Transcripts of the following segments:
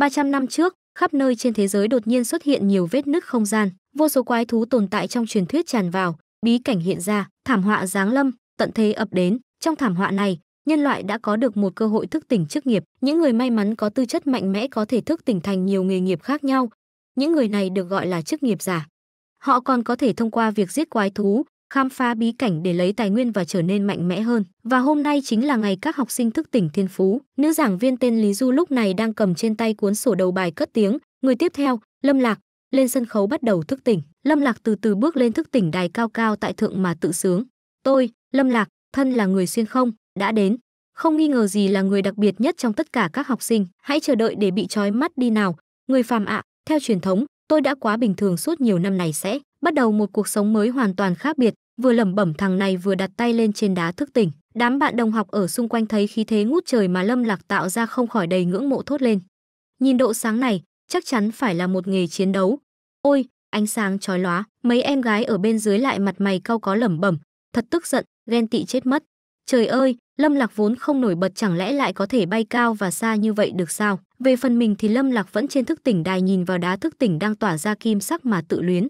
300 năm trước, khắp nơi trên thế giới đột nhiên xuất hiện nhiều vết nứt không gian, vô số quái thú tồn tại trong truyền thuyết tràn vào, bí cảnh hiện ra, thảm họa giáng lâm, tận thế ập đến. Trong thảm họa này, nhân loại đã có được một cơ hội thức tỉnh chức nghiệp, những người may mắn có tư chất mạnh mẽ có thể thức tỉnh thành nhiều nghề nghiệp khác nhau. Những người này được gọi là chức nghiệp giả. Họ còn có thể thông qua việc giết quái thú, khám phá bí cảnh để lấy tài nguyên và trở nên mạnh mẽ hơn. Và hôm nay chính là ngày các học sinh thức tỉnh thiên phú. Nữ giảng viên tên Lý Du lúc này đang cầm trên tay cuốn sổ đầu bài cất tiếng, người tiếp theo, Lâm Lạc, lên sân khấu bắt đầu thức tỉnh. Lâm Lạc từ từ bước lên thức tỉnh đài cao cao tại thượng mà tự sướng. Tôi, Lâm Lạc, thân là người xuyên không, đã đến. Không nghi ngờ gì là người đặc biệt nhất trong tất cả các học sinh. Hãy chờ đợi để bị trói mắt đi nào. Người phàm ạ, theo truyền thống, tôi đã quá bình thường suốt nhiều năm này sẽ bắt đầu một cuộc sống mới hoàn toàn khác biệt vừa lẩm bẩm thằng này vừa đặt tay lên trên đá thức tỉnh đám bạn đồng học ở xung quanh thấy khí thế ngút trời mà lâm lạc tạo ra không khỏi đầy ngưỡng mộ thốt lên nhìn độ sáng này chắc chắn phải là một nghề chiến đấu ôi ánh sáng chói lóa mấy em gái ở bên dưới lại mặt mày cau có lẩm bẩm thật tức giận ghen tị chết mất trời ơi Lâm Lạc vốn không nổi bật chẳng lẽ lại có thể bay cao và xa như vậy được sao? Về phần mình thì Lâm Lạc vẫn trên thức tỉnh đài nhìn vào đá thức tỉnh đang tỏa ra kim sắc mà tự luyến.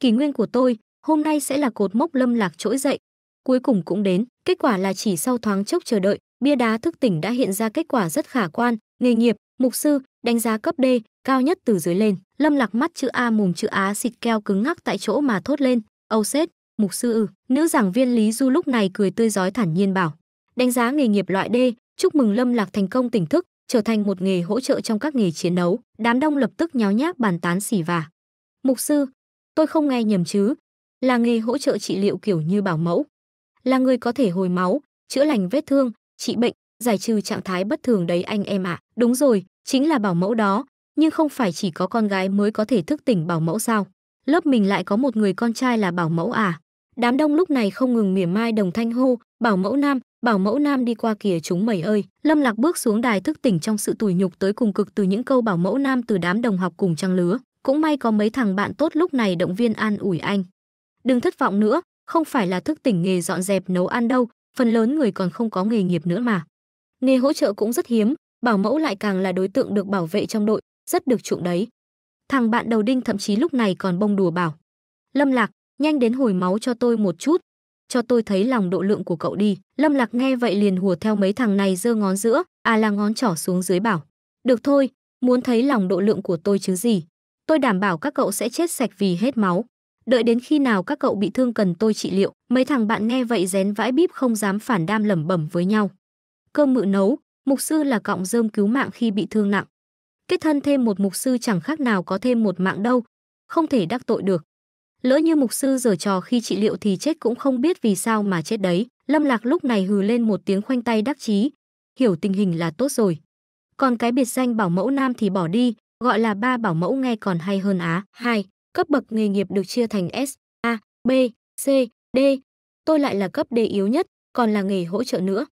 Kỷ nguyên của tôi, hôm nay sẽ là cột mốc Lâm Lạc trỗi dậy. Cuối cùng cũng đến, kết quả là chỉ sau thoáng chốc chờ đợi, bia đá thức tỉnh đã hiện ra kết quả rất khả quan, nghề nghiệp, mục sư, đánh giá cấp D, cao nhất từ dưới lên. Lâm Lạc mắt chữ A mồm chữ Á xịt keo cứng ngắc tại chỗ mà thốt lên, "Âu sét, mục sư ư?" Nữ giảng viên Lý Du lúc này cười tươi rói thản nhiên bảo, đánh giá nghề nghiệp loại D, chúc mừng Lâm Lạc thành công tỉnh thức, trở thành một nghề hỗ trợ trong các nghề chiến đấu. Đám đông lập tức nháo nhác bàn tán xỉ vả. Mục sư, tôi không nghe nhầm chứ, là nghề hỗ trợ trị liệu kiểu như bảo mẫu, là người có thể hồi máu, chữa lành vết thương, trị bệnh, giải trừ trạng thái bất thường đấy anh em ạ. À. Đúng rồi, chính là bảo mẫu đó, nhưng không phải chỉ có con gái mới có thể thức tỉnh bảo mẫu sao? Lớp mình lại có một người con trai là bảo mẫu à? Đám đông lúc này không ngừng mỉa mai đồng thanh hô, bảo mẫu nam, Bảo mẫu nam đi qua kìa chúng mày ơi, Lâm Lạc bước xuống đài thức tỉnh trong sự tủi nhục tới cùng cực từ những câu bảo mẫu nam từ đám đồng học cùng trang lứa. Cũng may có mấy thằng bạn tốt lúc này động viên an ủi anh. Đừng thất vọng nữa, không phải là thức tỉnh nghề dọn dẹp nấu ăn đâu, phần lớn người còn không có nghề nghiệp nữa mà. Nghề hỗ trợ cũng rất hiếm, bảo mẫu lại càng là đối tượng được bảo vệ trong đội, rất được chuộng đấy. Thằng bạn đầu đinh thậm chí lúc này còn bông đùa bảo. Lâm Lạc, nhanh đến hồi máu cho tôi một chút, cho tôi thấy lòng độ lượng của cậu đi. Lâm Lạc nghe vậy liền hùa theo mấy thằng này giơ ngón giữa, à là ngón trỏ xuống dưới bảo. Được thôi, muốn thấy lòng độ lượng của tôi chứ gì. Tôi đảm bảo các cậu sẽ chết sạch vì hết máu. Đợi đến khi nào các cậu bị thương cần tôi trị liệu, mấy thằng bạn nghe vậy rén vãi bíp không dám phản đam lẩm bẩm với nhau. Cơm mự nấu, mục sư là cọng rơm cứu mạng khi bị thương nặng. Kết thân thêm một mục sư chẳng khác nào có thêm một mạng đâu, không thể đắc tội được lỡ như mục sư giở trò khi trị liệu thì chết cũng không biết vì sao mà chết đấy lâm lạc lúc này hừ lên một tiếng khoanh tay đắc chí hiểu tình hình là tốt rồi còn cái biệt danh bảo mẫu nam thì bỏ đi gọi là ba bảo mẫu nghe còn hay hơn á hai cấp bậc nghề nghiệp được chia thành s a b c d tôi lại là cấp d yếu nhất còn là nghề hỗ trợ nữa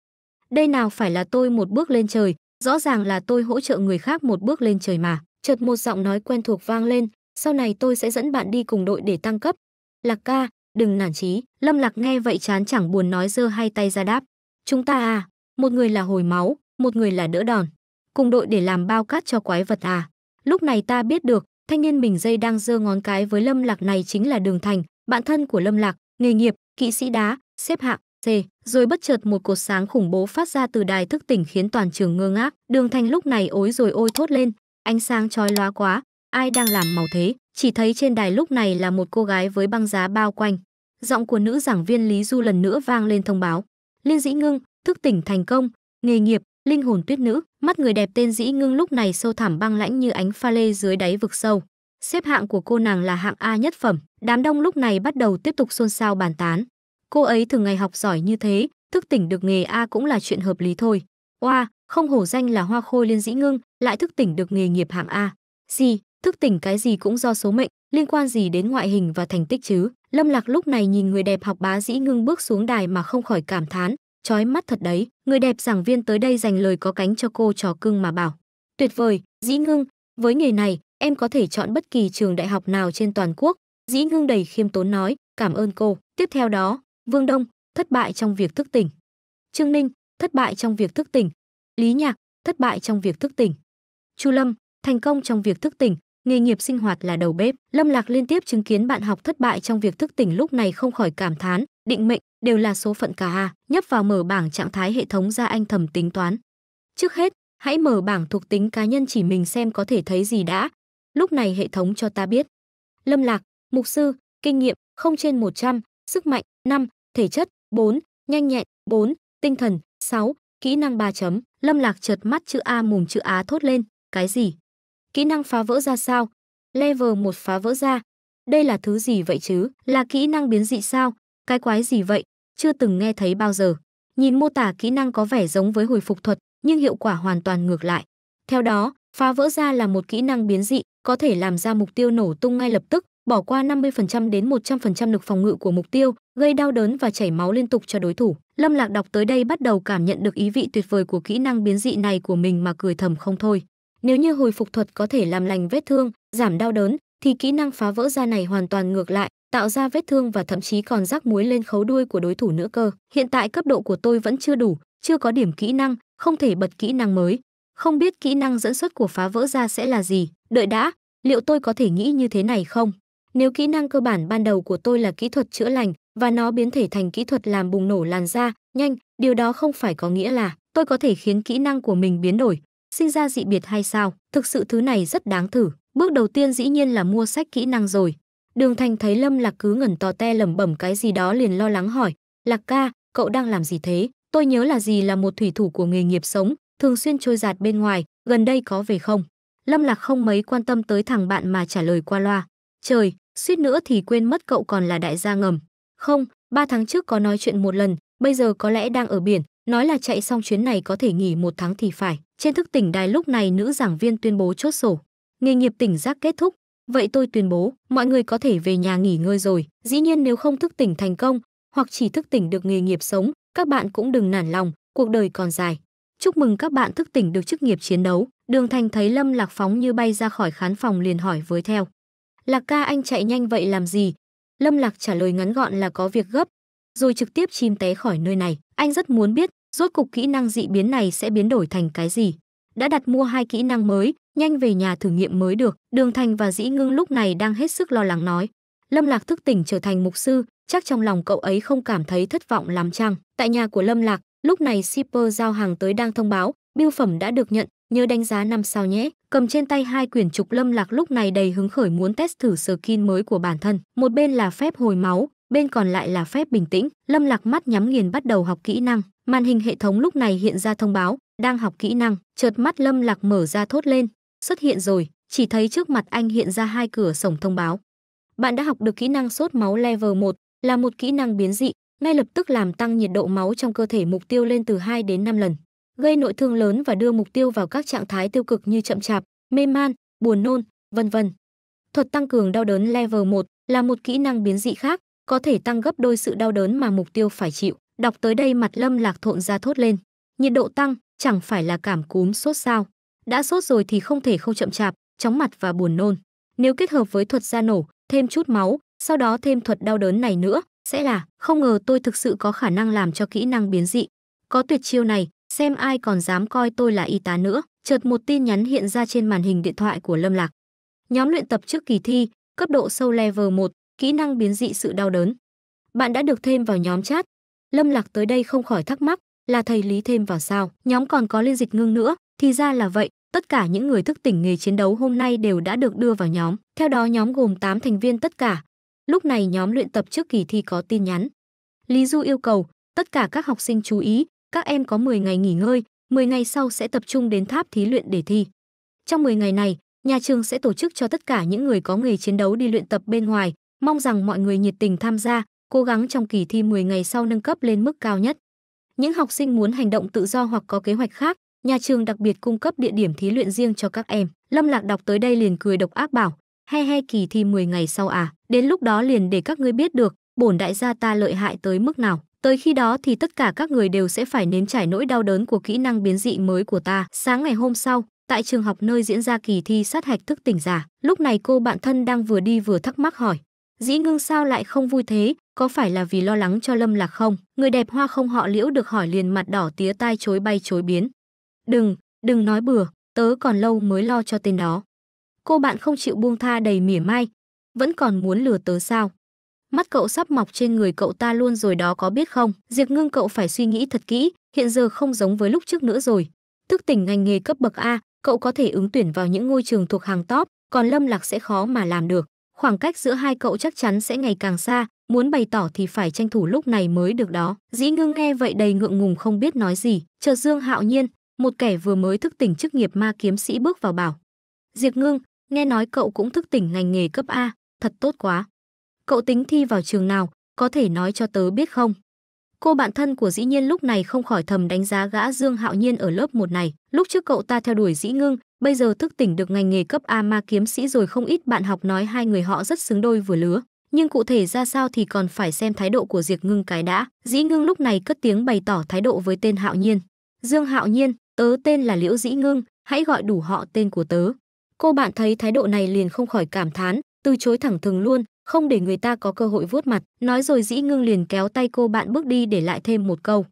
đây nào phải là tôi một bước lên trời rõ ràng là tôi hỗ trợ người khác một bước lên trời mà chợt một giọng nói quen thuộc vang lên sau này tôi sẽ dẫn bạn đi cùng đội để tăng cấp. Lạc ca, đừng nản chí. Lâm Lạc nghe vậy chán chẳng buồn nói dơ hai tay ra đáp. Chúng ta à, một người là hồi máu, một người là đỡ đòn. Cùng đội để làm bao cát cho quái vật à. Lúc này ta biết được, thanh niên mình dây đang dơ ngón cái với Lâm Lạc này chính là Đường Thành, bạn thân của Lâm Lạc, nghề nghiệp, kỵ sĩ đá, xếp hạng, C. Rồi bất chợt một cột sáng khủng bố phát ra từ đài thức tỉnh khiến toàn trường ngơ ngác. Đường Thành lúc này ối rồi ôi thốt lên. Ánh sáng chói lóa quá, Ai đang làm màu thế? Chỉ thấy trên đài lúc này là một cô gái với băng giá bao quanh. Giọng của nữ giảng viên Lý Du lần nữa vang lên thông báo. Liên Dĩ Ngưng, thức tỉnh thành công, nghề nghiệp, linh hồn tuyết nữ, mắt người đẹp tên Dĩ Ngưng lúc này sâu thẳm băng lãnh như ánh pha lê dưới đáy vực sâu. Xếp hạng của cô nàng là hạng A nhất phẩm, đám đông lúc này bắt đầu tiếp tục xôn xao bàn tán. Cô ấy thường ngày học giỏi như thế, thức tỉnh được nghề A cũng là chuyện hợp lý thôi. Oa, không hổ danh là hoa khôi liên dĩ ngưng, lại thức tỉnh được nghề nghiệp hạng A. Gì, thức tỉnh cái gì cũng do số mệnh liên quan gì đến ngoại hình và thành tích chứ lâm lạc lúc này nhìn người đẹp học bá dĩ ngưng bước xuống đài mà không khỏi cảm thán chói mắt thật đấy người đẹp giảng viên tới đây dành lời có cánh cho cô trò cưng mà bảo tuyệt vời dĩ ngưng với nghề này em có thể chọn bất kỳ trường đại học nào trên toàn quốc dĩ ngưng đầy khiêm tốn nói cảm ơn cô tiếp theo đó vương đông thất bại trong việc thức tỉnh trương ninh thất bại trong việc thức tỉnh lý nhạc thất bại trong việc thức tỉnh chu lâm thành công trong việc thức tỉnh nghề nghiệp sinh hoạt là đầu bếp lâm lạc liên tiếp chứng kiến bạn học thất bại trong việc thức tỉnh lúc này không khỏi cảm thán định mệnh đều là số phận cả ha nhấp vào mở bảng trạng thái hệ thống ra anh thầm tính toán trước hết hãy mở bảng thuộc tính cá nhân chỉ mình xem có thể thấy gì đã lúc này hệ thống cho ta biết lâm lạc mục sư kinh nghiệm không trên 100, sức mạnh 5, thể chất 4, nhanh nhẹn 4, tinh thần 6, kỹ năng 3 chấm lâm lạc chợt mắt chữ a mùm chữ á thốt lên cái gì Kỹ năng phá vỡ ra sao? Level 1 phá vỡ ra. Đây là thứ gì vậy chứ? Là kỹ năng biến dị sao? Cái quái gì vậy? Chưa từng nghe thấy bao giờ. Nhìn mô tả kỹ năng có vẻ giống với hồi phục thuật, nhưng hiệu quả hoàn toàn ngược lại. Theo đó, phá vỡ ra là một kỹ năng biến dị, có thể làm ra mục tiêu nổ tung ngay lập tức, bỏ qua 50% đến 100% lực phòng ngự của mục tiêu, gây đau đớn và chảy máu liên tục cho đối thủ. Lâm Lạc đọc tới đây bắt đầu cảm nhận được ý vị tuyệt vời của kỹ năng biến dị này của mình mà cười thầm không thôi. Nếu như hồi phục thuật có thể làm lành vết thương, giảm đau đớn, thì kỹ năng phá vỡ da này hoàn toàn ngược lại, tạo ra vết thương và thậm chí còn rắc muối lên khấu đuôi của đối thủ nữa cơ. Hiện tại cấp độ của tôi vẫn chưa đủ, chưa có điểm kỹ năng, không thể bật kỹ năng mới. Không biết kỹ năng dẫn xuất của phá vỡ da sẽ là gì, đợi đã, liệu tôi có thể nghĩ như thế này không? Nếu kỹ năng cơ bản ban đầu của tôi là kỹ thuật chữa lành và nó biến thể thành kỹ thuật làm bùng nổ làn da, nhanh, điều đó không phải có nghĩa là tôi có thể khiến kỹ năng của mình biến đổi, sinh ra dị biệt hay sao? Thực sự thứ này rất đáng thử. Bước đầu tiên dĩ nhiên là mua sách kỹ năng rồi. Đường Thành thấy Lâm Lạc cứ ngẩn tò te lẩm bẩm cái gì đó liền lo lắng hỏi, "Lạc ca, cậu đang làm gì thế? Tôi nhớ là gì là một thủy thủ của nghề nghiệp sống, thường xuyên trôi giạt bên ngoài, gần đây có về không?" Lâm Lạc không mấy quan tâm tới thằng bạn mà trả lời qua loa. "Trời, suýt nữa thì quên mất cậu còn là đại gia ngầm." "Không, ba tháng trước có nói chuyện một lần, bây giờ có lẽ đang ở biển, nói là chạy xong chuyến này có thể nghỉ một tháng thì phải trên thức tỉnh đài lúc này nữ giảng viên tuyên bố chốt sổ nghề nghiệp tỉnh giác kết thúc vậy tôi tuyên bố mọi người có thể về nhà nghỉ ngơi rồi dĩ nhiên nếu không thức tỉnh thành công hoặc chỉ thức tỉnh được nghề nghiệp sống các bạn cũng đừng nản lòng cuộc đời còn dài chúc mừng các bạn thức tỉnh được chức nghiệp chiến đấu đường thành thấy lâm lạc phóng như bay ra khỏi khán phòng liền hỏi với theo lạc ca anh chạy nhanh vậy làm gì lâm lạc trả lời ngắn gọn là có việc gấp rồi trực tiếp chim té khỏi nơi này anh rất muốn biết rốt cục kỹ năng dị biến này sẽ biến đổi thành cái gì. Đã đặt mua hai kỹ năng mới, nhanh về nhà thử nghiệm mới được, Đường Thành và Dĩ Ngưng lúc này đang hết sức lo lắng nói. Lâm Lạc thức tỉnh trở thành mục sư, chắc trong lòng cậu ấy không cảm thấy thất vọng lắm chăng. Tại nhà của Lâm Lạc, lúc này shipper giao hàng tới đang thông báo, biêu phẩm đã được nhận, nhớ đánh giá năm sao nhé. Cầm trên tay hai quyển trục Lâm Lạc lúc này đầy hứng khởi muốn test thử skin mới của bản thân. Một bên là phép hồi máu, bên còn lại là phép bình tĩnh lâm lạc mắt nhắm nghiền bắt đầu học kỹ năng Màn hình hệ thống lúc này hiện ra thông báo, đang học kỹ năng, chợt mắt Lâm Lạc mở ra thốt lên, xuất hiện rồi, chỉ thấy trước mặt anh hiện ra hai cửa sổng thông báo. Bạn đã học được kỹ năng sốt máu level 1, là một kỹ năng biến dị, ngay lập tức làm tăng nhiệt độ máu trong cơ thể mục tiêu lên từ 2 đến 5 lần, gây nội thương lớn và đưa mục tiêu vào các trạng thái tiêu cực như chậm chạp, mê man, buồn nôn, vân vân. Thuật tăng cường đau đớn level 1 là một kỹ năng biến dị khác, có thể tăng gấp đôi sự đau đớn mà mục tiêu phải chịu. Đọc tới đây mặt Lâm Lạc Thộn ra thốt lên. Nhiệt độ tăng, chẳng phải là cảm cúm sốt sao. Đã sốt rồi thì không thể không chậm chạp, chóng mặt và buồn nôn. Nếu kết hợp với thuật da nổ, thêm chút máu, sau đó thêm thuật đau đớn này nữa, sẽ là không ngờ tôi thực sự có khả năng làm cho kỹ năng biến dị. Có tuyệt chiêu này, xem ai còn dám coi tôi là y tá nữa. Chợt một tin nhắn hiện ra trên màn hình điện thoại của Lâm Lạc. Nhóm luyện tập trước kỳ thi, cấp độ sâu level 1, kỹ năng biến dị sự đau đớn. Bạn đã được thêm vào nhóm chat, Lâm Lạc tới đây không khỏi thắc mắc, là thầy Lý thêm vào sao? Nhóm còn có liên dịch ngưng nữa, thì ra là vậy, tất cả những người thức tỉnh nghề chiến đấu hôm nay đều đã được đưa vào nhóm. Theo đó nhóm gồm 8 thành viên tất cả. Lúc này nhóm luyện tập trước kỳ thi có tin nhắn. Lý Du yêu cầu tất cả các học sinh chú ý, các em có 10 ngày nghỉ ngơi, 10 ngày sau sẽ tập trung đến tháp thí luyện để thi. Trong 10 ngày này, nhà trường sẽ tổ chức cho tất cả những người có nghề chiến đấu đi luyện tập bên ngoài, mong rằng mọi người nhiệt tình tham gia, cố gắng trong kỳ thi 10 ngày sau nâng cấp lên mức cao nhất. Những học sinh muốn hành động tự do hoặc có kế hoạch khác, nhà trường đặc biệt cung cấp địa điểm thí luyện riêng cho các em. Lâm Lạc đọc tới đây liền cười độc ác bảo, he he kỳ thi 10 ngày sau à, đến lúc đó liền để các ngươi biết được, bổn đại gia ta lợi hại tới mức nào. Tới khi đó thì tất cả các người đều sẽ phải nếm trải nỗi đau đớn của kỹ năng biến dị mới của ta. Sáng ngày hôm sau, tại trường học nơi diễn ra kỳ thi sát hạch thức tỉnh giả, lúc này cô bạn thân đang vừa đi vừa thắc mắc hỏi. Dĩ ngưng sao lại không vui thế, có phải là vì lo lắng cho lâm lạc không người đẹp hoa không họ liễu được hỏi liền mặt đỏ tía tai chối bay chối biến đừng đừng nói bừa tớ còn lâu mới lo cho tên đó cô bạn không chịu buông tha đầy mỉa mai vẫn còn muốn lừa tớ sao mắt cậu sắp mọc trên người cậu ta luôn rồi đó có biết không Diệc ngưng cậu phải suy nghĩ thật kỹ hiện giờ không giống với lúc trước nữa rồi thức tỉnh ngành nghề cấp bậc a cậu có thể ứng tuyển vào những ngôi trường thuộc hàng top còn lâm lạc sẽ khó mà làm được khoảng cách giữa hai cậu chắc chắn sẽ ngày càng xa muốn bày tỏ thì phải tranh thủ lúc này mới được đó dĩ ngưng nghe vậy đầy ngượng ngùng không biết nói gì chợt dương hạo nhiên một kẻ vừa mới thức tỉnh chức nghiệp ma kiếm sĩ bước vào bảo diệt ngưng nghe nói cậu cũng thức tỉnh ngành nghề cấp a thật tốt quá cậu tính thi vào trường nào có thể nói cho tớ biết không Cô bạn thân của dĩ nhiên lúc này không khỏi thầm đánh giá gã Dương Hạo Nhiên ở lớp một này. Lúc trước cậu ta theo đuổi dĩ ngưng, bây giờ thức tỉnh được ngành nghề cấp A ma kiếm sĩ rồi không ít bạn học nói hai người họ rất xứng đôi vừa lứa. Nhưng cụ thể ra sao thì còn phải xem thái độ của Diệp Ngưng cái đã. Dĩ Ngưng lúc này cất tiếng bày tỏ thái độ với tên Hạo Nhiên. Dương Hạo Nhiên, tớ tên là Liễu Dĩ Ngưng, hãy gọi đủ họ tên của tớ. Cô bạn thấy thái độ này liền không khỏi cảm thán, từ chối thẳng thừng luôn, không để người ta có cơ hội vuốt mặt, nói rồi Dĩ Ngưng liền kéo tay cô bạn bước đi để lại thêm một câu.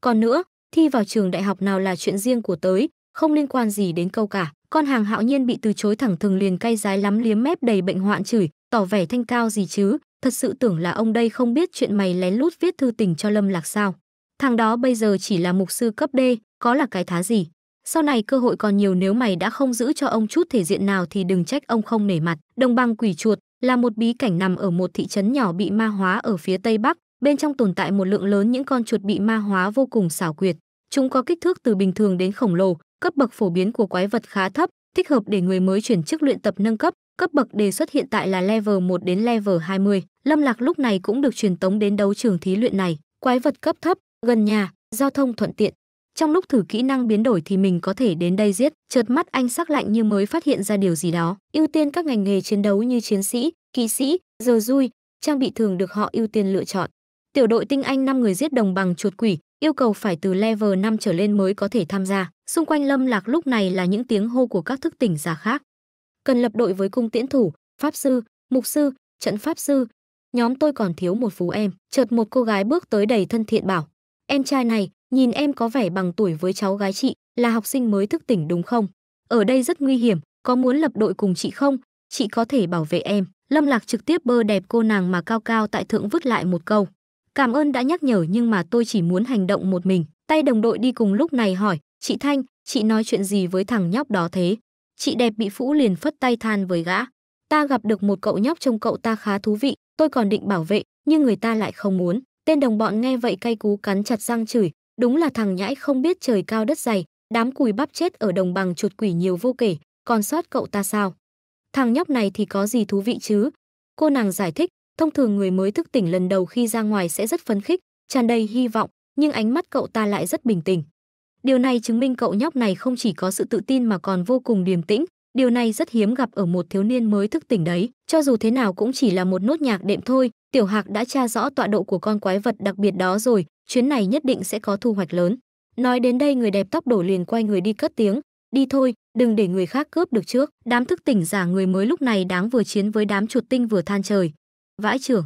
Còn nữa, thi vào trường đại học nào là chuyện riêng của tới, không liên quan gì đến câu cả. Con hàng hạo nhiên bị từ chối thẳng thừng liền cay rái lắm liếm mép đầy bệnh hoạn chửi, tỏ vẻ thanh cao gì chứ, thật sự tưởng là ông đây không biết chuyện mày lén lút viết thư tình cho Lâm Lạc sao. Thằng đó bây giờ chỉ là mục sư cấp D, có là cái thá gì. Sau này cơ hội còn nhiều nếu mày đã không giữ cho ông chút thể diện nào thì đừng trách ông không nể mặt. Đồng bằng quỷ chuột, là một bí cảnh nằm ở một thị trấn nhỏ bị ma hóa ở phía tây bắc, bên trong tồn tại một lượng lớn những con chuột bị ma hóa vô cùng xảo quyệt. Chúng có kích thước từ bình thường đến khổng lồ, cấp bậc phổ biến của quái vật khá thấp, thích hợp để người mới chuyển chức luyện tập nâng cấp, cấp bậc đề xuất hiện tại là level 1 đến level 20. Lâm Lạc lúc này cũng được truyền tống đến đấu trường thí luyện này, quái vật cấp thấp, gần nhà, giao thông thuận tiện, trong lúc thử kỹ năng biến đổi thì mình có thể đến đây giết, chợt mắt anh sắc lạnh như mới phát hiện ra điều gì đó. Ưu tiên các ngành nghề chiến đấu như chiến sĩ, kỵ sĩ, giờ dui, trang bị thường được họ ưu tiên lựa chọn. Tiểu đội tinh anh 5 người giết đồng bằng chuột quỷ, yêu cầu phải từ level 5 trở lên mới có thể tham gia. Xung quanh Lâm Lạc lúc này là những tiếng hô của các thức tỉnh giả khác. Cần lập đội với cung tiễn thủ, pháp sư, mục sư, trận pháp sư. Nhóm tôi còn thiếu một phú em. Chợt một cô gái bước tới đầy thân thiện bảo: "Em trai này, Nhìn em có vẻ bằng tuổi với cháu gái chị, là học sinh mới thức tỉnh đúng không? Ở đây rất nguy hiểm, có muốn lập đội cùng chị không? Chị có thể bảo vệ em. Lâm Lạc trực tiếp bơ đẹp cô nàng mà cao cao tại thượng vứt lại một câu. Cảm ơn đã nhắc nhở nhưng mà tôi chỉ muốn hành động một mình. Tay đồng đội đi cùng lúc này hỏi, chị Thanh, chị nói chuyện gì với thằng nhóc đó thế? Chị đẹp bị phũ liền phất tay than với gã. Ta gặp được một cậu nhóc trông cậu ta khá thú vị, tôi còn định bảo vệ, nhưng người ta lại không muốn. Tên đồng bọn nghe vậy cay cú cắn chặt răng chửi, Đúng là thằng nhãi không biết trời cao đất dày, đám cùi bắp chết ở đồng bằng chuột quỷ nhiều vô kể, còn sót cậu ta sao? Thằng nhóc này thì có gì thú vị chứ? Cô nàng giải thích, thông thường người mới thức tỉnh lần đầu khi ra ngoài sẽ rất phấn khích, tràn đầy hy vọng, nhưng ánh mắt cậu ta lại rất bình tĩnh. Điều này chứng minh cậu nhóc này không chỉ có sự tự tin mà còn vô cùng điềm tĩnh, Điều này rất hiếm gặp ở một thiếu niên mới thức tỉnh đấy, cho dù thế nào cũng chỉ là một nốt nhạc đệm thôi, Tiểu Hạc đã tra rõ tọa độ của con quái vật đặc biệt đó rồi, chuyến này nhất định sẽ có thu hoạch lớn. Nói đến đây người đẹp tóc đổ liền quay người đi cất tiếng, đi thôi, đừng để người khác cướp được trước. Đám thức tỉnh giả người mới lúc này đáng vừa chiến với đám chuột tinh vừa than trời. Vãi trưởng,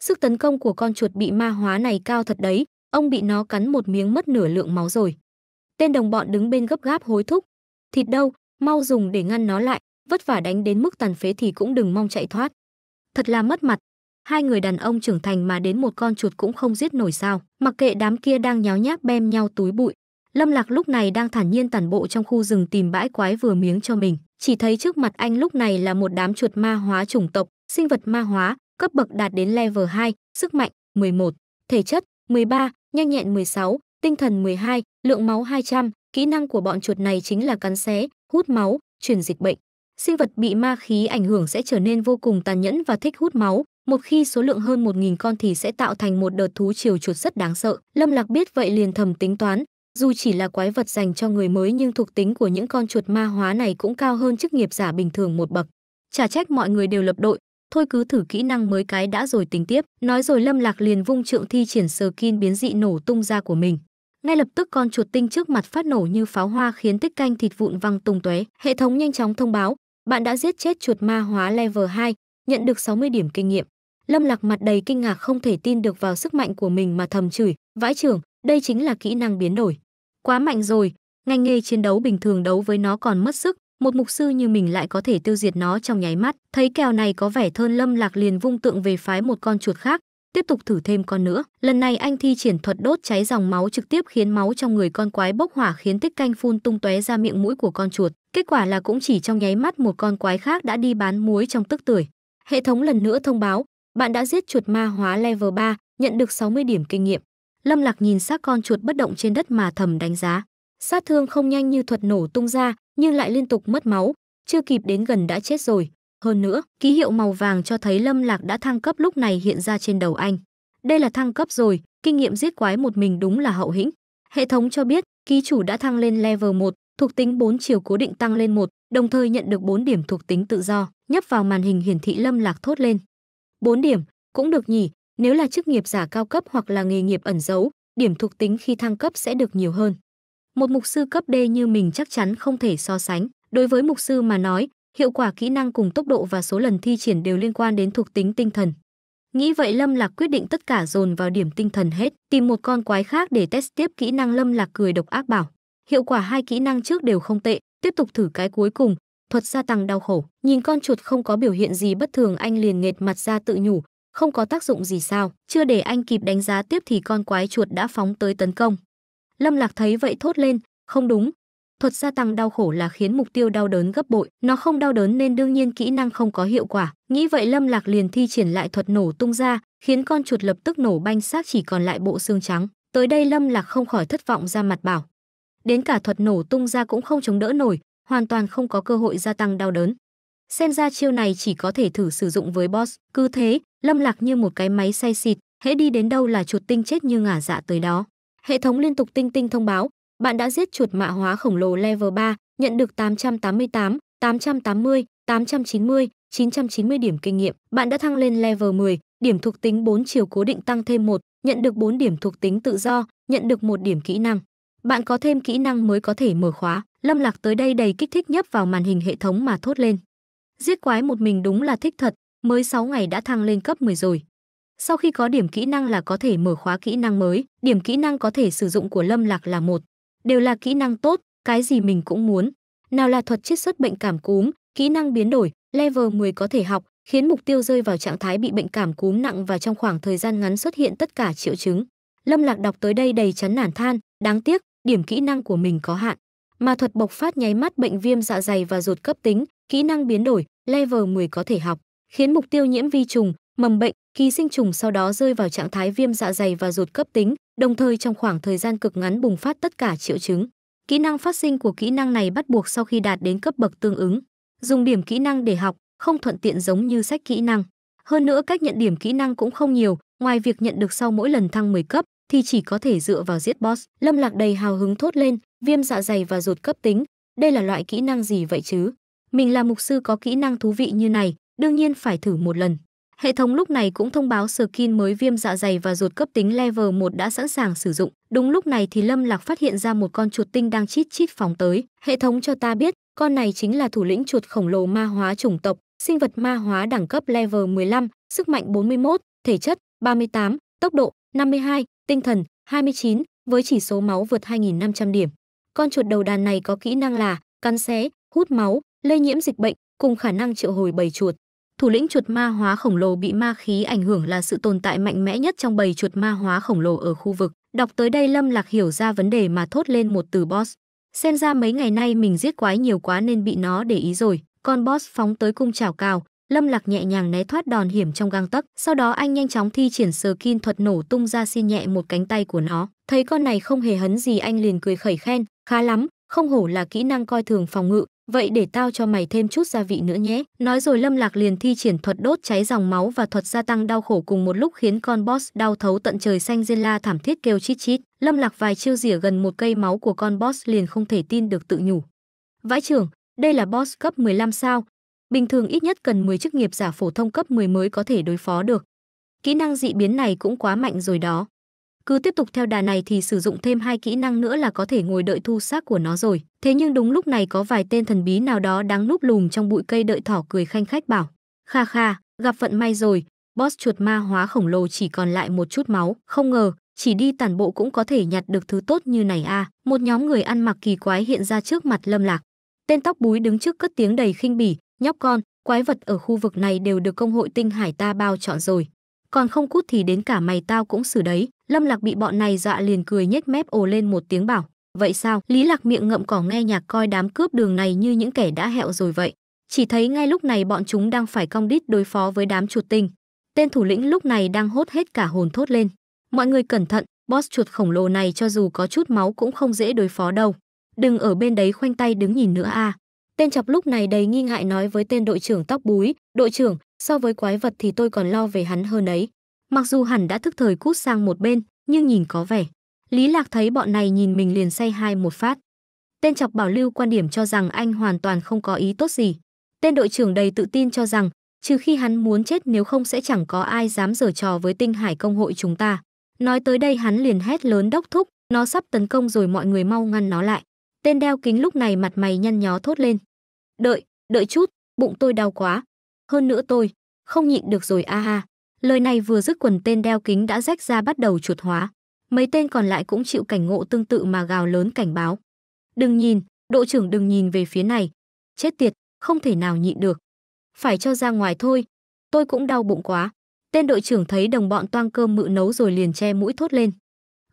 sức tấn công của con chuột bị ma hóa này cao thật đấy, ông bị nó cắn một miếng mất nửa lượng máu rồi. Tên đồng bọn đứng bên gấp gáp hối thúc, thịt đâu, mau dùng để ngăn nó lại, vất vả đánh đến mức tàn phế thì cũng đừng mong chạy thoát. Thật là mất mặt, hai người đàn ông trưởng thành mà đến một con chuột cũng không giết nổi sao, mặc kệ đám kia đang nháo nhác bem nhau túi bụi. Lâm Lạc lúc này đang thản nhiên tản bộ trong khu rừng tìm bãi quái vừa miếng cho mình, chỉ thấy trước mặt anh lúc này là một đám chuột ma hóa chủng tộc, sinh vật ma hóa, cấp bậc đạt đến level 2, sức mạnh 11, thể chất 13, nhanh nhẹn 16, tinh thần 12, lượng máu 200, kỹ năng của bọn chuột này chính là cắn xé, hút máu, truyền dịch bệnh. Sinh vật bị ma khí ảnh hưởng sẽ trở nên vô cùng tàn nhẫn và thích hút máu, một khi số lượng hơn 1.000 con thì sẽ tạo thành một đợt thú triều chuột rất đáng sợ. Lâm Lạc biết vậy liền thầm tính toán, dù chỉ là quái vật dành cho người mới nhưng thuộc tính của những con chuột ma hóa này cũng cao hơn chức nghiệp giả bình thường một bậc. Chả trách mọi người đều lập đội, thôi cứ thử kỹ năng mới cái đã rồi tính tiếp. Nói rồi Lâm Lạc liền vung trượng thi triển sờ kin biến dị nổ tung ra của mình. Ngay lập tức con chuột tinh trước mặt phát nổ như pháo hoa khiến tích canh thịt vụn văng tung tóe. Hệ thống nhanh chóng thông báo, bạn đã giết chết chuột ma hóa level 2, nhận được 60 điểm kinh nghiệm. Lâm Lạc mặt đầy kinh ngạc không thể tin được vào sức mạnh của mình mà thầm chửi, vãi trưởng, đây chính là kỹ năng biến đổi. Quá mạnh rồi, ngành nghề chiến đấu bình thường đấu với nó còn mất sức, một mục sư như mình lại có thể tiêu diệt nó trong nháy mắt. Thấy kèo này có vẻ thơn Lâm Lạc liền vung tượng về phái một con chuột khác, tiếp tục thử thêm con nữa lần này anh thi triển thuật đốt cháy dòng máu trực tiếp khiến máu trong người con quái bốc hỏa khiến tích canh phun tung tóe ra miệng mũi của con chuột kết quả là cũng chỉ trong nháy mắt một con quái khác đã đi bán muối trong tức tuổi. hệ thống lần nữa thông báo bạn đã giết chuột ma hóa level 3, nhận được 60 điểm kinh nghiệm lâm lạc nhìn xác con chuột bất động trên đất mà thầm đánh giá sát thương không nhanh như thuật nổ tung ra nhưng lại liên tục mất máu chưa kịp đến gần đã chết rồi hơn nữa, ký hiệu màu vàng cho thấy Lâm Lạc đã thăng cấp lúc này hiện ra trên đầu anh. Đây là thăng cấp rồi, kinh nghiệm giết quái một mình đúng là hậu hĩnh. Hệ thống cho biết, ký chủ đã thăng lên level 1, thuộc tính 4 chiều cố định tăng lên 1, đồng thời nhận được 4 điểm thuộc tính tự do, nhấp vào màn hình hiển thị Lâm Lạc thốt lên. 4 điểm, cũng được nhỉ, nếu là chức nghiệp giả cao cấp hoặc là nghề nghiệp ẩn giấu, điểm thuộc tính khi thăng cấp sẽ được nhiều hơn. Một mục sư cấp D như mình chắc chắn không thể so sánh, đối với mục sư mà nói, hiệu quả kỹ năng cùng tốc độ và số lần thi triển đều liên quan đến thuộc tính tinh thần. Nghĩ vậy Lâm Lạc quyết định tất cả dồn vào điểm tinh thần hết, tìm một con quái khác để test tiếp kỹ năng Lâm Lạc cười độc ác bảo. Hiệu quả hai kỹ năng trước đều không tệ, tiếp tục thử cái cuối cùng, thuật gia tăng đau khổ. Nhìn con chuột không có biểu hiện gì bất thường anh liền nghệt mặt ra tự nhủ, không có tác dụng gì sao, chưa để anh kịp đánh giá tiếp thì con quái chuột đã phóng tới tấn công. Lâm Lạc thấy vậy thốt lên, không đúng, thuật gia tăng đau khổ là khiến mục tiêu đau đớn gấp bội nó không đau đớn nên đương nhiên kỹ năng không có hiệu quả nghĩ vậy lâm lạc liền thi triển lại thuật nổ tung ra khiến con chuột lập tức nổ banh xác chỉ còn lại bộ xương trắng tới đây lâm lạc không khỏi thất vọng ra mặt bảo đến cả thuật nổ tung ra cũng không chống đỡ nổi hoàn toàn không có cơ hội gia tăng đau đớn xem ra chiêu này chỉ có thể thử sử dụng với boss cứ thế lâm lạc như một cái máy say xịt hễ đi đến đâu là chuột tinh chết như ngả dạ tới đó hệ thống liên tục tinh tinh thông báo bạn đã giết chuột mạ hóa khổng lồ level 3, nhận được 888, 880, 890, 990 điểm kinh nghiệm. Bạn đã thăng lên level 10, điểm thuộc tính 4 chiều cố định tăng thêm 1, nhận được 4 điểm thuộc tính tự do, nhận được 1 điểm kỹ năng. Bạn có thêm kỹ năng mới có thể mở khóa. Lâm Lạc tới đây đầy kích thích nhấp vào màn hình hệ thống mà thốt lên. Giết quái một mình đúng là thích thật, mới 6 ngày đã thăng lên cấp 10 rồi. Sau khi có điểm kỹ năng là có thể mở khóa kỹ năng mới, điểm kỹ năng có thể sử dụng của Lâm Lạc là một đều là kỹ năng tốt, cái gì mình cũng muốn. Nào là thuật chiết xuất bệnh cảm cúm, kỹ năng biến đổi, level 10 có thể học, khiến mục tiêu rơi vào trạng thái bị bệnh cảm cúm nặng và trong khoảng thời gian ngắn xuất hiện tất cả triệu chứng. Lâm Lạc đọc tới đây đầy chán nản than, đáng tiếc, điểm kỹ năng của mình có hạn. Mà thuật bộc phát nháy mắt bệnh viêm dạ dày và ruột cấp tính, kỹ năng biến đổi, level 10 có thể học, khiến mục tiêu nhiễm vi trùng, mầm bệnh, ký sinh trùng sau đó rơi vào trạng thái viêm dạ dày và ruột cấp tính, đồng thời trong khoảng thời gian cực ngắn bùng phát tất cả triệu chứng. Kỹ năng phát sinh của kỹ năng này bắt buộc sau khi đạt đến cấp bậc tương ứng, dùng điểm kỹ năng để học, không thuận tiện giống như sách kỹ năng. Hơn nữa cách nhận điểm kỹ năng cũng không nhiều, ngoài việc nhận được sau mỗi lần thăng 10 cấp thì chỉ có thể dựa vào giết boss. Lâm Lạc đầy hào hứng thốt lên, viêm dạ dày và ruột cấp tính, đây là loại kỹ năng gì vậy chứ? Mình là mục sư có kỹ năng thú vị như này, đương nhiên phải thử một lần. Hệ thống lúc này cũng thông báo skin mới viêm dạ dày và ruột cấp tính level 1 đã sẵn sàng sử dụng. Đúng lúc này thì Lâm Lạc phát hiện ra một con chuột tinh đang chít chít phóng tới. Hệ thống cho ta biết, con này chính là thủ lĩnh chuột khổng lồ ma hóa chủng tộc, sinh vật ma hóa đẳng cấp level 15, sức mạnh 41, thể chất 38, tốc độ 52, tinh thần 29, với chỉ số máu vượt 2.500 điểm. Con chuột đầu đàn này có kỹ năng là cắn xé, hút máu, lây nhiễm dịch bệnh, cùng khả năng triệu hồi bầy chuột thủ lĩnh chuột ma hóa khổng lồ bị ma khí ảnh hưởng là sự tồn tại mạnh mẽ nhất trong bầy chuột ma hóa khổng lồ ở khu vực. Đọc tới đây Lâm Lạc hiểu ra vấn đề mà thốt lên một từ boss. Xem ra mấy ngày nay mình giết quái nhiều quá nên bị nó để ý rồi. Con boss phóng tới cung trào cao, Lâm Lạc nhẹ nhàng né thoát đòn hiểm trong gang tấc, sau đó anh nhanh chóng thi triển sờ kin thuật nổ tung ra xin nhẹ một cánh tay của nó. Thấy con này không hề hấn gì anh liền cười khẩy khen, khá lắm, không hổ là kỹ năng coi thường phòng ngự, vậy để tao cho mày thêm chút gia vị nữa nhé. Nói rồi Lâm Lạc liền thi triển thuật đốt cháy dòng máu và thuật gia tăng đau khổ cùng một lúc khiến con boss đau thấu tận trời xanh diên la thảm thiết kêu chít chít. Lâm Lạc vài chiêu rỉa gần một cây máu của con boss liền không thể tin được tự nhủ. Vãi trưởng, đây là boss cấp 15 sao. Bình thường ít nhất cần 10 chức nghiệp giả phổ thông cấp 10 mới có thể đối phó được. Kỹ năng dị biến này cũng quá mạnh rồi đó cứ tiếp tục theo đà này thì sử dụng thêm hai kỹ năng nữa là có thể ngồi đợi thu xác của nó rồi thế nhưng đúng lúc này có vài tên thần bí nào đó đang núp lùm trong bụi cây đợi thỏ cười khanh khách bảo kha kha gặp vận may rồi boss chuột ma hóa khổng lồ chỉ còn lại một chút máu không ngờ chỉ đi tản bộ cũng có thể nhặt được thứ tốt như này à một nhóm người ăn mặc kỳ quái hiện ra trước mặt lâm lạc tên tóc búi đứng trước cất tiếng đầy khinh bỉ nhóc con quái vật ở khu vực này đều được công hội tinh hải ta bao chọn rồi còn không cút thì đến cả mày tao cũng xử đấy lâm lạc bị bọn này dọa liền cười nhếch mép ồ lên một tiếng bảo vậy sao lý lạc miệng ngậm cỏ nghe nhạc coi đám cướp đường này như những kẻ đã hẹo rồi vậy chỉ thấy ngay lúc này bọn chúng đang phải cong đít đối phó với đám chuột tinh tên thủ lĩnh lúc này đang hốt hết cả hồn thốt lên mọi người cẩn thận boss chuột khổng lồ này cho dù có chút máu cũng không dễ đối phó đâu đừng ở bên đấy khoanh tay đứng nhìn nữa a à. Tên chọc lúc này đầy nghi ngại nói với tên đội trưởng tóc búi, đội trưởng, so với quái vật thì tôi còn lo về hắn hơn ấy. Mặc dù hẳn đã thức thời cút sang một bên, nhưng nhìn có vẻ. Lý Lạc thấy bọn này nhìn mình liền say hai một phát. Tên chọc bảo lưu quan điểm cho rằng anh hoàn toàn không có ý tốt gì. Tên đội trưởng đầy tự tin cho rằng, trừ khi hắn muốn chết nếu không sẽ chẳng có ai dám giở trò với tinh hải công hội chúng ta. Nói tới đây hắn liền hét lớn đốc thúc, nó sắp tấn công rồi mọi người mau ngăn nó lại. Tên đeo kính lúc này mặt mày nhăn nhó thốt lên. Đợi, đợi chút, bụng tôi đau quá. Hơn nữa tôi, không nhịn được rồi a ha. Lời này vừa dứt quần tên đeo kính đã rách ra bắt đầu chuột hóa. Mấy tên còn lại cũng chịu cảnh ngộ tương tự mà gào lớn cảnh báo. Đừng nhìn, đội trưởng đừng nhìn về phía này. Chết tiệt, không thể nào nhịn được. Phải cho ra ngoài thôi. Tôi cũng đau bụng quá. Tên đội trưởng thấy đồng bọn toang cơm mự nấu rồi liền che mũi thốt lên.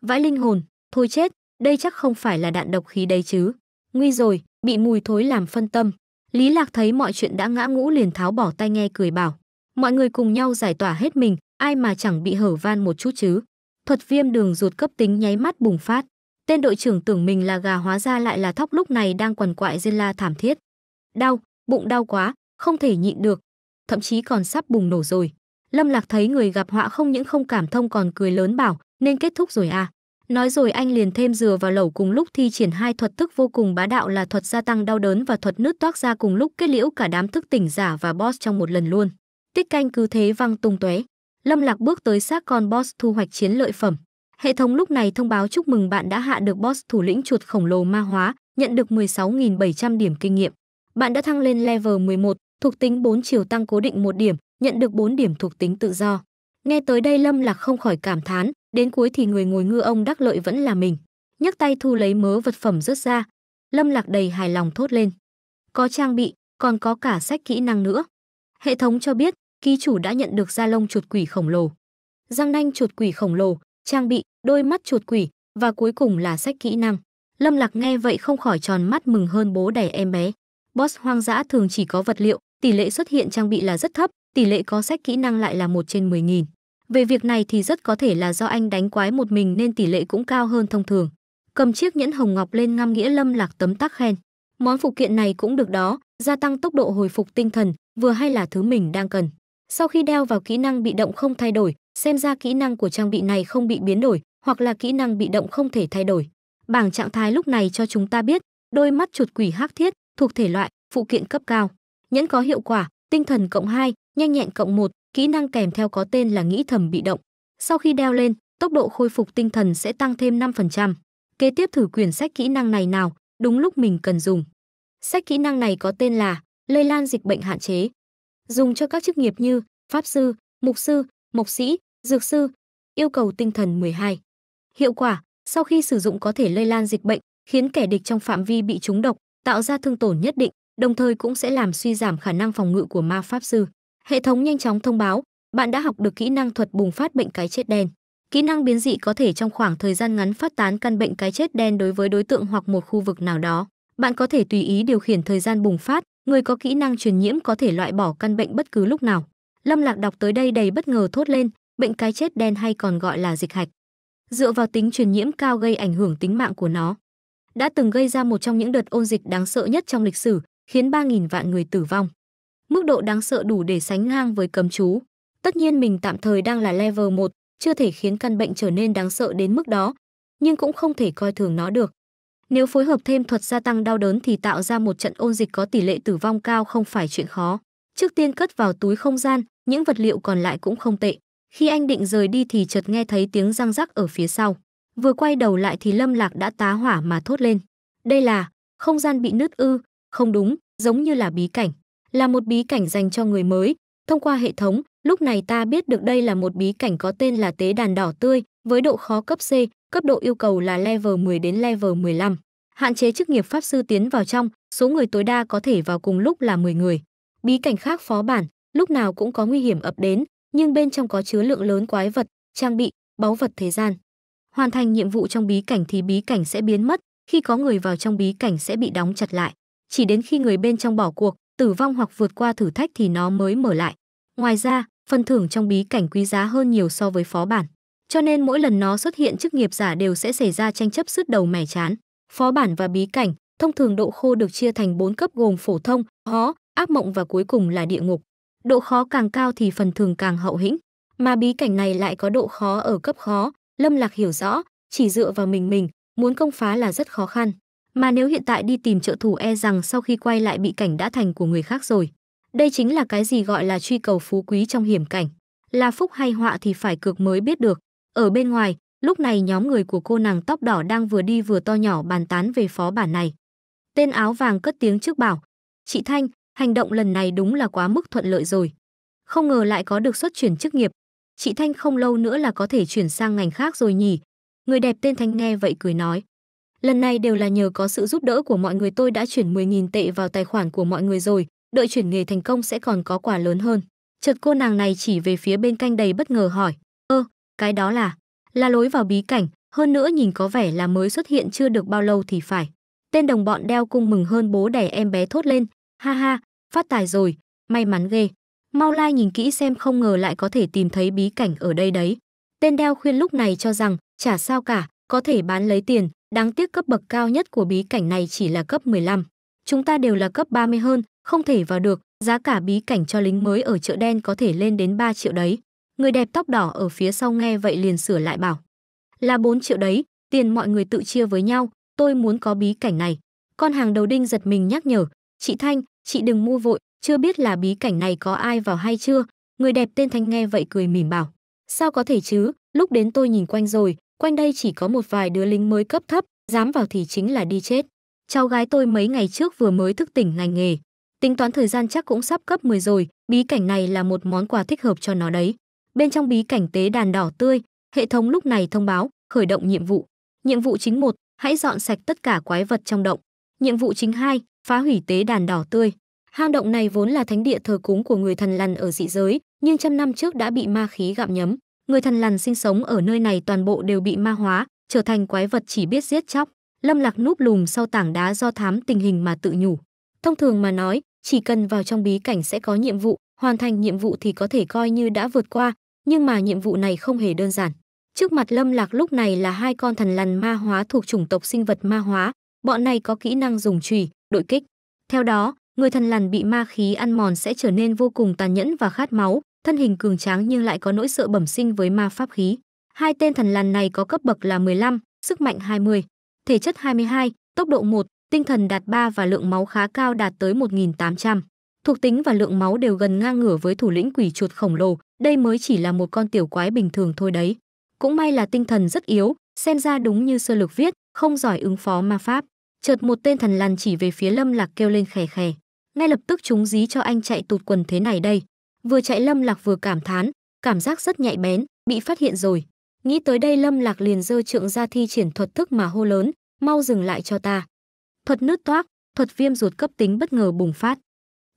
Vãi linh hồn, thôi chết, đây chắc không phải là đạn độc khí đấy chứ. Nguy rồi, bị mùi thối làm phân tâm. Lý Lạc thấy mọi chuyện đã ngã ngũ liền tháo bỏ tai nghe cười bảo. Mọi người cùng nhau giải tỏa hết mình, ai mà chẳng bị hở van một chút chứ. Thuật viêm đường ruột cấp tính nháy mắt bùng phát. Tên đội trưởng tưởng mình là gà hóa ra lại là thóc lúc này đang quằn quại rên la thảm thiết. Đau, bụng đau quá, không thể nhịn được. Thậm chí còn sắp bùng nổ rồi. Lâm Lạc thấy người gặp họa không những không cảm thông còn cười lớn bảo, nên kết thúc rồi à. Nói rồi anh liền thêm dừa vào lẩu cùng lúc thi triển hai thuật thức vô cùng bá đạo là thuật gia tăng đau đớn và thuật nứt toác ra cùng lúc kết liễu cả đám thức tỉnh giả và boss trong một lần luôn. Tích canh cứ thế văng tung tóe. Lâm Lạc bước tới xác con boss thu hoạch chiến lợi phẩm. Hệ thống lúc này thông báo chúc mừng bạn đã hạ được boss thủ lĩnh chuột khổng lồ ma hóa, nhận được 16.700 điểm kinh nghiệm. Bạn đã thăng lên level 11, thuộc tính 4 chiều tăng cố định 1 điểm, nhận được 4 điểm thuộc tính tự do. Nghe tới đây Lâm Lạc không khỏi cảm thán, đến cuối thì người ngồi ngư ông đắc lợi vẫn là mình. Nhấc tay thu lấy mớ vật phẩm rớt ra, Lâm Lạc đầy hài lòng thốt lên. Có trang bị, còn có cả sách kỹ năng nữa. Hệ thống cho biết, ký chủ đã nhận được da lông chuột quỷ khổng lồ, răng nanh chuột quỷ khổng lồ, trang bị, đôi mắt chuột quỷ và cuối cùng là sách kỹ năng. Lâm Lạc nghe vậy không khỏi tròn mắt mừng hơn bố đẻ em bé. Boss hoang dã thường chỉ có vật liệu, tỷ lệ xuất hiện trang bị là rất thấp, tỷ lệ có sách kỹ năng lại là một trên 10.000. Về việc này thì rất có thể là do anh đánh quái một mình nên tỷ lệ cũng cao hơn thông thường. Cầm chiếc nhẫn hồng ngọc lên ngăm nghĩa Lâm Lạc tấm tắc khen. Món phụ kiện này cũng được đó, gia tăng tốc độ hồi phục tinh thần, vừa hay là thứ mình đang cần. Sau khi đeo vào kỹ năng bị động không thay đổi, xem ra kỹ năng của trang bị này không bị biến đổi, hoặc là kỹ năng bị động không thể thay đổi. Bảng trạng thái lúc này cho chúng ta biết, đôi mắt chuột quỷ hắc thiết, thuộc thể loại, phụ kiện cấp cao. Nhẫn có hiệu quả, tinh thần cộng 2, nhanh nhẹn cộng 1, kỹ năng kèm theo có tên là nghĩ thầm bị động. Sau khi đeo lên, tốc độ khôi phục tinh thần sẽ tăng thêm 5%. Kế tiếp thử quyển sách kỹ năng này nào, đúng lúc mình cần dùng. Sách kỹ năng này có tên là Lây lan dịch bệnh hạn chế. Dùng cho các chức nghiệp như pháp sư, mục sư, mộc sĩ, dược sư, yêu cầu tinh thần 12. Hiệu quả, sau khi sử dụng có thể lây lan dịch bệnh, khiến kẻ địch trong phạm vi bị trúng độc, tạo ra thương tổn nhất định, đồng thời cũng sẽ làm suy giảm khả năng phòng ngự của ma pháp sư. Hệ thống nhanh chóng thông báo, bạn đã học được kỹ năng thuật bùng phát bệnh cái chết đen. Kỹ năng biến dị có thể trong khoảng thời gian ngắn phát tán căn bệnh cái chết đen đối với đối tượng hoặc một khu vực nào đó. Bạn có thể tùy ý điều khiển thời gian bùng phát, người có kỹ năng truyền nhiễm có thể loại bỏ căn bệnh bất cứ lúc nào. Lâm Lạc đọc tới đây đầy bất ngờ thốt lên, bệnh cái chết đen hay còn gọi là dịch hạch. Dựa vào tính truyền nhiễm cao gây ảnh hưởng tính mạng của nó, đã từng gây ra một trong những đợt ôn dịch đáng sợ nhất trong lịch sử, khiến 3.000 vạn người tử vong mức độ đáng sợ đủ để sánh ngang với cấm chú. Tất nhiên mình tạm thời đang là level 1, chưa thể khiến căn bệnh trở nên đáng sợ đến mức đó, nhưng cũng không thể coi thường nó được. Nếu phối hợp thêm thuật gia tăng đau đớn thì tạo ra một trận ôn dịch có tỷ lệ tử vong cao không phải chuyện khó. Trước tiên cất vào túi không gian, những vật liệu còn lại cũng không tệ. Khi anh định rời đi thì chợt nghe thấy tiếng răng rắc ở phía sau. Vừa quay đầu lại thì Lâm Lạc đã tá hỏa mà thốt lên. Đây là không gian bị nứt ư, không đúng, giống như là bí cảnh là một bí cảnh dành cho người mới. Thông qua hệ thống, lúc này ta biết được đây là một bí cảnh có tên là tế đàn đỏ tươi, với độ khó cấp C, cấp độ yêu cầu là level 10 đến level 15. Hạn chế chức nghiệp pháp sư tiến vào trong, số người tối đa có thể vào cùng lúc là 10 người. Bí cảnh khác phó bản, lúc nào cũng có nguy hiểm ập đến, nhưng bên trong có chứa lượng lớn quái vật, trang bị, báu vật thế gian. Hoàn thành nhiệm vụ trong bí cảnh thì bí cảnh sẽ biến mất, khi có người vào trong bí cảnh sẽ bị đóng chặt lại. Chỉ đến khi người bên trong bỏ cuộc, tử vong hoặc vượt qua thử thách thì nó mới mở lại. Ngoài ra, phần thưởng trong bí cảnh quý giá hơn nhiều so với phó bản. Cho nên mỗi lần nó xuất hiện chức nghiệp giả đều sẽ xảy ra tranh chấp sứt đầu mẻ chán. Phó bản và bí cảnh, thông thường độ khô được chia thành 4 cấp gồm phổ thông, khó, ác mộng và cuối cùng là địa ngục. Độ khó càng cao thì phần thưởng càng hậu hĩnh, mà bí cảnh này lại có độ khó ở cấp khó, Lâm Lạc hiểu rõ, chỉ dựa vào mình mình, muốn công phá là rất khó khăn. Mà nếu hiện tại đi tìm trợ thủ e rằng sau khi quay lại bị cảnh đã thành của người khác rồi. Đây chính là cái gì gọi là truy cầu phú quý trong hiểm cảnh. Là phúc hay họa thì phải cược mới biết được. Ở bên ngoài, lúc này nhóm người của cô nàng tóc đỏ đang vừa đi vừa to nhỏ bàn tán về phó bản này. Tên áo vàng cất tiếng trước bảo. Chị Thanh, hành động lần này đúng là quá mức thuận lợi rồi. Không ngờ lại có được xuất chuyển chức nghiệp. Chị Thanh không lâu nữa là có thể chuyển sang ngành khác rồi nhỉ. Người đẹp tên Thanh nghe vậy cười nói. Lần này đều là nhờ có sự giúp đỡ của mọi người tôi đã chuyển 10.000 tệ vào tài khoản của mọi người rồi, đợi chuyển nghề thành công sẽ còn có quà lớn hơn. Chợt cô nàng này chỉ về phía bên canh đầy bất ngờ hỏi, ơ, cái đó là, là lối vào bí cảnh, hơn nữa nhìn có vẻ là mới xuất hiện chưa được bao lâu thì phải. Tên đồng bọn đeo cung mừng hơn bố đẻ em bé thốt lên, ha ha, phát tài rồi, may mắn ghê. Mau lai nhìn kỹ xem không ngờ lại có thể tìm thấy bí cảnh ở đây đấy. Tên đeo khuyên lúc này cho rằng, chả sao cả, có thể bán lấy tiền, Đáng tiếc cấp bậc cao nhất của bí cảnh này chỉ là cấp 15. Chúng ta đều là cấp 30 hơn, không thể vào được, giá cả bí cảnh cho lính mới ở chợ đen có thể lên đến 3 triệu đấy. Người đẹp tóc đỏ ở phía sau nghe vậy liền sửa lại bảo. Là 4 triệu đấy, tiền mọi người tự chia với nhau, tôi muốn có bí cảnh này. Con hàng đầu đinh giật mình nhắc nhở, chị Thanh, chị đừng mua vội, chưa biết là bí cảnh này có ai vào hay chưa. Người đẹp tên Thanh nghe vậy cười mỉm bảo. Sao có thể chứ, lúc đến tôi nhìn quanh rồi, quanh đây chỉ có một vài đứa lính mới cấp thấp, dám vào thì chính là đi chết. Cháu gái tôi mấy ngày trước vừa mới thức tỉnh ngành nghề, tính toán thời gian chắc cũng sắp cấp 10 rồi, bí cảnh này là một món quà thích hợp cho nó đấy. Bên trong bí cảnh tế đàn đỏ tươi, hệ thống lúc này thông báo khởi động nhiệm vụ. Nhiệm vụ chính một hãy dọn sạch tất cả quái vật trong động. Nhiệm vụ chính hai phá hủy tế đàn đỏ tươi. Hang động này vốn là thánh địa thờ cúng của người thần lằn ở dị giới, nhưng trăm năm trước đã bị ma khí gặm nhấm người thần lằn sinh sống ở nơi này toàn bộ đều bị ma hóa, trở thành quái vật chỉ biết giết chóc. Lâm Lạc núp lùm sau tảng đá do thám tình hình mà tự nhủ. Thông thường mà nói, chỉ cần vào trong bí cảnh sẽ có nhiệm vụ, hoàn thành nhiệm vụ thì có thể coi như đã vượt qua, nhưng mà nhiệm vụ này không hề đơn giản. Trước mặt Lâm Lạc lúc này là hai con thần lằn ma hóa thuộc chủng tộc sinh vật ma hóa, bọn này có kỹ năng dùng chùy, đội kích. Theo đó, người thần lằn bị ma khí ăn mòn sẽ trở nên vô cùng tàn nhẫn và khát máu, thân hình cường tráng nhưng lại có nỗi sợ bẩm sinh với ma pháp khí. Hai tên thần lằn này có cấp bậc là 15, sức mạnh 20, thể chất 22, tốc độ 1, tinh thần đạt 3 và lượng máu khá cao đạt tới 1800. Thuộc tính và lượng máu đều gần ngang ngửa với thủ lĩnh quỷ chuột khổng lồ, đây mới chỉ là một con tiểu quái bình thường thôi đấy. Cũng may là tinh thần rất yếu, xem ra đúng như sơ lược viết, không giỏi ứng phó ma pháp. Chợt một tên thần lằn chỉ về phía Lâm Lạc kêu lên khè khè. Ngay lập tức chúng dí cho anh chạy tụt quần thế này đây. Vừa chạy Lâm Lạc vừa cảm thán, cảm giác rất nhạy bén, bị phát hiện rồi. Nghĩ tới đây Lâm Lạc liền giơ trượng ra thi triển thuật thức mà hô lớn, mau dừng lại cho ta. Thuật nứt toác, thuật viêm ruột cấp tính bất ngờ bùng phát.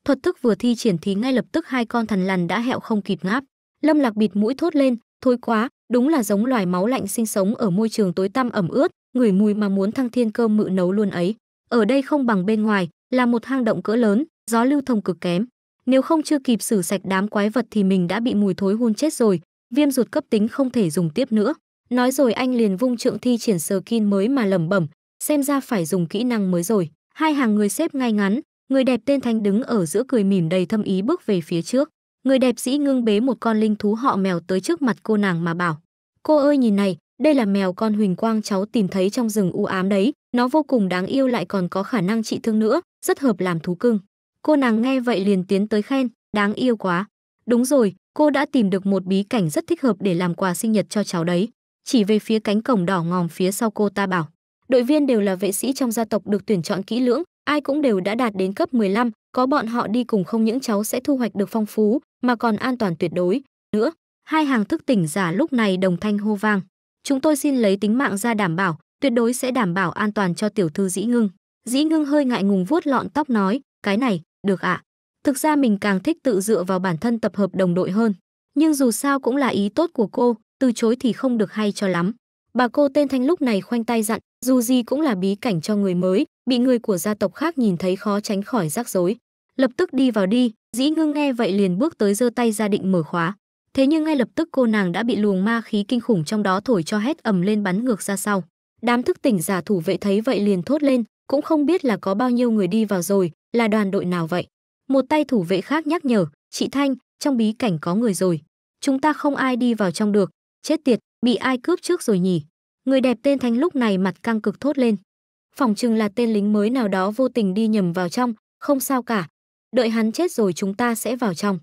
Thuật thức vừa thi triển thì ngay lập tức hai con thần lằn đã hẹo không kịp ngáp. Lâm Lạc bịt mũi thốt lên, thôi quá, đúng là giống loài máu lạnh sinh sống ở môi trường tối tăm ẩm ướt, người mùi mà muốn thăng thiên cơm mự nấu luôn ấy. Ở đây không bằng bên ngoài, là một hang động cỡ lớn, gió lưu thông cực kém. Nếu không chưa kịp xử sạch đám quái vật thì mình đã bị mùi thối hun chết rồi, viêm ruột cấp tính không thể dùng tiếp nữa. Nói rồi anh liền vung trượng thi triển sờ kin mới mà lẩm bẩm, xem ra phải dùng kỹ năng mới rồi. Hai hàng người xếp ngay ngắn, người đẹp tên Thanh đứng ở giữa cười mỉm đầy thâm ý bước về phía trước. Người đẹp dĩ ngưng bế một con linh thú họ mèo tới trước mặt cô nàng mà bảo. Cô ơi nhìn này, đây là mèo con Huỳnh Quang cháu tìm thấy trong rừng u ám đấy. Nó vô cùng đáng yêu lại còn có khả năng trị thương nữa, rất hợp làm thú cưng. Cô nàng nghe vậy liền tiến tới khen, đáng yêu quá. Đúng rồi, cô đã tìm được một bí cảnh rất thích hợp để làm quà sinh nhật cho cháu đấy. Chỉ về phía cánh cổng đỏ ngòm phía sau cô ta bảo. Đội viên đều là vệ sĩ trong gia tộc được tuyển chọn kỹ lưỡng, ai cũng đều đã đạt đến cấp 15, có bọn họ đi cùng không những cháu sẽ thu hoạch được phong phú, mà còn an toàn tuyệt đối. Nữa, hai hàng thức tỉnh giả lúc này đồng thanh hô vang. Chúng tôi xin lấy tính mạng ra đảm bảo, tuyệt đối sẽ đảm bảo an toàn cho tiểu thư Dĩ Ngưng. Dĩ Ngưng hơi ngại ngùng vuốt lọn tóc nói, cái này, được ạ. Thực ra mình càng thích tự dựa vào bản thân tập hợp đồng đội hơn. Nhưng dù sao cũng là ý tốt của cô, từ chối thì không được hay cho lắm. Bà cô tên Thanh lúc này khoanh tay dặn, dù gì cũng là bí cảnh cho người mới, bị người của gia tộc khác nhìn thấy khó tránh khỏi rắc rối. Lập tức đi vào đi, dĩ ngưng nghe vậy liền bước tới giơ tay ra định mở khóa. Thế nhưng ngay lập tức cô nàng đã bị luồng ma khí kinh khủng trong đó thổi cho hét ầm lên bắn ngược ra sau. Đám thức tỉnh giả thủ vệ thấy vậy liền thốt lên, cũng không biết là có bao nhiêu người đi vào rồi, là đoàn đội nào vậy. Một tay thủ vệ khác nhắc nhở, chị Thanh, trong bí cảnh có người rồi. Chúng ta không ai đi vào trong được, chết tiệt, bị ai cướp trước rồi nhỉ. Người đẹp tên Thanh lúc này mặt căng cực thốt lên. Phòng chừng là tên lính mới nào đó vô tình đi nhầm vào trong, không sao cả. Đợi hắn chết rồi chúng ta sẽ vào trong.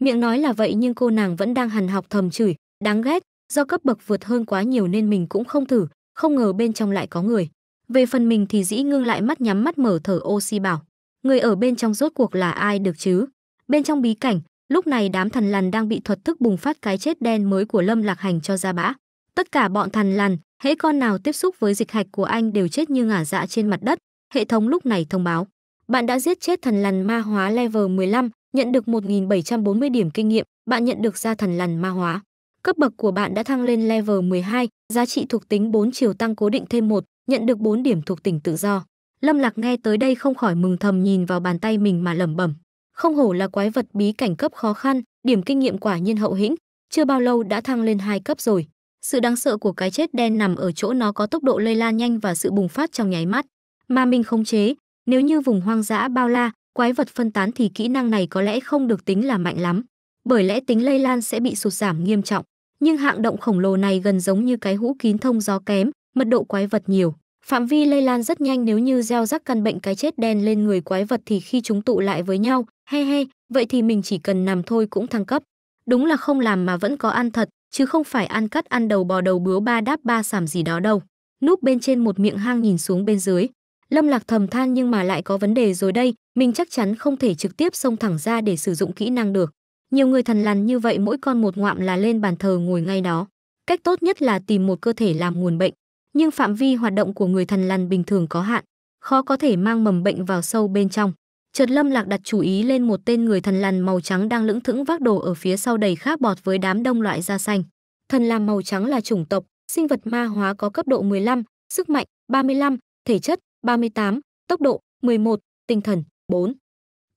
Miệng nói là vậy nhưng cô nàng vẫn đang hằn học thầm chửi, đáng ghét, do cấp bậc vượt hơn quá nhiều nên mình cũng không thử, không ngờ bên trong lại có người. Về phần mình thì dĩ ngưng lại mắt nhắm mắt mở thở oxy bảo. Người ở bên trong rốt cuộc là ai được chứ? Bên trong bí cảnh, lúc này đám thần lằn đang bị thuật thức bùng phát cái chết đen mới của Lâm Lạc Hành cho ra bã. Tất cả bọn thần lằn, hễ con nào tiếp xúc với dịch hạch của anh đều chết như ngả dạ trên mặt đất. Hệ thống lúc này thông báo. Bạn đã giết chết thần lằn ma hóa level 15, nhận được 1.740 điểm kinh nghiệm, bạn nhận được ra thần lằn ma hóa. Cấp bậc của bạn đã thăng lên level 12, giá trị thuộc tính 4 chiều tăng cố định thêm 1, nhận được 4 điểm thuộc tỉnh tự do. Lâm Lạc nghe tới đây không khỏi mừng thầm nhìn vào bàn tay mình mà lẩm bẩm. Không hổ là quái vật bí cảnh cấp khó khăn, điểm kinh nghiệm quả nhiên hậu hĩnh, chưa bao lâu đã thăng lên hai cấp rồi. Sự đáng sợ của cái chết đen nằm ở chỗ nó có tốc độ lây lan nhanh và sự bùng phát trong nháy mắt. Mà mình khống chế, nếu như vùng hoang dã bao la, quái vật phân tán thì kỹ năng này có lẽ không được tính là mạnh lắm, bởi lẽ tính lây lan sẽ bị sụt giảm nghiêm trọng. Nhưng hạng động khổng lồ này gần giống như cái hũ kín thông gió kém, mật độ quái vật nhiều. Phạm vi lây lan rất nhanh nếu như gieo rắc căn bệnh cái chết đen lên người quái vật thì khi chúng tụ lại với nhau, he he, vậy thì mình chỉ cần nằm thôi cũng thăng cấp. Đúng là không làm mà vẫn có ăn thật, chứ không phải ăn cắt ăn đầu bò đầu bướu ba đáp ba sảm gì đó đâu. Núp bên trên một miệng hang nhìn xuống bên dưới. Lâm Lạc thầm than nhưng mà lại có vấn đề rồi đây, mình chắc chắn không thể trực tiếp xông thẳng ra để sử dụng kỹ năng được. Nhiều người thần lằn như vậy mỗi con một ngoạm là lên bàn thờ ngồi ngay đó. Cách tốt nhất là tìm một cơ thể làm nguồn bệnh nhưng phạm vi hoạt động của người thần lằn bình thường có hạn, khó có thể mang mầm bệnh vào sâu bên trong. Chợt Lâm Lạc đặt chú ý lên một tên người thần lằn màu trắng đang lững thững vác đồ ở phía sau đầy khác bọt với đám đông loại da xanh. Thần làm màu trắng là chủng tộc, sinh vật ma hóa có cấp độ 15, sức mạnh 35, thể chất 38, tốc độ 11, tinh thần 4.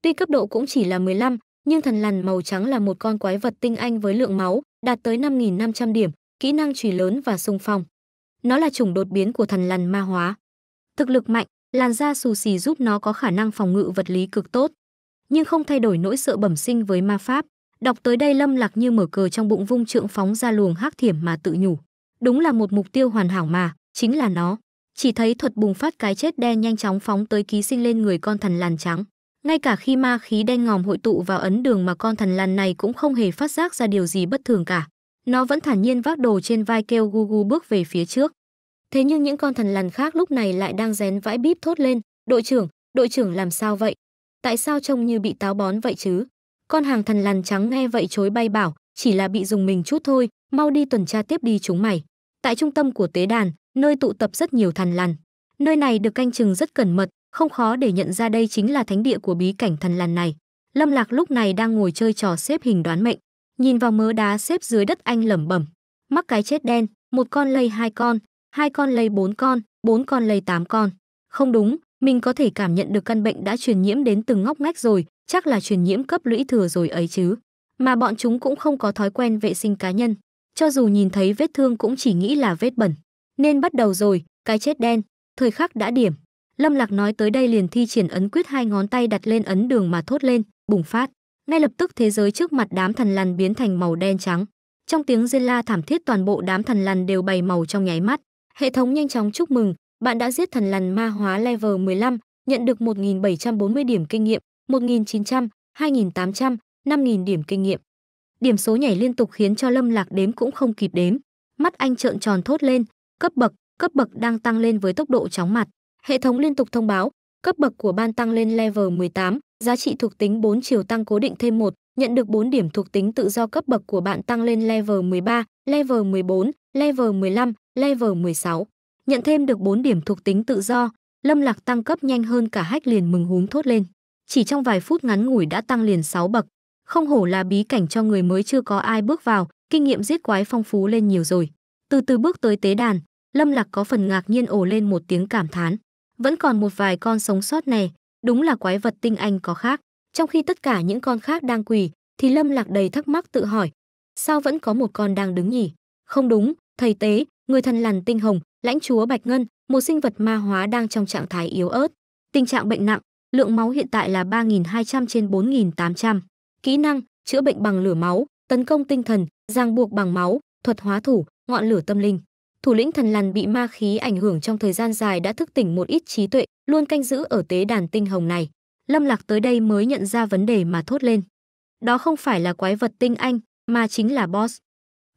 Tuy cấp độ cũng chỉ là 15, nhưng thần lằn màu trắng là một con quái vật tinh anh với lượng máu đạt tới 5.500 điểm, kỹ năng chùy lớn và xung phong. Nó là chủng đột biến của thần lằn ma hóa. Thực lực mạnh, làn da xù xì giúp nó có khả năng phòng ngự vật lý cực tốt, nhưng không thay đổi nỗi sợ bẩm sinh với ma pháp. Đọc tới đây Lâm Lạc như mở cờ trong bụng vung trượng phóng ra luồng hắc thiểm mà tự nhủ, đúng là một mục tiêu hoàn hảo mà, chính là nó. Chỉ thấy thuật bùng phát cái chết đen nhanh chóng phóng tới ký sinh lên người con thần lằn trắng. Ngay cả khi ma khí đen ngòm hội tụ vào ấn đường mà con thần lằn này cũng không hề phát giác ra điều gì bất thường cả. Nó vẫn thản nhiên vác đồ trên vai kêu gu gu bước về phía trước. Thế nhưng những con thần lằn khác lúc này lại đang rén vãi bíp thốt lên, "Đội trưởng, đội trưởng làm sao vậy? Tại sao trông như bị táo bón vậy chứ?" Con hàng thần lằn trắng nghe vậy chối bay bảo, "Chỉ là bị dùng mình chút thôi, mau đi tuần tra tiếp đi chúng mày." Tại trung tâm của tế đàn, nơi tụ tập rất nhiều thần lằn. Nơi này được canh chừng rất cẩn mật, không khó để nhận ra đây chính là thánh địa của bí cảnh thần lằn này. Lâm Lạc lúc này đang ngồi chơi trò xếp hình đoán mệnh. Nhìn vào mớ đá xếp dưới đất anh lẩm bẩm, mắc cái chết đen, một con lây hai con, hai con lây bốn con, bốn con lây tám con. Không đúng, mình có thể cảm nhận được căn bệnh đã truyền nhiễm đến từng ngóc ngách rồi, chắc là truyền nhiễm cấp lũy thừa rồi ấy chứ. Mà bọn chúng cũng không có thói quen vệ sinh cá nhân, cho dù nhìn thấy vết thương cũng chỉ nghĩ là vết bẩn. Nên bắt đầu rồi, cái chết đen, thời khắc đã điểm. Lâm Lạc nói tới đây liền thi triển ấn quyết hai ngón tay đặt lên ấn đường mà thốt lên, bùng phát. Ngay lập tức thế giới trước mặt đám thần lằn biến thành màu đen trắng. Trong tiếng rên la thảm thiết toàn bộ đám thần lằn đều bày màu trong nháy mắt. Hệ thống nhanh chóng chúc mừng, bạn đã giết thần lằn ma hóa level 15, nhận được 1.740 điểm kinh nghiệm, 1.900 2.800 5.000 điểm kinh nghiệm. Điểm số nhảy liên tục khiến cho Lâm Lạc đếm cũng không kịp đếm. Mắt anh trợn tròn thốt lên, cấp bậc, cấp bậc đang tăng lên với tốc độ chóng mặt. Hệ thống liên tục thông báo, cấp bậc của ban tăng lên level 18, giá trị thuộc tính 4 chiều tăng cố định thêm 1, nhận được 4 điểm thuộc tính tự do cấp bậc của bạn tăng lên level 13, level 14, level 15, level 16. Nhận thêm được 4 điểm thuộc tính tự do, Lâm Lạc tăng cấp nhanh hơn cả hách liền mừng húm thốt lên. Chỉ trong vài phút ngắn ngủi đã tăng liền 6 bậc. Không hổ là bí cảnh cho người mới chưa có ai bước vào, kinh nghiệm giết quái phong phú lên nhiều rồi. Từ từ bước tới tế đàn, Lâm Lạc có phần ngạc nhiên ồ lên một tiếng cảm thán vẫn còn một vài con sống sót này, đúng là quái vật tinh anh có khác. Trong khi tất cả những con khác đang quỳ, thì Lâm Lạc đầy thắc mắc tự hỏi, sao vẫn có một con đang đứng nhỉ? Không đúng, thầy tế, người thần lằn tinh hồng, lãnh chúa Bạch Ngân, một sinh vật ma hóa đang trong trạng thái yếu ớt. Tình trạng bệnh nặng, lượng máu hiện tại là 3.200 trên 4.800. Kỹ năng, chữa bệnh bằng lửa máu, tấn công tinh thần, ràng buộc bằng máu, thuật hóa thủ, ngọn lửa tâm linh thủ lĩnh thần lằn bị ma khí ảnh hưởng trong thời gian dài đã thức tỉnh một ít trí tuệ, luôn canh giữ ở tế đàn tinh hồng này. Lâm Lạc tới đây mới nhận ra vấn đề mà thốt lên. Đó không phải là quái vật tinh anh, mà chính là boss.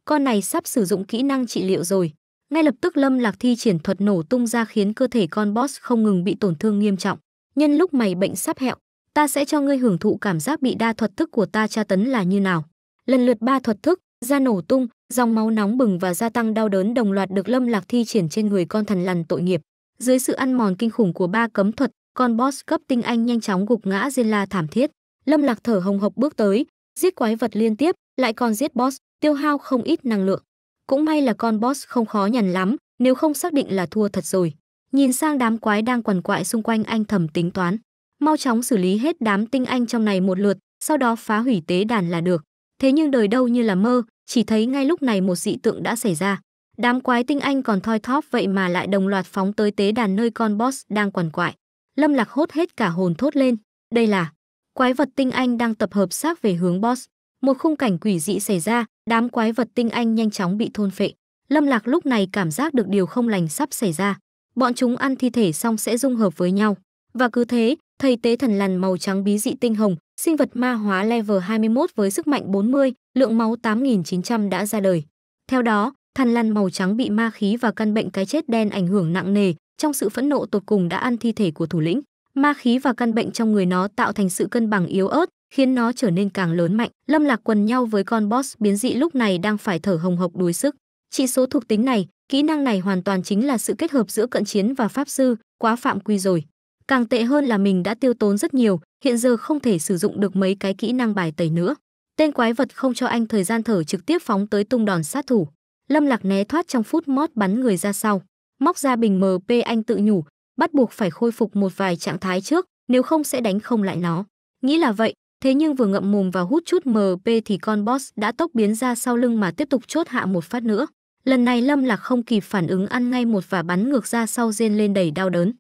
Con này sắp sử dụng kỹ năng trị liệu rồi. Ngay lập tức Lâm Lạc thi triển thuật nổ tung ra khiến cơ thể con boss không ngừng bị tổn thương nghiêm trọng. Nhân lúc mày bệnh sắp hẹo, ta sẽ cho ngươi hưởng thụ cảm giác bị đa thuật thức của ta tra tấn là như nào. Lần lượt ba thuật thức, da nổ tung, dòng máu nóng bừng và gia tăng đau đớn đồng loạt được Lâm Lạc thi triển trên người con thần lằn tội nghiệp. Dưới sự ăn mòn kinh khủng của ba cấm thuật, con boss cấp tinh anh nhanh chóng gục ngã diên la thảm thiết. Lâm Lạc thở hồng hộc bước tới, giết quái vật liên tiếp, lại còn giết boss, tiêu hao không ít năng lượng. Cũng may là con boss không khó nhằn lắm, nếu không xác định là thua thật rồi. Nhìn sang đám quái đang quằn quại xung quanh anh thầm tính toán, mau chóng xử lý hết đám tinh anh trong này một lượt, sau đó phá hủy tế đàn là được. Thế nhưng đời đâu như là mơ, chỉ thấy ngay lúc này một dị tượng đã xảy ra. Đám quái tinh anh còn thoi thóp vậy mà lại đồng loạt phóng tới tế đàn nơi con boss đang quằn quại. Lâm Lạc hốt hết cả hồn thốt lên, đây là quái vật tinh anh đang tập hợp xác về hướng boss. Một khung cảnh quỷ dị xảy ra, đám quái vật tinh anh nhanh chóng bị thôn phệ. Lâm Lạc lúc này cảm giác được điều không lành sắp xảy ra. Bọn chúng ăn thi thể xong sẽ dung hợp với nhau. Và cứ thế, thầy tế thần lằn màu trắng bí dị tinh hồng, sinh vật ma hóa level 21 với sức mạnh 40, lượng máu 8.900 đã ra đời. Theo đó, thằn lằn màu trắng bị ma khí và căn bệnh cái chết đen ảnh hưởng nặng nề, trong sự phẫn nộ tột cùng đã ăn thi thể của thủ lĩnh. Ma khí và căn bệnh trong người nó tạo thành sự cân bằng yếu ớt, khiến nó trở nên càng lớn mạnh. Lâm Lạc quần nhau với con boss biến dị lúc này đang phải thở hồng hộc đuối sức. Chỉ số thuộc tính này, kỹ năng này hoàn toàn chính là sự kết hợp giữa cận chiến và pháp sư, quá phạm quy rồi. Càng tệ hơn là mình đã tiêu tốn rất nhiều, hiện giờ không thể sử dụng được mấy cái kỹ năng bài tẩy nữa. Tên quái vật không cho anh thời gian thở trực tiếp phóng tới tung đòn sát thủ. Lâm Lạc né thoát trong phút mót bắn người ra sau, móc ra bình MP anh tự nhủ, bắt buộc phải khôi phục một vài trạng thái trước, nếu không sẽ đánh không lại nó. Nghĩ là vậy, thế nhưng vừa ngậm mồm vào hút chút MP thì con boss đã tốc biến ra sau lưng mà tiếp tục chốt hạ một phát nữa. Lần này Lâm Lạc không kịp phản ứng ăn ngay một và bắn ngược ra sau rên lên đầy đau đớn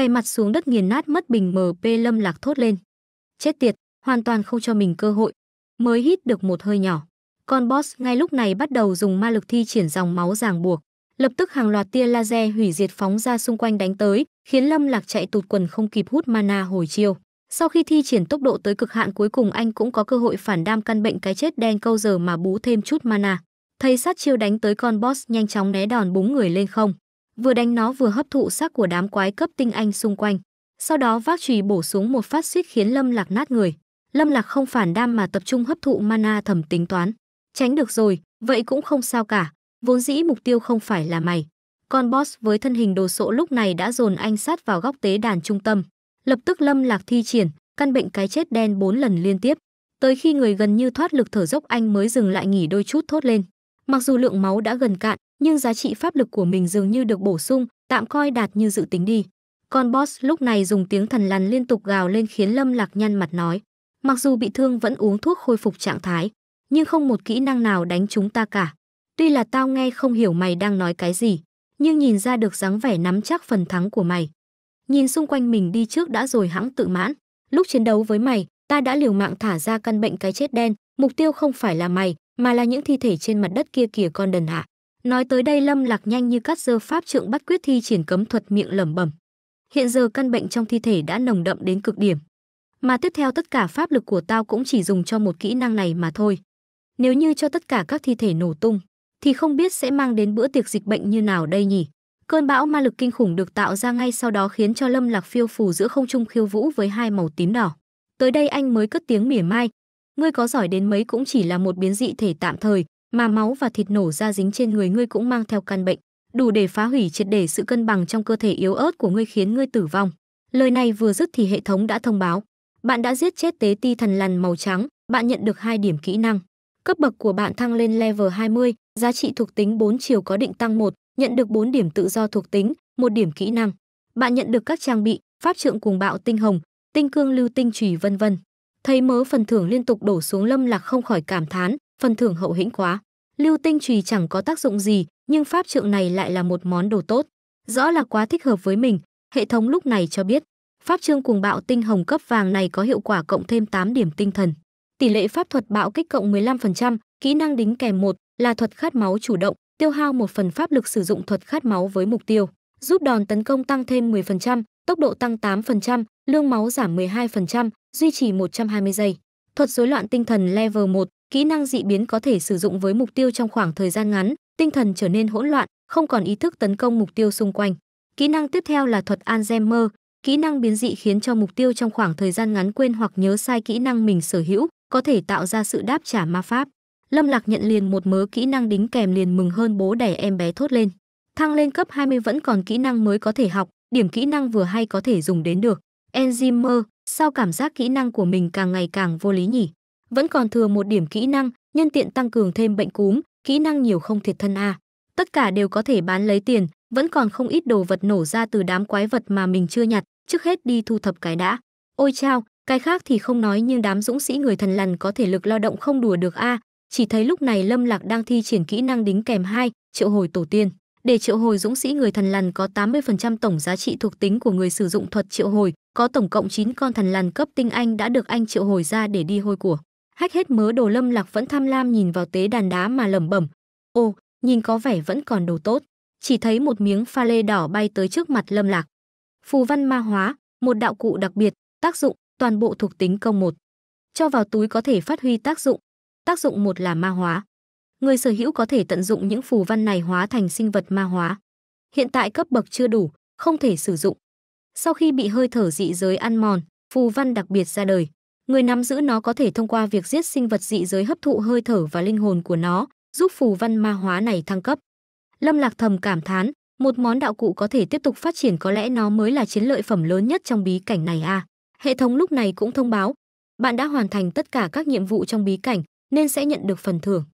cày mặt xuống đất nghiền nát mất bình MP Lâm Lạc thốt lên. Chết tiệt, hoàn toàn không cho mình cơ hội. Mới hít được một hơi nhỏ. Con boss ngay lúc này bắt đầu dùng ma lực thi triển dòng máu ràng buộc. Lập tức hàng loạt tia laser hủy diệt phóng ra xung quanh đánh tới, khiến Lâm Lạc chạy tụt quần không kịp hút mana hồi chiêu. Sau khi thi triển tốc độ tới cực hạn cuối cùng anh cũng có cơ hội phản đam căn bệnh cái chết đen câu giờ mà bú thêm chút mana. Thấy sát chiêu đánh tới con boss nhanh chóng né đòn búng người lên không, vừa đánh nó vừa hấp thụ xác của đám quái cấp tinh anh xung quanh. Sau đó vác chùy bổ xuống một phát suýt khiến Lâm Lạc nát người. Lâm Lạc không phản đam mà tập trung hấp thụ mana thầm tính toán. Tránh được rồi, vậy cũng không sao cả, vốn dĩ mục tiêu không phải là mày. Con boss với thân hình đồ sộ lúc này đã dồn anh sát vào góc tế đàn trung tâm. Lập tức Lâm Lạc thi triển, căn bệnh cái chết đen bốn lần liên tiếp. Tới khi người gần như thoát lực thở dốc anh mới dừng lại nghỉ đôi chút thốt lên. Mặc dù lượng máu đã gần cạn, nhưng giá trị pháp lực của mình dường như được bổ sung, tạm coi đạt như dự tính đi. Còn boss lúc này dùng tiếng thần lằn liên tục gào lên khiến Lâm Lạc nhăn mặt nói. Mặc dù bị thương vẫn uống thuốc khôi phục trạng thái, nhưng không một kỹ năng nào đánh chúng ta cả. Tuy là tao nghe không hiểu mày đang nói cái gì, nhưng nhìn ra được dáng vẻ nắm chắc phần thắng của mày. Nhìn xung quanh mình đi trước đã rồi hãng tự mãn. Lúc chiến đấu với mày, ta đã liều mạng thả ra căn bệnh cái chết đen, mục tiêu không phải là mày, mà là những thi thể trên mặt đất kia kìa con đần hạ. Nói tới đây Lâm Lạc nhanh như cắt dơ pháp trượng bắt quyết thi triển cấm thuật miệng lẩm bẩm. Hiện giờ căn bệnh trong thi thể đã nồng đậm đến cực điểm. Mà tiếp theo tất cả pháp lực của tao cũng chỉ dùng cho một kỹ năng này mà thôi. Nếu như cho tất cả các thi thể nổ tung, thì không biết sẽ mang đến bữa tiệc dịch bệnh như nào đây nhỉ. Cơn bão ma lực kinh khủng được tạo ra ngay sau đó khiến cho Lâm Lạc phiêu phù giữa không trung khiêu vũ với hai màu tím đỏ. Tới đây anh mới cất tiếng mỉa mai, ngươi có giỏi đến mấy cũng chỉ là một biến dị thể tạm thời, mà máu và thịt nổ ra dính trên người ngươi cũng mang theo căn bệnh, đủ để phá hủy triệt để sự cân bằng trong cơ thể yếu ớt của ngươi khiến ngươi tử vong. Lời này vừa dứt thì hệ thống đã thông báo, bạn đã giết chết tế ti thần lằn màu trắng, bạn nhận được hai điểm kỹ năng. Cấp bậc của bạn thăng lên level 20, giá trị thuộc tính 4 chiều có định tăng 1, nhận được 4 điểm tự do thuộc tính, 1 điểm kỹ năng. Bạn nhận được các trang bị, pháp trượng cuồng bạo tinh hồng, tinh cương lưu tinh chủy vân vân thấy mớ phần thưởng liên tục đổ xuống lâm lạc không khỏi cảm thán phần thưởng hậu hĩnh quá lưu tinh trùy chẳng có tác dụng gì nhưng pháp trượng này lại là một món đồ tốt rõ là quá thích hợp với mình hệ thống lúc này cho biết pháp trương cùng bạo tinh hồng cấp vàng này có hiệu quả cộng thêm 8 điểm tinh thần tỷ lệ pháp thuật bạo kích cộng 15%, kỹ năng đính kèm một là thuật khát máu chủ động tiêu hao một phần pháp lực sử dụng thuật khát máu với mục tiêu giúp đòn tấn công tăng thêm 10%, tốc độ tăng 8%, lương máu giảm 12%, duy trì 120 giây. Thuật rối loạn tinh thần level 1, kỹ năng dị biến có thể sử dụng với mục tiêu trong khoảng thời gian ngắn, tinh thần trở nên hỗn loạn, không còn ý thức tấn công mục tiêu xung quanh. Kỹ năng tiếp theo là thuật Alzheimer, kỹ năng biến dị khiến cho mục tiêu trong khoảng thời gian ngắn quên hoặc nhớ sai kỹ năng mình sở hữu, có thể tạo ra sự đáp trả ma pháp. Lâm Lạc nhận liền một mớ kỹ năng đính kèm liền mừng hơn bố đẻ em bé thốt lên. Thăng lên cấp 20 vẫn còn kỹ năng mới có thể học, điểm kỹ năng vừa hay có thể dùng đến được. Enzymer, sao cảm giác kỹ năng của mình càng ngày càng vô lý nhỉ? Vẫn còn thừa một điểm kỹ năng, nhân tiện tăng cường thêm bệnh cúm, kỹ năng nhiều không thiệt thân a. À. Tất cả đều có thể bán lấy tiền, vẫn còn không ít đồ vật nổ ra từ đám quái vật mà mình chưa nhặt, trước hết đi thu thập cái đã. Ôi chao, cái khác thì không nói nhưng đám dũng sĩ người thần lằn có thể lực lao động không đùa được a. À. Chỉ thấy lúc này Lâm Lạc đang thi triển kỹ năng đính kèm hai triệu hồi tổ tiên. Để triệu hồi dũng sĩ người thần lằn có 80% tổng giá trị thuộc tính của người sử dụng thuật triệu hồi, có tổng cộng 9 con thần lằn cấp tinh anh đã được anh triệu hồi ra để đi hôi của. Hách hết mớ đồ lâm lạc vẫn tham lam nhìn vào tế đàn đá mà lẩm bẩm. Ô, nhìn có vẻ vẫn còn đồ tốt. Chỉ thấy một miếng pha lê đỏ bay tới trước mặt lâm lạc. Phù văn ma hóa, một đạo cụ đặc biệt, tác dụng, toàn bộ thuộc tính công một. Cho vào túi có thể phát huy tác dụng. Tác dụng một là ma hóa. Người sở hữu có thể tận dụng những phù văn này hóa thành sinh vật ma hóa. Hiện tại cấp bậc chưa đủ, không thể sử dụng, sau khi bị hơi thở dị giới ăn mòn, phù văn đặc biệt ra đời. Người nắm giữ nó có thể thông qua việc giết sinh vật dị giới hấp thụ hơi thở và linh hồn của nó, giúp phù văn ma hóa này thăng cấp. Lâm Lạc thầm cảm thán, một món đạo cụ có thể tiếp tục phát triển có lẽ nó mới là chiến lợi phẩm lớn nhất trong bí cảnh này a. À. Hệ thống lúc này cũng thông báo, bạn đã hoàn thành tất cả các nhiệm vụ trong bí cảnh nên sẽ nhận được phần thưởng.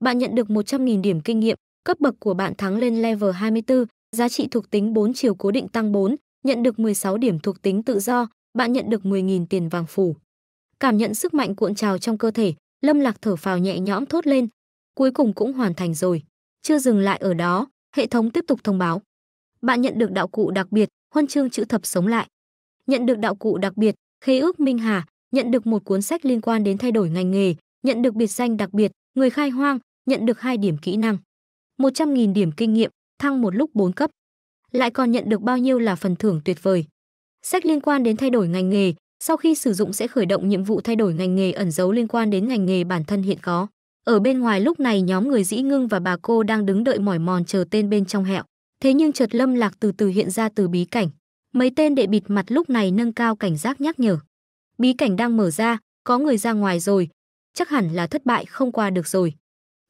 Bạn nhận được 100.000 điểm kinh nghiệm, cấp bậc của bạn thắng lên level 24, giá trị thuộc tính 4 chiều cố định tăng 4, nhận được 16 điểm thuộc tính tự do, bạn nhận được 10.000 tiền vàng phủ. Cảm nhận sức mạnh cuộn trào trong cơ thể, Lâm Lạc thở phào nhẹ nhõm thốt lên. Cuối cùng cũng hoàn thành rồi. Chưa dừng lại ở đó, hệ thống tiếp tục thông báo. Bạn nhận được đạo cụ đặc biệt, huân chương chữ thập sống lại. Nhận được đạo cụ đặc biệt, khế ước Minh Hà, nhận được một cuốn sách liên quan đến thay đổi ngành nghề, nhận được biệt danh đặc biệt, người khai hoang, nhận được 2 điểm kỹ năng. 100.000 điểm kinh nghiệm, thăng một lúc 4 cấp lại còn nhận được bao nhiêu là phần thưởng tuyệt vời. Sách liên quan đến thay đổi ngành nghề, sau khi sử dụng sẽ khởi động nhiệm vụ thay đổi ngành nghề ẩn giấu liên quan đến ngành nghề bản thân hiện có. Ở bên ngoài lúc này nhóm người dĩ ngưng và bà cô đang đứng đợi mỏi mòn chờ tên bên trong hẹo. Thế nhưng chợt lâm lạc từ từ hiện ra từ bí cảnh. Mấy tên đệ bịt mặt lúc này nâng cao cảnh giác nhắc nhở. Bí cảnh đang mở ra, có người ra ngoài rồi. Chắc hẳn là thất bại không qua được rồi.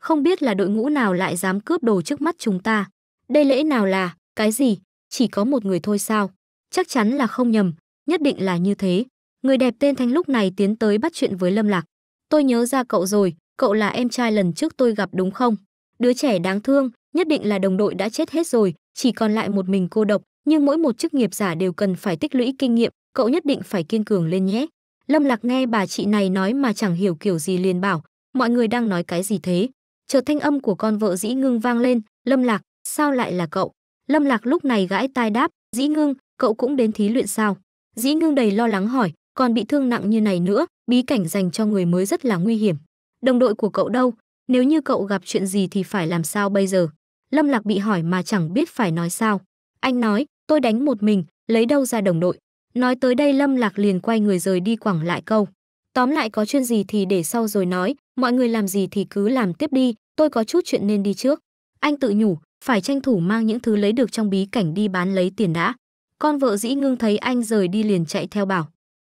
Không biết là đội ngũ nào lại dám cướp đồ trước mắt chúng ta. Đây lễ nào là... Cái gì? Chỉ có một người thôi sao? Chắc chắn là không nhầm, nhất định là như thế. Người đẹp tên Thanh lúc này tiến tới bắt chuyện với Lâm Lạc. Tôi nhớ ra cậu rồi, cậu là em trai lần trước tôi gặp đúng không? Đứa trẻ đáng thương, nhất định là đồng đội đã chết hết rồi, chỉ còn lại một mình cô độc, nhưng mỗi một chức nghiệp giả đều cần phải tích lũy kinh nghiệm, cậu nhất định phải kiên cường lên nhé. Lâm Lạc nghe bà chị này nói mà chẳng hiểu kiểu gì liền bảo, mọi người đang nói cái gì thế? Chợt thanh âm của con vợ dĩ ngưng vang lên, Lâm Lạc, sao lại là cậu? Lâm Lạc lúc này gãi tai đáp, "Dĩ Ngưng, cậu cũng đến thí luyện sao?" Dĩ Ngưng đầy lo lắng hỏi, "Còn bị thương nặng như này nữa, bí cảnh dành cho người mới rất là nguy hiểm. Đồng đội của cậu đâu? Nếu như cậu gặp chuyện gì thì phải làm sao bây giờ?" Lâm Lạc bị hỏi mà chẳng biết phải nói sao. Anh nói, "Tôi đánh một mình, lấy đâu ra đồng đội?" Nói tới đây Lâm Lạc liền quay người rời đi quẳng lại câu, "Tóm lại có chuyện gì thì để sau rồi nói, mọi người làm gì thì cứ làm tiếp đi, tôi có chút chuyện nên đi trước." Anh tự nhủ, phải tranh thủ mang những thứ lấy được trong bí cảnh đi bán lấy tiền đã. Con vợ dĩ ngưng thấy anh rời đi liền chạy theo bảo.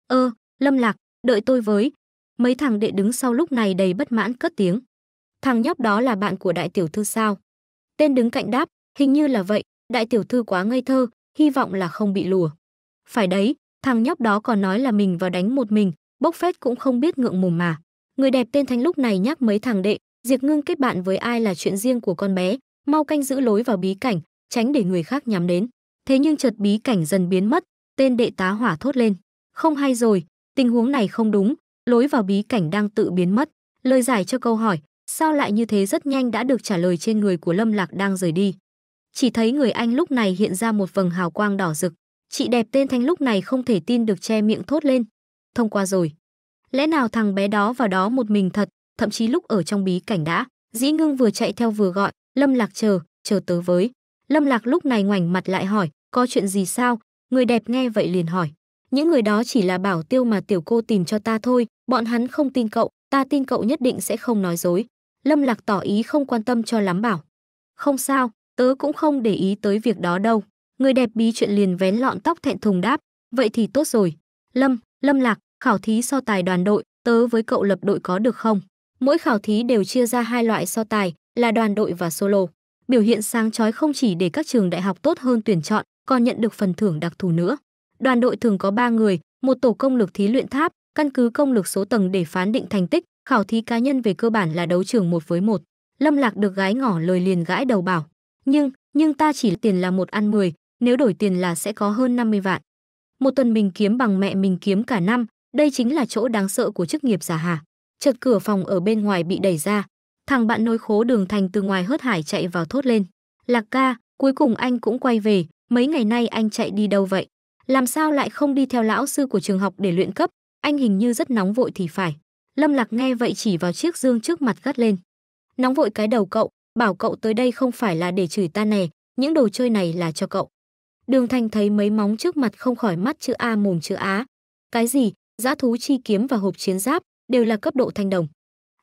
Ơ, ờ, Lâm Lạc, đợi tôi với. Mấy thằng đệ đứng sau lúc này đầy bất mãn cất tiếng. Thằng nhóc đó là bạn của đại tiểu thư sao? Tên đứng cạnh đáp, hình như là vậy, đại tiểu thư quá ngây thơ, hy vọng là không bị lùa. Phải đấy, thằng nhóc đó còn nói là mình vào đánh một mình, bốc phét cũng không biết ngượng mồm mà. Người đẹp tên Thánh lúc này nhắc mấy thằng đệ, Diệp Ngưng kết bạn với ai là chuyện riêng của con bé, mau canh giữ lối vào bí cảnh, tránh để người khác nhắm đến. Thế nhưng chợt bí cảnh dần biến mất, tên đệ tá hỏa thốt lên. Không hay rồi, tình huống này không đúng, lối vào bí cảnh đang tự biến mất. Lời giải cho câu hỏi, sao lại như thế rất nhanh đã được trả lời trên người của Lâm Lạc đang rời đi. Chỉ thấy người anh lúc này hiện ra một vầng hào quang đỏ rực. Chị đẹp tên Thanh lúc này không thể tin được che miệng thốt lên. Thông qua rồi. Lẽ nào thằng bé đó vào đó một mình thật, thậm chí lúc ở trong bí cảnh đã. Dĩ ngưng vừa chạy theo vừa gọi, Lâm Lạc chờ, chờ tớ với. Lâm Lạc lúc này ngoảnh mặt lại hỏi, có chuyện gì sao? Người đẹp nghe vậy liền hỏi. Những người đó chỉ là bảo tiêu mà tiểu cô tìm cho ta thôi, bọn hắn không tin cậu, ta tin cậu nhất định sẽ không nói dối. Lâm Lạc tỏ ý không quan tâm cho lắm bảo. Không sao, tớ cũng không để ý tới việc đó đâu. Người đẹp bí chuyện liền vén lọn tóc thẹn thùng đáp, vậy thì tốt rồi. Lâm, Lâm Lạc, khảo thí so tài đoàn đội, tớ với cậu lập đội có được không? Mỗi khảo thí đều chia ra hai loại so tài, là đoàn đội và solo. Biểu hiện sáng chói không chỉ để các trường đại học tốt hơn tuyển chọn, còn nhận được phần thưởng đặc thù nữa. Đoàn đội thường có 3 người, một tổ công lực thí luyện tháp, căn cứ công lực số tầng để phán định thành tích, khảo thí cá nhân về cơ bản là đấu trường một với một. Lâm Lạc được gái ngỏ lời liền gãi đầu bảo, "Nhưng, nhưng ta chỉ tiền là một ăn 10, nếu đổi tiền là sẽ có hơn 50 vạn. Một tuần mình kiếm bằng mẹ mình kiếm cả năm, đây chính là chỗ đáng sợ của chức nghiệp giả hà. Chợt cửa phòng ở bên ngoài bị đẩy ra, Thằng bạn nối khố đường thành từ ngoài hớt hải chạy vào thốt lên. Lạc ca, cuối cùng anh cũng quay về, mấy ngày nay anh chạy đi đâu vậy? Làm sao lại không đi theo lão sư của trường học để luyện cấp? Anh hình như rất nóng vội thì phải. Lâm Lạc nghe vậy chỉ vào chiếc dương trước mặt gắt lên. Nóng vội cái đầu cậu, bảo cậu tới đây không phải là để chửi ta nè, những đồ chơi này là cho cậu. Đường Thành thấy mấy móng trước mặt không khỏi mắt chữ A mồm chữ Á. Cái gì, giã thú chi kiếm và hộp chiến giáp đều là cấp độ thanh đồng.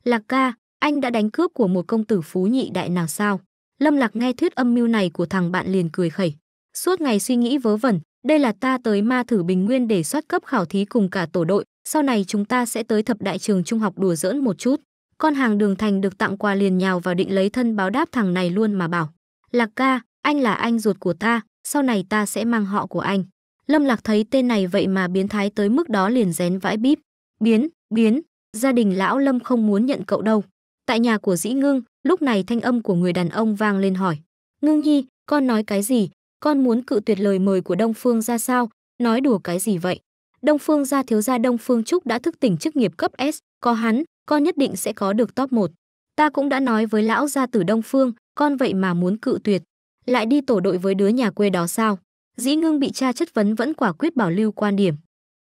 Lạc ca, anh đã đánh cướp của một công tử phú nhị đại nào sao? Lâm Lạc nghe thuyết âm mưu này của thằng bạn liền cười khẩy. Suốt ngày suy nghĩ vớ vẩn, đây là ta tới ma thử bình nguyên để soát cấp khảo thí cùng cả tổ đội, sau này chúng ta sẽ tới thập đại trường trung học đùa giỡn một chút. Con hàng đường thành được tặng quà liền nhào vào định lấy thân báo đáp thằng này luôn mà bảo. Lạc ca, anh là anh ruột của ta, sau này ta sẽ mang họ của anh. Lâm Lạc thấy tên này vậy mà biến thái tới mức đó liền rén vãi bíp. Biến, biến, gia đình lão Lâm không muốn nhận cậu đâu. Tại nhà của Dĩ Ngưng, lúc này thanh âm của người đàn ông vang lên hỏi. Ngưng Nhi, con nói cái gì? Con muốn cự tuyệt lời mời của Đông Phương ra sao? Nói đùa cái gì vậy? Đông Phương gia thiếu gia Đông Phương Trúc đã thức tỉnh chức nghiệp cấp S, có hắn, con nhất định sẽ có được top 1. Ta cũng đã nói với lão gia tử Đông Phương, con vậy mà muốn cự tuyệt. Lại đi tổ đội với đứa nhà quê đó sao? Dĩ ngưng bị cha chất vấn vẫn quả quyết bảo lưu quan điểm.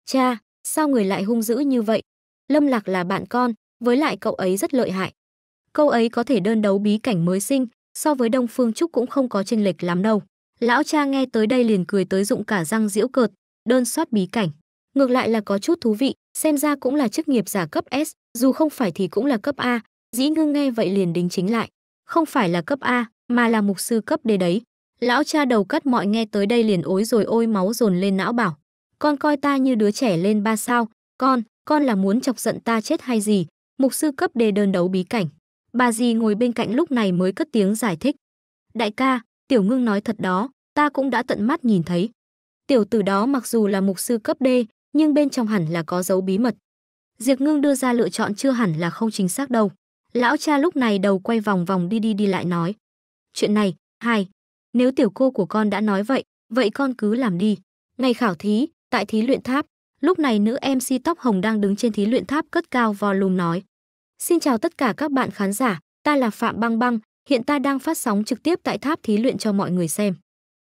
Cha, sao người lại hung dữ như vậy? Lâm Lạc là bạn con, với lại cậu ấy rất lợi hại câu ấy có thể đơn đấu bí cảnh mới sinh, so với Đông Phương Trúc cũng không có chênh lệch lắm đâu. Lão cha nghe tới đây liền cười tới dụng cả răng diễu cợt, đơn soát bí cảnh. Ngược lại là có chút thú vị, xem ra cũng là chức nghiệp giả cấp S, dù không phải thì cũng là cấp A, dĩ ngưng nghe vậy liền đính chính lại. Không phải là cấp A, mà là mục sư cấp đề đấy. Lão cha đầu cắt mọi nghe tới đây liền ối rồi ôi máu dồn lên não bảo. Con coi ta như đứa trẻ lên ba sao, con, con là muốn chọc giận ta chết hay gì, mục sư cấp đề đơn đấu bí cảnh. Bà dì ngồi bên cạnh lúc này mới cất tiếng giải thích. Đại ca, Tiểu Ngưng nói thật đó, ta cũng đã tận mắt nhìn thấy. Tiểu tử đó mặc dù là mục sư cấp D, nhưng bên trong hẳn là có dấu bí mật. Diệp Ngưng đưa ra lựa chọn chưa hẳn là không chính xác đâu. Lão cha lúc này đầu quay vòng vòng đi đi đi lại nói. Chuyện này, hai, nếu tiểu cô của con đã nói vậy, vậy con cứ làm đi. Ngày khảo thí, tại thí luyện tháp, lúc này nữ MC tóc hồng đang đứng trên thí luyện tháp cất cao vò lùm nói. Xin chào tất cả các bạn khán giả, ta là Phạm Băng Băng, hiện ta đang phát sóng trực tiếp tại tháp thí luyện cho mọi người xem.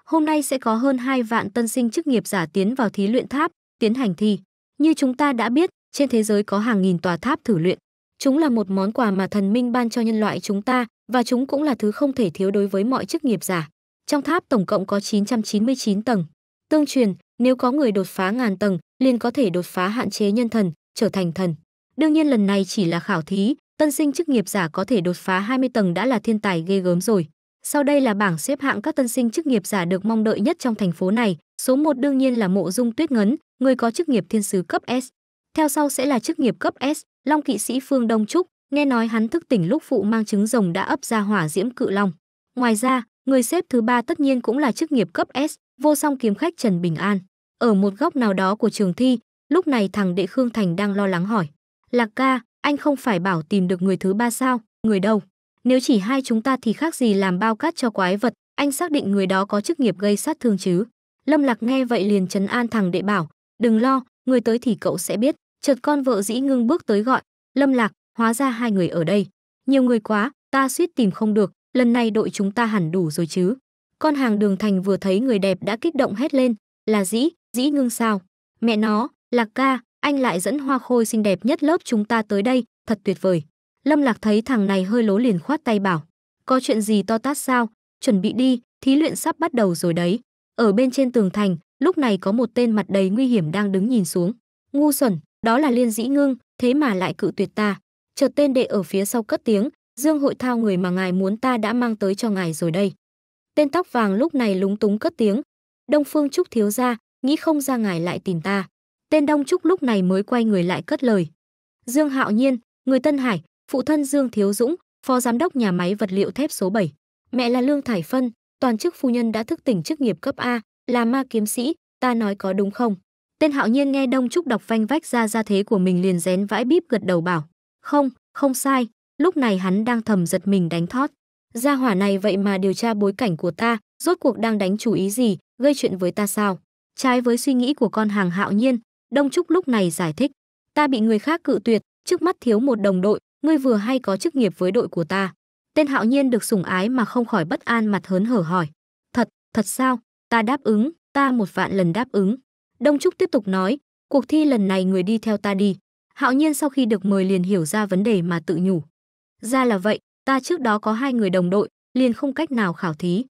Hôm nay sẽ có hơn 2 vạn tân sinh chức nghiệp giả tiến vào thí luyện tháp, tiến hành thi. Như chúng ta đã biết, trên thế giới có hàng nghìn tòa tháp thử luyện. Chúng là một món quà mà thần minh ban cho nhân loại chúng ta và chúng cũng là thứ không thể thiếu đối với mọi chức nghiệp giả. Trong tháp tổng cộng có 999 tầng. Tương truyền, nếu có người đột phá ngàn tầng, liền có thể đột phá hạn chế nhân thần, trở thành thần. Đương nhiên lần này chỉ là khảo thí, tân sinh chức nghiệp giả có thể đột phá 20 tầng đã là thiên tài ghê gớm rồi. Sau đây là bảng xếp hạng các tân sinh chức nghiệp giả được mong đợi nhất trong thành phố này, số 1 đương nhiên là Mộ Dung Tuyết Ngấn, người có chức nghiệp thiên sứ cấp S. Theo sau sẽ là chức nghiệp cấp S, Long kỵ sĩ Phương Đông Trúc, nghe nói hắn thức tỉnh lúc phụ mang trứng rồng đã ấp ra hỏa diễm cự long. Ngoài ra, người xếp thứ ba tất nhiên cũng là chức nghiệp cấp S, vô song kiếm khách Trần Bình An. Ở một góc nào đó của trường thi, lúc này thằng đệ Khương Thành đang lo lắng hỏi. Lạc ca, anh không phải bảo tìm được người thứ ba sao, người đâu? Nếu chỉ hai chúng ta thì khác gì làm bao cát cho quái vật, anh xác định người đó có chức nghiệp gây sát thương chứ? Lâm Lạc nghe vậy liền trấn an thằng đệ bảo, đừng lo, người tới thì cậu sẽ biết. Chợt con vợ dĩ ngưng bước tới gọi, Lâm Lạc, hóa ra hai người ở đây. Nhiều người quá, ta suýt tìm không được, lần này đội chúng ta hẳn đủ rồi chứ. Con hàng đường thành vừa thấy người đẹp đã kích động hét lên, là dĩ, dĩ ngưng sao. Mẹ nó, Lạc ca, anh lại dẫn hoa khôi xinh đẹp nhất lớp chúng ta tới đây, thật tuyệt vời. Lâm Lạc thấy thằng này hơi lố liền khoát tay bảo, có chuyện gì to tát sao, chuẩn bị đi, thí luyện sắp bắt đầu rồi đấy. Ở bên trên tường thành, lúc này có một tên mặt đầy nguy hiểm đang đứng nhìn xuống. Ngu xuẩn, đó là Liên Dĩ Ngưng, thế mà lại cự tuyệt ta. Chợt tên đệ ở phía sau cất tiếng, Dương hội thao người mà ngài muốn ta đã mang tới cho ngài rồi đây. Tên tóc vàng lúc này lúng túng cất tiếng. Đông Phương Trúc thiếu ra, nghĩ không ra ngài lại tìm ta. Tên Đông Trúc lúc này mới quay người lại cất lời. Dương Hạo Nhiên, người Tân Hải, phụ thân Dương Thiếu Dũng, phó giám đốc nhà máy vật liệu thép số 7. Mẹ là Lương Thải Phân, toàn chức phu nhân đã thức tỉnh chức nghiệp cấp A, là ma kiếm sĩ, ta nói có đúng không? Tên Hạo Nhiên nghe Đông Trúc đọc vanh vách ra ra thế của mình liền rén vãi bíp gật đầu bảo, "Không, không sai." Lúc này hắn đang thầm giật mình đánh thót. Gia hỏa này vậy mà điều tra bối cảnh của ta, rốt cuộc đang đánh chủ ý gì, gây chuyện với ta sao? Trái với suy nghĩ của con hàng Hạo Nhiên, Đông Trúc lúc này giải thích, ta bị người khác cự tuyệt, trước mắt thiếu một đồng đội, ngươi vừa hay có chức nghiệp với đội của ta. Tên Hạo Nhiên được sủng ái mà không khỏi bất an mặt hớn hở hỏi, thật, thật sao, ta đáp ứng, ta một vạn lần đáp ứng. Đông Trúc tiếp tục nói, cuộc thi lần này người đi theo ta đi. Hạo Nhiên sau khi được mời liền hiểu ra vấn đề mà tự nhủ. Ra là vậy, ta trước đó có hai người đồng đội, liền không cách nào khảo thí.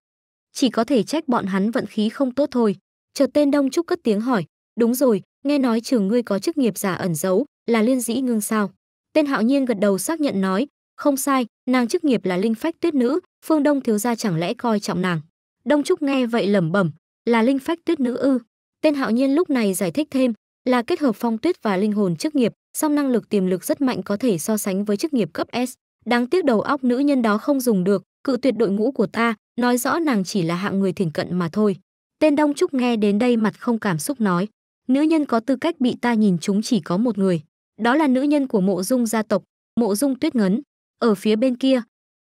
Chỉ có thể trách bọn hắn vận khí không tốt thôi. Chợt tên Đông Trúc cất tiếng hỏi, đúng rồi, nghe nói trường ngươi có chức nghiệp giả ẩn giấu là liên dĩ ngưng sao tên hạo nhiên gật đầu xác nhận nói không sai nàng chức nghiệp là linh phách tuyết nữ phương đông thiếu gia chẳng lẽ coi trọng nàng đông trúc nghe vậy lẩm bẩm là linh phách tuyết nữ ư tên hạo nhiên lúc này giải thích thêm là kết hợp phong tuyết và linh hồn chức nghiệp song năng lực tiềm lực rất mạnh có thể so sánh với chức nghiệp cấp s đáng tiếc đầu óc nữ nhân đó không dùng được cự tuyệt đội ngũ của ta nói rõ nàng chỉ là hạng người thỉnh cận mà thôi tên đông trúc nghe đến đây mặt không cảm xúc nói nữ nhân có tư cách bị ta nhìn chúng chỉ có một người, đó là nữ nhân của mộ dung gia tộc, mộ dung tuyết ngấn. Ở phía bên kia,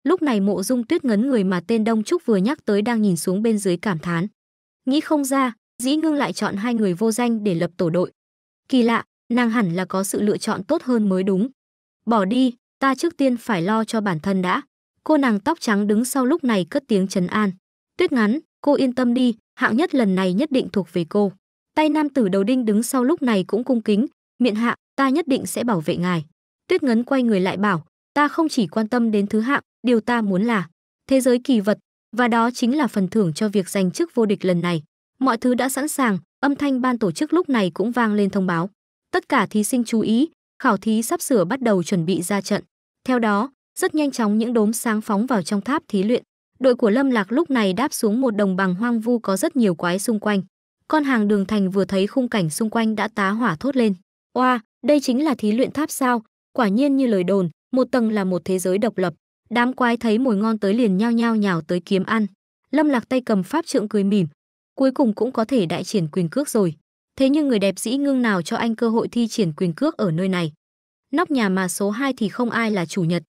lúc này mộ dung tuyết ngấn người mà tên Đông Trúc vừa nhắc tới đang nhìn xuống bên dưới cảm thán. Nghĩ không ra, dĩ ngưng lại chọn hai người vô danh để lập tổ đội. Kỳ lạ, nàng hẳn là có sự lựa chọn tốt hơn mới đúng. Bỏ đi, ta trước tiên phải lo cho bản thân đã. Cô nàng tóc trắng đứng sau lúc này cất tiếng trấn an. Tuyết ngắn, cô yên tâm đi, hạng nhất lần này nhất định thuộc về cô. Tay nam tử đầu đinh đứng sau lúc này cũng cung kính, miệng hạ, ta nhất định sẽ bảo vệ ngài. Tuyết ngấn quay người lại bảo, ta không chỉ quan tâm đến thứ hạng, điều ta muốn là thế giới kỳ vật, và đó chính là phần thưởng cho việc giành chức vô địch lần này. Mọi thứ đã sẵn sàng, âm thanh ban tổ chức lúc này cũng vang lên thông báo. Tất cả thí sinh chú ý, khảo thí sắp sửa bắt đầu chuẩn bị ra trận. Theo đó, rất nhanh chóng những đốm sáng phóng vào trong tháp thí luyện. Đội của Lâm Lạc lúc này đáp xuống một đồng bằng hoang vu có rất nhiều quái xung quanh con hàng đường thành vừa thấy khung cảnh xung quanh đã tá hỏa thốt lên oa đây chính là thí luyện tháp sao quả nhiên như lời đồn một tầng là một thế giới độc lập đám quái thấy mùi ngon tới liền nhao nhao nhào tới kiếm ăn lâm lạc tay cầm pháp trượng cười mỉm cuối cùng cũng có thể đại triển quyền cước rồi thế nhưng người đẹp dĩ ngưng nào cho anh cơ hội thi triển quyền cước ở nơi này nóc nhà mà số 2 thì không ai là chủ nhật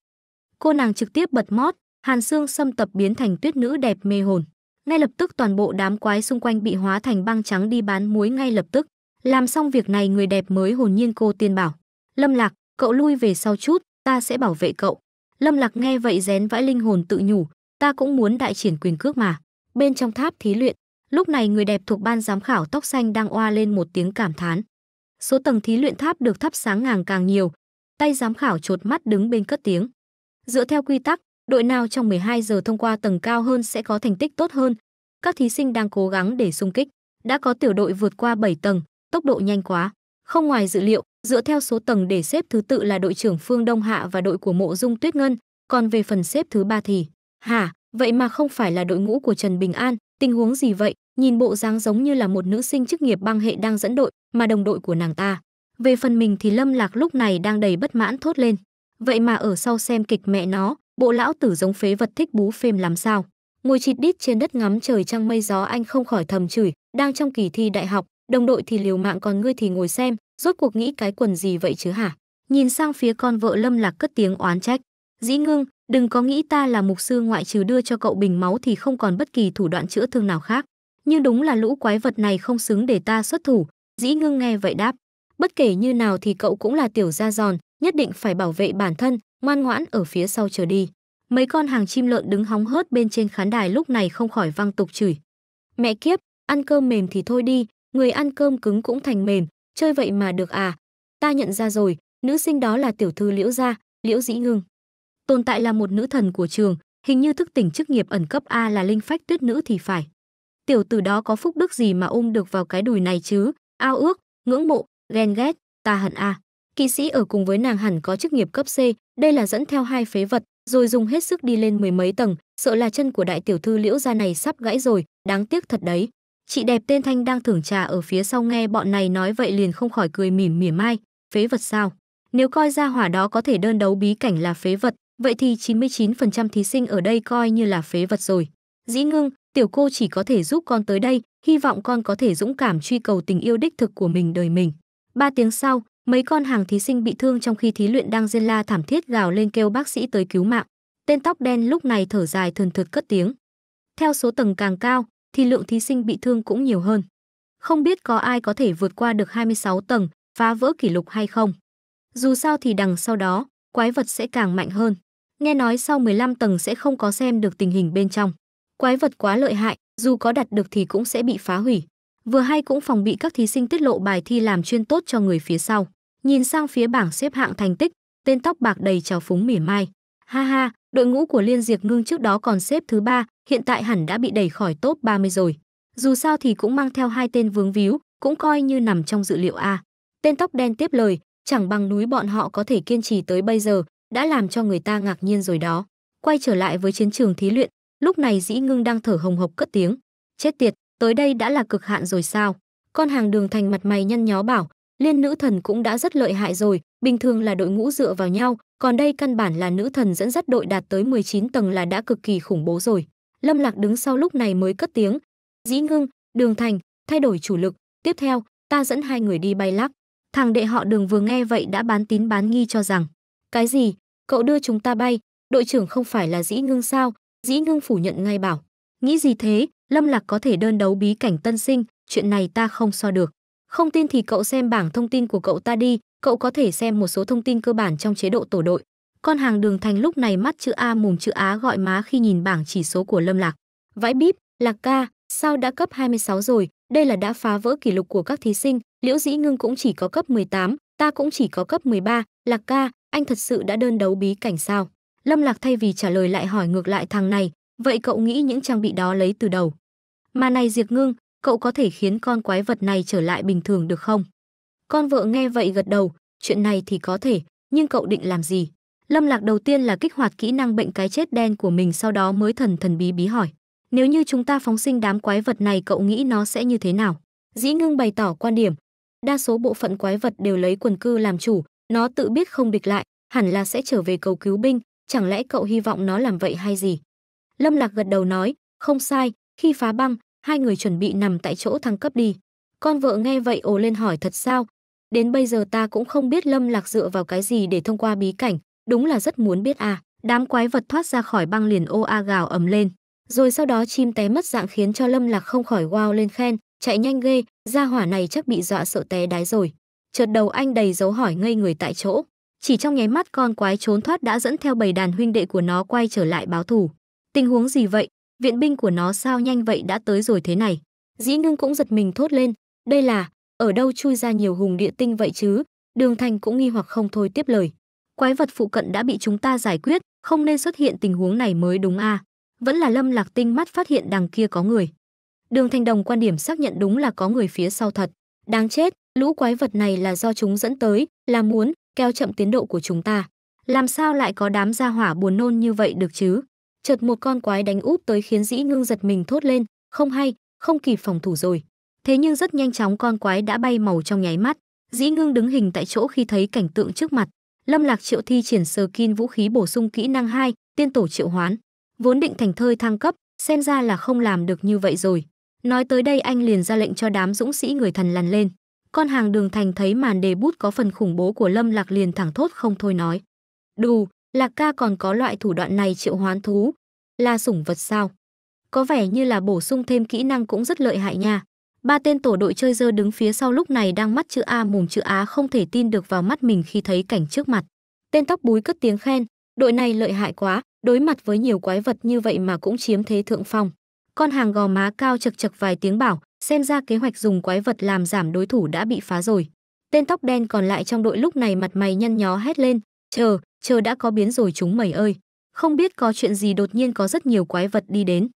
cô nàng trực tiếp bật mót hàn xương xâm tập biến thành tuyết nữ đẹp mê hồn ngay lập tức toàn bộ đám quái xung quanh bị hóa thành băng trắng đi bán muối ngay lập tức. Làm xong việc này người đẹp mới hồn nhiên cô tiên bảo. Lâm Lạc, cậu lui về sau chút, ta sẽ bảo vệ cậu. Lâm Lạc nghe vậy rén vãi linh hồn tự nhủ, ta cũng muốn đại triển quyền cước mà. Bên trong tháp thí luyện, lúc này người đẹp thuộc ban giám khảo tóc xanh đang oa lên một tiếng cảm thán. Số tầng thí luyện tháp được thắp sáng ngàng càng nhiều, tay giám khảo chột mắt đứng bên cất tiếng. Dựa theo quy tắc, đội nào trong 12 giờ thông qua tầng cao hơn sẽ có thành tích tốt hơn. Các thí sinh đang cố gắng để xung kích, đã có tiểu đội vượt qua 7 tầng, tốc độ nhanh quá. Không ngoài dự liệu, dựa theo số tầng để xếp thứ tự là đội trưởng Phương Đông Hạ và đội của Mộ Dung Tuyết Ngân, còn về phần xếp thứ ba thì, hả, vậy mà không phải là đội ngũ của Trần Bình An, tình huống gì vậy? Nhìn bộ dáng giống như là một nữ sinh chức nghiệp băng hệ đang dẫn đội mà đồng đội của nàng ta. Về phần mình thì Lâm Lạc lúc này đang đầy bất mãn thốt lên. Vậy mà ở sau xem kịch mẹ nó, bộ lão tử giống phế vật thích bú phêm làm sao ngồi chịt đít trên đất ngắm trời trăng mây gió anh không khỏi thầm chửi đang trong kỳ thi đại học đồng đội thì liều mạng còn ngươi thì ngồi xem rốt cuộc nghĩ cái quần gì vậy chứ hả nhìn sang phía con vợ lâm lạc cất tiếng oán trách dĩ ngưng đừng có nghĩ ta là mục sư ngoại trừ đưa cho cậu bình máu thì không còn bất kỳ thủ đoạn chữa thương nào khác nhưng đúng là lũ quái vật này không xứng để ta xuất thủ dĩ ngưng nghe vậy đáp bất kể như nào thì cậu cũng là tiểu gia giòn nhất định phải bảo vệ bản thân ngoan ngoãn ở phía sau chờ đi. Mấy con hàng chim lợn đứng hóng hớt bên trên khán đài lúc này không khỏi vang tục chửi. Mẹ kiếp, ăn cơm mềm thì thôi đi, người ăn cơm cứng cũng thành mềm, chơi vậy mà được à. Ta nhận ra rồi, nữ sinh đó là tiểu thư Liễu Gia, Liễu Dĩ Ngưng. Tồn tại là một nữ thần của trường, hình như thức tỉnh chức nghiệp ẩn cấp A là linh phách tuyết nữ thì phải. Tiểu tử đó có phúc đức gì mà ôm được vào cái đùi này chứ, ao ước, ngưỡng mộ, ghen ghét, ta hận A. À? kỵ sĩ ở cùng với nàng hẳn có chức nghiệp cấp C, đây là dẫn theo hai phế vật, rồi dùng hết sức đi lên mười mấy tầng, sợ là chân của đại tiểu thư Liễu gia này sắp gãy rồi, đáng tiếc thật đấy. Chị đẹp tên Thanh đang thưởng trà ở phía sau nghe bọn này nói vậy liền không khỏi cười mỉm mỉa mai, phế vật sao? Nếu coi ra hỏa đó có thể đơn đấu bí cảnh là phế vật, vậy thì 99% thí sinh ở đây coi như là phế vật rồi. Dĩ ngưng, tiểu cô chỉ có thể giúp con tới đây, hy vọng con có thể dũng cảm truy cầu tình yêu đích thực của mình đời mình. Ba tiếng sau, Mấy con hàng thí sinh bị thương trong khi thí luyện đang diên la thảm thiết gào lên kêu bác sĩ tới cứu mạng. Tên tóc đen lúc này thở dài thườn thượt cất tiếng. Theo số tầng càng cao, thì lượng thí sinh bị thương cũng nhiều hơn. Không biết có ai có thể vượt qua được 26 tầng, phá vỡ kỷ lục hay không. Dù sao thì đằng sau đó, quái vật sẽ càng mạnh hơn. Nghe nói sau 15 tầng sẽ không có xem được tình hình bên trong. Quái vật quá lợi hại, dù có đặt được thì cũng sẽ bị phá hủy. Vừa hay cũng phòng bị các thí sinh tiết lộ bài thi làm chuyên tốt cho người phía sau. Nhìn sang phía bảng xếp hạng thành tích, tên tóc bạc đầy trào phúng mỉa mai. Ha ha, đội ngũ của Liên diệt Ngưng trước đó còn xếp thứ ba, hiện tại hẳn đã bị đẩy khỏi top 30 rồi. Dù sao thì cũng mang theo hai tên vướng víu, cũng coi như nằm trong dự liệu a. Tên tóc đen tiếp lời, chẳng bằng núi bọn họ có thể kiên trì tới bây giờ, đã làm cho người ta ngạc nhiên rồi đó. Quay trở lại với chiến trường thí luyện, lúc này Dĩ Ngưng đang thở hồng hộc cất tiếng. Chết tiệt, tới đây đã là cực hạn rồi sao? Con hàng đường thành mặt mày nhăn nhó bảo, liên nữ thần cũng đã rất lợi hại rồi, bình thường là đội ngũ dựa vào nhau, còn đây căn bản là nữ thần dẫn dắt đội đạt tới 19 tầng là đã cực kỳ khủng bố rồi. Lâm Lạc đứng sau lúc này mới cất tiếng, "Dĩ Ngưng, Đường Thành, thay đổi chủ lực, tiếp theo, ta dẫn hai người đi bay lắc." Thằng đệ họ Đường vừa nghe vậy đã bán tín bán nghi cho rằng, "Cái gì? Cậu đưa chúng ta bay? Đội trưởng không phải là Dĩ Ngưng sao?" Dĩ Ngưng phủ nhận ngay bảo, "Nghĩ gì thế, Lâm Lạc có thể đơn đấu bí cảnh tân sinh, chuyện này ta không so được." Không tin thì cậu xem bảng thông tin của cậu ta đi, cậu có thể xem một số thông tin cơ bản trong chế độ tổ đội. Con hàng đường thành lúc này mắt chữ A mùm chữ Á gọi má khi nhìn bảng chỉ số của Lâm Lạc. Vãi bíp, Lạc ca, sao đã cấp 26 rồi, đây là đã phá vỡ kỷ lục của các thí sinh, Liễu Dĩ Ngưng cũng chỉ có cấp 18, ta cũng chỉ có cấp 13, Lạc ca, anh thật sự đã đơn đấu bí cảnh sao? Lâm Lạc thay vì trả lời lại hỏi ngược lại thằng này, vậy cậu nghĩ những trang bị đó lấy từ đầu? Mà này Diệp Ngưng, cậu có thể khiến con quái vật này trở lại bình thường được không? Con vợ nghe vậy gật đầu, chuyện này thì có thể, nhưng cậu định làm gì? Lâm Lạc đầu tiên là kích hoạt kỹ năng bệnh cái chết đen của mình sau đó mới thần thần bí bí hỏi. Nếu như chúng ta phóng sinh đám quái vật này cậu nghĩ nó sẽ như thế nào? Dĩ ngưng bày tỏ quan điểm. Đa số bộ phận quái vật đều lấy quần cư làm chủ, nó tự biết không địch lại, hẳn là sẽ trở về cầu cứu binh, chẳng lẽ cậu hy vọng nó làm vậy hay gì? Lâm Lạc gật đầu nói, không sai, khi phá băng, hai người chuẩn bị nằm tại chỗ thăng cấp đi. Con vợ nghe vậy ồ lên hỏi thật sao? Đến bây giờ ta cũng không biết Lâm Lạc dựa vào cái gì để thông qua bí cảnh, đúng là rất muốn biết à. Đám quái vật thoát ra khỏi băng liền ô a gào ầm lên. Rồi sau đó chim té mất dạng khiến cho Lâm Lạc không khỏi wow lên khen, chạy nhanh ghê, ra hỏa này chắc bị dọa sợ té đái rồi. Chợt đầu anh đầy dấu hỏi ngây người tại chỗ. Chỉ trong nháy mắt con quái trốn thoát đã dẫn theo bầy đàn huynh đệ của nó quay trở lại báo thù. Tình huống gì vậy? viện binh của nó sao nhanh vậy đã tới rồi thế này. Dĩ nương cũng giật mình thốt lên, đây là, ở đâu chui ra nhiều hùng địa tinh vậy chứ, đường thành cũng nghi hoặc không thôi tiếp lời. Quái vật phụ cận đã bị chúng ta giải quyết, không nên xuất hiện tình huống này mới đúng a à. Vẫn là lâm lạc tinh mắt phát hiện đằng kia có người. Đường thành đồng quan điểm xác nhận đúng là có người phía sau thật. Đáng chết, lũ quái vật này là do chúng dẫn tới, là muốn, keo chậm tiến độ của chúng ta. Làm sao lại có đám gia hỏa buồn nôn như vậy được chứ? chợt một con quái đánh úp tới khiến dĩ ngưng giật mình thốt lên không hay không kịp phòng thủ rồi thế nhưng rất nhanh chóng con quái đã bay màu trong nháy mắt dĩ ngưng đứng hình tại chỗ khi thấy cảnh tượng trước mặt lâm lạc triệu thi triển sờ kin vũ khí bổ sung kỹ năng 2, tiên tổ triệu hoán vốn định thành thơi thăng cấp xem ra là không làm được như vậy rồi nói tới đây anh liền ra lệnh cho đám dũng sĩ người thần lằn lên con hàng đường thành thấy màn đề bút có phần khủng bố của lâm lạc liền thẳng thốt không thôi nói đù Lạc ca còn có loại thủ đoạn này triệu hoán thú, là sủng vật sao? Có vẻ như là bổ sung thêm kỹ năng cũng rất lợi hại nha. Ba tên tổ đội chơi dơ đứng phía sau lúc này đang mắt chữ A mồm chữ A không thể tin được vào mắt mình khi thấy cảnh trước mặt. Tên tóc búi cất tiếng khen, đội này lợi hại quá, đối mặt với nhiều quái vật như vậy mà cũng chiếm thế thượng phong. Con hàng gò má cao chật chật vài tiếng bảo, xem ra kế hoạch dùng quái vật làm giảm đối thủ đã bị phá rồi. Tên tóc đen còn lại trong đội lúc này mặt mày nhăn nhó hét lên, chờ, chờ đã có biến rồi chúng mày ơi. Không biết có chuyện gì đột nhiên có rất nhiều quái vật đi đến.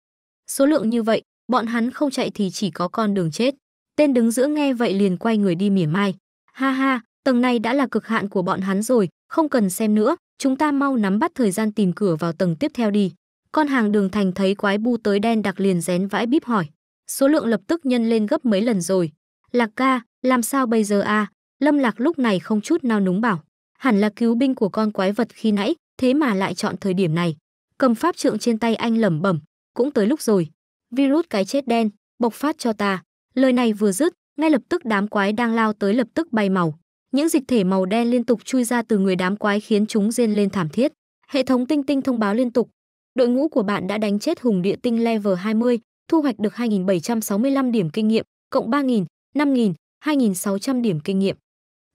Số lượng như vậy, bọn hắn không chạy thì chỉ có con đường chết. Tên đứng giữa nghe vậy liền quay người đi mỉa mai. Ha ha, tầng này đã là cực hạn của bọn hắn rồi, không cần xem nữa, chúng ta mau nắm bắt thời gian tìm cửa vào tầng tiếp theo đi. Con hàng đường thành thấy quái bu tới đen đặc liền rén vãi bíp hỏi. Số lượng lập tức nhân lên gấp mấy lần rồi. Lạc ca, làm sao bây giờ a à? Lâm Lạc lúc này không chút nào núng bảo hẳn là cứu binh của con quái vật khi nãy, thế mà lại chọn thời điểm này. Cầm pháp trượng trên tay anh lẩm bẩm, cũng tới lúc rồi. Virus cái chết đen, bộc phát cho ta. Lời này vừa dứt, ngay lập tức đám quái đang lao tới lập tức bay màu. Những dịch thể màu đen liên tục chui ra từ người đám quái khiến chúng rên lên thảm thiết. Hệ thống tinh tinh thông báo liên tục. Đội ngũ của bạn đã đánh chết hùng địa tinh level 20, thu hoạch được 2.765 điểm kinh nghiệm, cộng 3.000, 5.000, 2.600 điểm kinh nghiệm.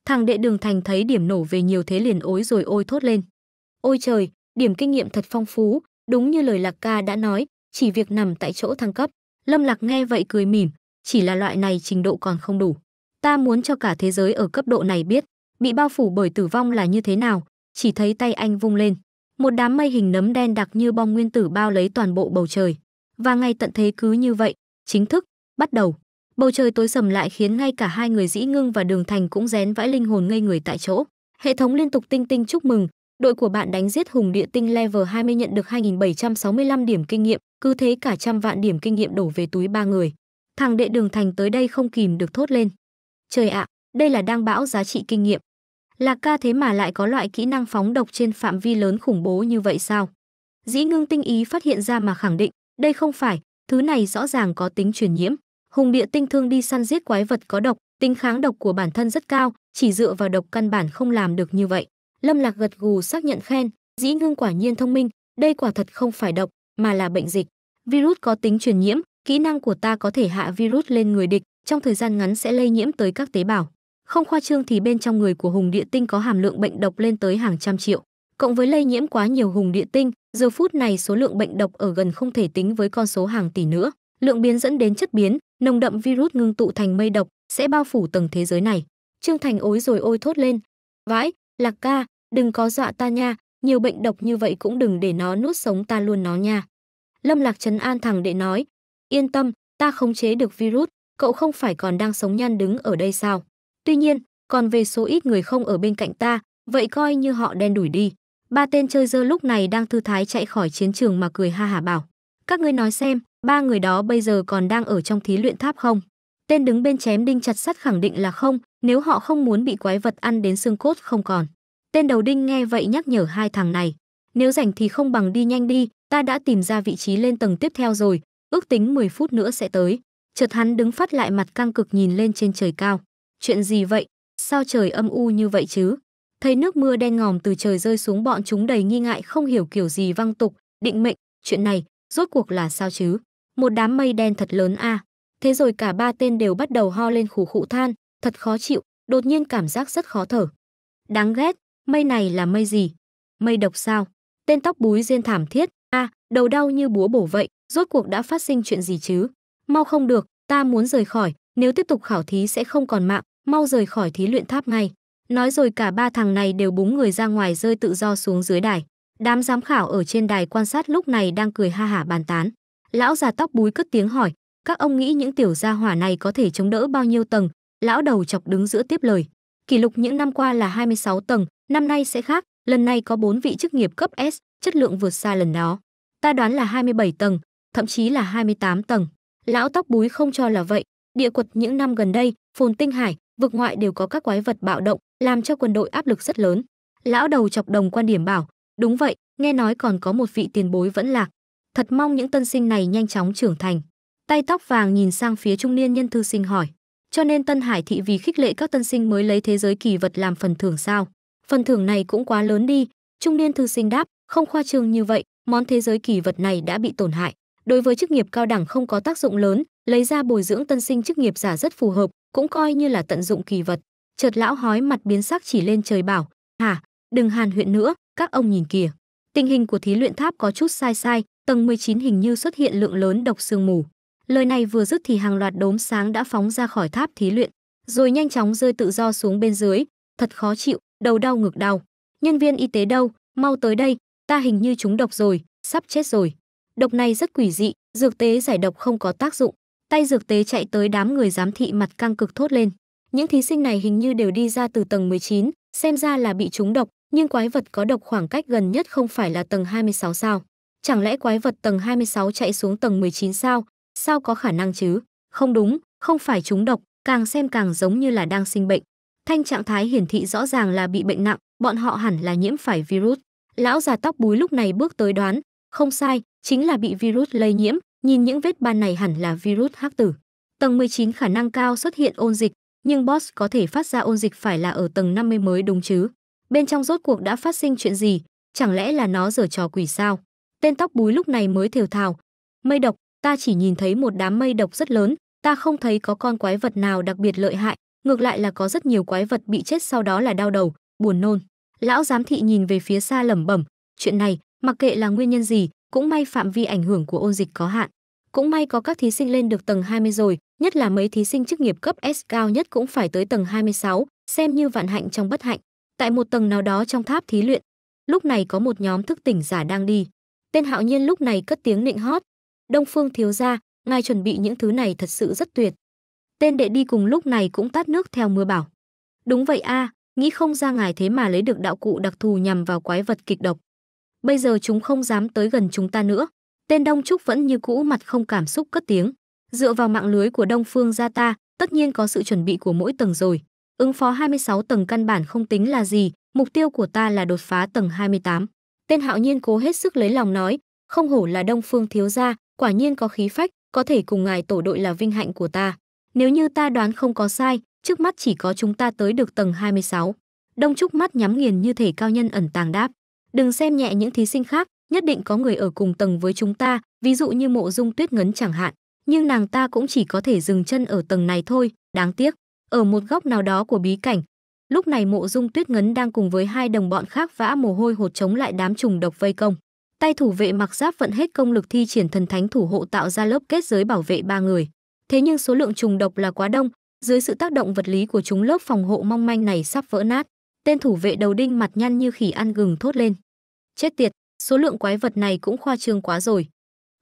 Thằng đệ đường thành thấy điểm nổ về nhiều thế liền ối rồi ôi thốt lên. Ôi trời, điểm kinh nghiệm thật phong phú, đúng như lời Lạc ca đã nói, chỉ việc nằm tại chỗ thăng cấp. Lâm Lạc nghe vậy cười mỉm, chỉ là loại này trình độ còn không đủ. Ta muốn cho cả thế giới ở cấp độ này biết, bị bao phủ bởi tử vong là như thế nào, chỉ thấy tay anh vung lên. Một đám mây hình nấm đen đặc như bom nguyên tử bao lấy toàn bộ bầu trời. Và ngay tận thế cứ như vậy, chính thức, bắt đầu. Bầu trời tối sầm lại khiến ngay cả hai người Dĩ Ngưng và Đường Thành cũng rén vãi linh hồn ngây người tại chỗ. Hệ thống liên tục tinh tinh chúc mừng, đội của bạn đánh giết hùng địa tinh level 20 nhận được 2765 điểm kinh nghiệm, cứ thế cả trăm vạn điểm kinh nghiệm đổ về túi ba người. Thằng đệ Đường Thành tới đây không kìm được thốt lên. Trời ạ, đây là đang bão giá trị kinh nghiệm. Lạc ca thế mà lại có loại kỹ năng phóng độc trên phạm vi lớn khủng bố như vậy sao? Dĩ ngưng tinh ý phát hiện ra mà khẳng định, đây không phải, thứ này rõ ràng có tính truyền nhiễm. Hùng địa tinh thương đi săn giết quái vật có độc, tính kháng độc của bản thân rất cao, chỉ dựa vào độc căn bản không làm được như vậy. Lâm Lạc gật gù xác nhận khen, Dĩ Ngưng quả nhiên thông minh, đây quả thật không phải độc, mà là bệnh dịch. Virus có tính truyền nhiễm, kỹ năng của ta có thể hạ virus lên người địch, trong thời gian ngắn sẽ lây nhiễm tới các tế bào. Không khoa trương thì bên trong người của Hùng Địa Tinh có hàm lượng bệnh độc lên tới hàng trăm triệu. Cộng với lây nhiễm quá nhiều Hùng Địa Tinh, giờ phút này số lượng bệnh độc ở gần không thể tính với con số hàng tỷ nữa. Lượng biến dẫn đến chất biến, nồng đậm virus ngưng tụ thành mây độc sẽ bao phủ tầng thế giới này. Trương Thành ối rồi ôi thốt lên. Vãi, Lạc ca, đừng có dọa ta nha, nhiều bệnh độc như vậy cũng đừng để nó nuốt sống ta luôn nó nha. Lâm Lạc Trấn An thẳng để nói, yên tâm, ta khống chế được virus, cậu không phải còn đang sống nhăn đứng ở đây sao. Tuy nhiên, còn về số ít người không ở bên cạnh ta, vậy coi như họ đen đuổi đi. Ba tên chơi dơ lúc này đang thư thái chạy khỏi chiến trường mà cười ha hà bảo. Các ngươi nói xem, ba người đó bây giờ còn đang ở trong thí luyện tháp không? Tên đứng bên chém đinh chặt sắt khẳng định là không, nếu họ không muốn bị quái vật ăn đến xương cốt không còn. Tên đầu đinh nghe vậy nhắc nhở hai thằng này. Nếu rảnh thì không bằng đi nhanh đi, ta đã tìm ra vị trí lên tầng tiếp theo rồi, ước tính 10 phút nữa sẽ tới. Chợt hắn đứng phát lại mặt căng cực nhìn lên trên trời cao. Chuyện gì vậy? Sao trời âm u như vậy chứ? Thấy nước mưa đen ngòm từ trời rơi xuống bọn chúng đầy nghi ngại không hiểu kiểu gì văng tục, định mệnh, chuyện này, rốt cuộc là sao chứ? Một đám mây đen thật lớn a. À. Thế rồi cả ba tên đều bắt đầu ho lên khủ khụ than, thật khó chịu, đột nhiên cảm giác rất khó thở. Đáng ghét, mây này là mây gì? Mây độc sao? Tên tóc búi rên thảm thiết, a, à, đầu đau như búa bổ vậy, rốt cuộc đã phát sinh chuyện gì chứ? Mau không được, ta muốn rời khỏi, nếu tiếp tục khảo thí sẽ không còn mạng, mau rời khỏi thí luyện tháp ngay. Nói rồi cả ba thằng này đều búng người ra ngoài rơi tự do xuống dưới đài. Đám giám khảo ở trên đài quan sát lúc này đang cười ha hả bàn tán. Lão già tóc búi cất tiếng hỏi, các ông nghĩ những tiểu gia hỏa này có thể chống đỡ bao nhiêu tầng? Lão đầu chọc đứng giữa tiếp lời. Kỷ lục những năm qua là 26 tầng, năm nay sẽ khác, lần này có 4 vị chức nghiệp cấp S, chất lượng vượt xa lần đó. Ta đoán là 27 tầng, thậm chí là 28 tầng. Lão tóc búi không cho là vậy, địa quật những năm gần đây, phồn tinh hải, vực ngoại đều có các quái vật bạo động, làm cho quân đội áp lực rất lớn. Lão đầu chọc đồng quan điểm bảo, đúng vậy, nghe nói còn có một vị tiền bối vẫn lạc. Thật mong những tân sinh này nhanh chóng trưởng thành. Tay tóc vàng nhìn sang phía trung niên nhân thư sinh hỏi. Cho nên Tân Hải thị vì khích lệ các tân sinh mới lấy thế giới kỳ vật làm phần thưởng sao? Phần thưởng này cũng quá lớn đi. Trung niên thư sinh đáp, không khoa trương như vậy, món thế giới kỳ vật này đã bị tổn hại. Đối với chức nghiệp cao đẳng không có tác dụng lớn, lấy ra bồi dưỡng tân sinh chức nghiệp giả rất phù hợp, cũng coi như là tận dụng kỳ vật. Chợt lão hói mặt biến sắc chỉ lên trời bảo, hả, đừng hàn huyện nữa, các ông nhìn kìa. Tình hình của thí luyện tháp có chút sai sai, tầng 19 hình như xuất hiện lượng lớn độc sương mù. Lời này vừa dứt thì hàng loạt đốm sáng đã phóng ra khỏi tháp thí luyện, rồi nhanh chóng rơi tự do xuống bên dưới, thật khó chịu, đầu đau ngực đau. Nhân viên y tế đâu, mau tới đây, ta hình như trúng độc rồi, sắp chết rồi. Độc này rất quỷ dị, dược tế giải độc không có tác dụng. Tay dược tế chạy tới đám người giám thị mặt căng cực thốt lên. Những thí sinh này hình như đều đi ra từ tầng 19, xem ra là bị trúng độc, nhưng quái vật có độc khoảng cách gần nhất không phải là tầng 26 sao? Chẳng lẽ quái vật tầng 26 chạy xuống tầng 19 sao? Sao có khả năng chứ? Không đúng, không phải chúng độc, càng xem càng giống như là đang sinh bệnh. Thanh trạng thái hiển thị rõ ràng là bị bệnh nặng, bọn họ hẳn là nhiễm phải virus. Lão già tóc búi lúc này bước tới đoán, không sai, chính là bị virus lây nhiễm, nhìn những vết ban này hẳn là virus hắc tử. Tầng 19 khả năng cao xuất hiện ôn dịch, nhưng boss có thể phát ra ôn dịch phải là ở tầng 50 mới đúng chứ bên trong rốt cuộc đã phát sinh chuyện gì chẳng lẽ là nó giở trò quỷ sao tên tóc búi lúc này mới thều thào mây độc ta chỉ nhìn thấy một đám mây độc rất lớn ta không thấy có con quái vật nào đặc biệt lợi hại ngược lại là có rất nhiều quái vật bị chết sau đó là đau đầu buồn nôn lão giám thị nhìn về phía xa lẩm bẩm chuyện này mặc kệ là nguyên nhân gì cũng may phạm vi ảnh hưởng của ôn dịch có hạn cũng may có các thí sinh lên được tầng 20 rồi, nhất là mấy thí sinh chức nghiệp cấp S cao nhất cũng phải tới tầng 26, xem như vạn hạnh trong bất hạnh, Tại một tầng nào đó trong tháp thí luyện, lúc này có một nhóm thức tỉnh giả đang đi. Tên Hạo Nhiên lúc này cất tiếng nịnh hót. Đông Phương thiếu gia, ngài chuẩn bị những thứ này thật sự rất tuyệt. Tên đệ đi cùng lúc này cũng tát nước theo mưa bảo. Đúng vậy a, à, nghĩ không ra ngài thế mà lấy được đạo cụ đặc thù nhằm vào quái vật kịch độc. Bây giờ chúng không dám tới gần chúng ta nữa. Tên Đông Trúc vẫn như cũ mặt không cảm xúc cất tiếng. Dựa vào mạng lưới của Đông Phương gia ta, tất nhiên có sự chuẩn bị của mỗi tầng rồi. Ứng phó 26 tầng căn bản không tính là gì, mục tiêu của ta là đột phá tầng 28. Tên hạo nhiên cố hết sức lấy lòng nói, không hổ là đông phương thiếu gia, quả nhiên có khí phách, có thể cùng ngài tổ đội là vinh hạnh của ta. Nếu như ta đoán không có sai, trước mắt chỉ có chúng ta tới được tầng 26. Đông Trúc mắt nhắm nghiền như thể cao nhân ẩn tàng đáp. Đừng xem nhẹ những thí sinh khác, nhất định có người ở cùng tầng với chúng ta, ví dụ như mộ dung tuyết ngấn chẳng hạn. Nhưng nàng ta cũng chỉ có thể dừng chân ở tầng này thôi, đáng tiếc. Ở một góc nào đó của bí cảnh, lúc này mộ dung tuyết ngấn đang cùng với hai đồng bọn khác vã mồ hôi hột chống lại đám trùng độc vây công. Tay thủ vệ mặc giáp vận hết công lực thi triển thần thánh thủ hộ tạo ra lớp kết giới bảo vệ ba người. Thế nhưng số lượng trùng độc là quá đông, dưới sự tác động vật lý của chúng lớp phòng hộ mong manh này sắp vỡ nát. Tên thủ vệ đầu đinh mặt nhăn như khỉ ăn gừng thốt lên. Chết tiệt, số lượng quái vật này cũng khoa trương quá rồi.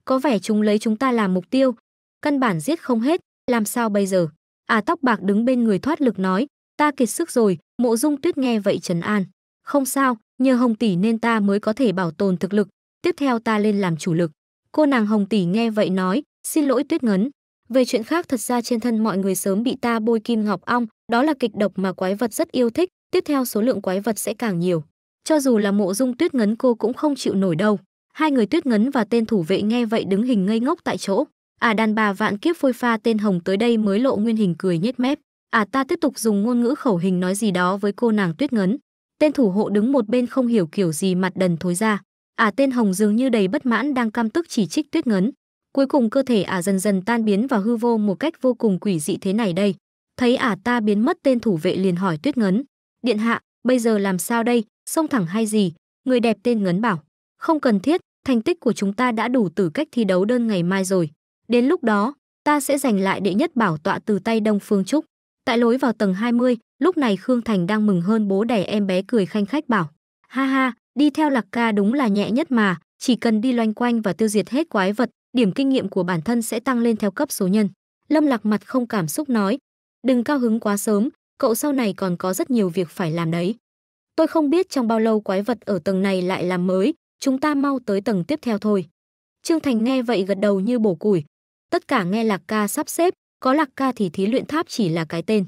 Có vẻ chúng lấy chúng ta làm mục tiêu, căn bản giết không hết, làm sao bây giờ? À tóc bạc đứng bên người thoát lực nói, ta kiệt sức rồi, mộ dung tuyết nghe vậy trấn an. Không sao, nhờ hồng tỷ nên ta mới có thể bảo tồn thực lực, tiếp theo ta lên làm chủ lực. Cô nàng hồng tỷ nghe vậy nói, xin lỗi tuyết ngấn. Về chuyện khác thật ra trên thân mọi người sớm bị ta bôi kim ngọc ong, đó là kịch độc mà quái vật rất yêu thích, tiếp theo số lượng quái vật sẽ càng nhiều. Cho dù là mộ dung tuyết ngấn cô cũng không chịu nổi đâu. Hai người tuyết ngấn và tên thủ vệ nghe vậy đứng hình ngây ngốc tại chỗ. À đàn bà vạn kiếp phôi pha tên Hồng tới đây mới lộ nguyên hình cười nhếch mép. À ta tiếp tục dùng ngôn ngữ khẩu hình nói gì đó với cô nàng tuyết ngấn. Tên thủ hộ đứng một bên không hiểu kiểu gì mặt đần thối ra. À tên Hồng dường như đầy bất mãn đang cam tức chỉ trích tuyết ngấn. Cuối cùng cơ thể à dần dần tan biến vào hư vô một cách vô cùng quỷ dị thế này đây. Thấy à ta biến mất tên thủ vệ liền hỏi tuyết ngấn. Điện hạ, bây giờ làm sao đây, xông thẳng hay gì? Người đẹp tên ngấn bảo. Không cần thiết, thành tích của chúng ta đã đủ tư cách thi đấu đơn ngày mai rồi. Đến lúc đó, ta sẽ giành lại đệ nhất bảo tọa từ tay Đông Phương Trúc. Tại lối vào tầng 20, lúc này Khương Thành đang mừng hơn bố đẻ em bé cười khanh khách bảo. Ha ha, đi theo lạc ca đúng là nhẹ nhất mà, chỉ cần đi loanh quanh và tiêu diệt hết quái vật, điểm kinh nghiệm của bản thân sẽ tăng lên theo cấp số nhân. Lâm lạc mặt không cảm xúc nói. Đừng cao hứng quá sớm, cậu sau này còn có rất nhiều việc phải làm đấy. Tôi không biết trong bao lâu quái vật ở tầng này lại làm mới, chúng ta mau tới tầng tiếp theo thôi. Trương Thành nghe vậy gật đầu như bổ củi, tất cả nghe Lạc Ca sắp xếp, có Lạc Ca thì thí luyện tháp chỉ là cái tên.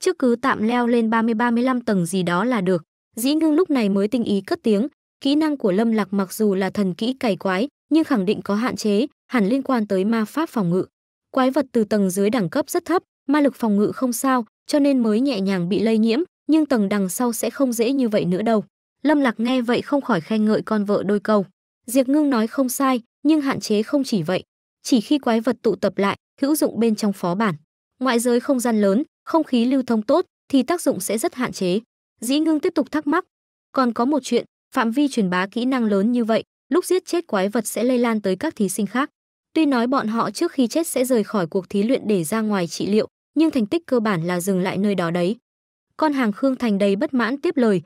Trước cứ tạm leo lên 30-35 tầng gì đó là được. Dĩ ngưng lúc này mới tinh ý cất tiếng, kỹ năng của Lâm Lạc mặc dù là thần kỹ cày quái, nhưng khẳng định có hạn chế, hẳn liên quan tới ma pháp phòng ngự. Quái vật từ tầng dưới đẳng cấp rất thấp, ma lực phòng ngự không sao, cho nên mới nhẹ nhàng bị lây nhiễm, nhưng tầng đằng sau sẽ không dễ như vậy nữa đâu. Lâm Lạc nghe vậy không khỏi khen ngợi con vợ đôi câu. Diệp Ngưng nói không sai, nhưng hạn chế không chỉ vậy, chỉ khi quái vật tụ tập lại, hữu dụng bên trong phó bản. Ngoại giới không gian lớn, không khí lưu thông tốt thì tác dụng sẽ rất hạn chế. Dĩ Ngưng tiếp tục thắc mắc, còn có một chuyện, phạm vi truyền bá kỹ năng lớn như vậy, lúc giết chết quái vật sẽ lây lan tới các thí sinh khác. Tuy nói bọn họ trước khi chết sẽ rời khỏi cuộc thí luyện để ra ngoài trị liệu, nhưng thành tích cơ bản là dừng lại nơi đó đấy. Con hàng Khương Thành đầy bất mãn tiếp lời,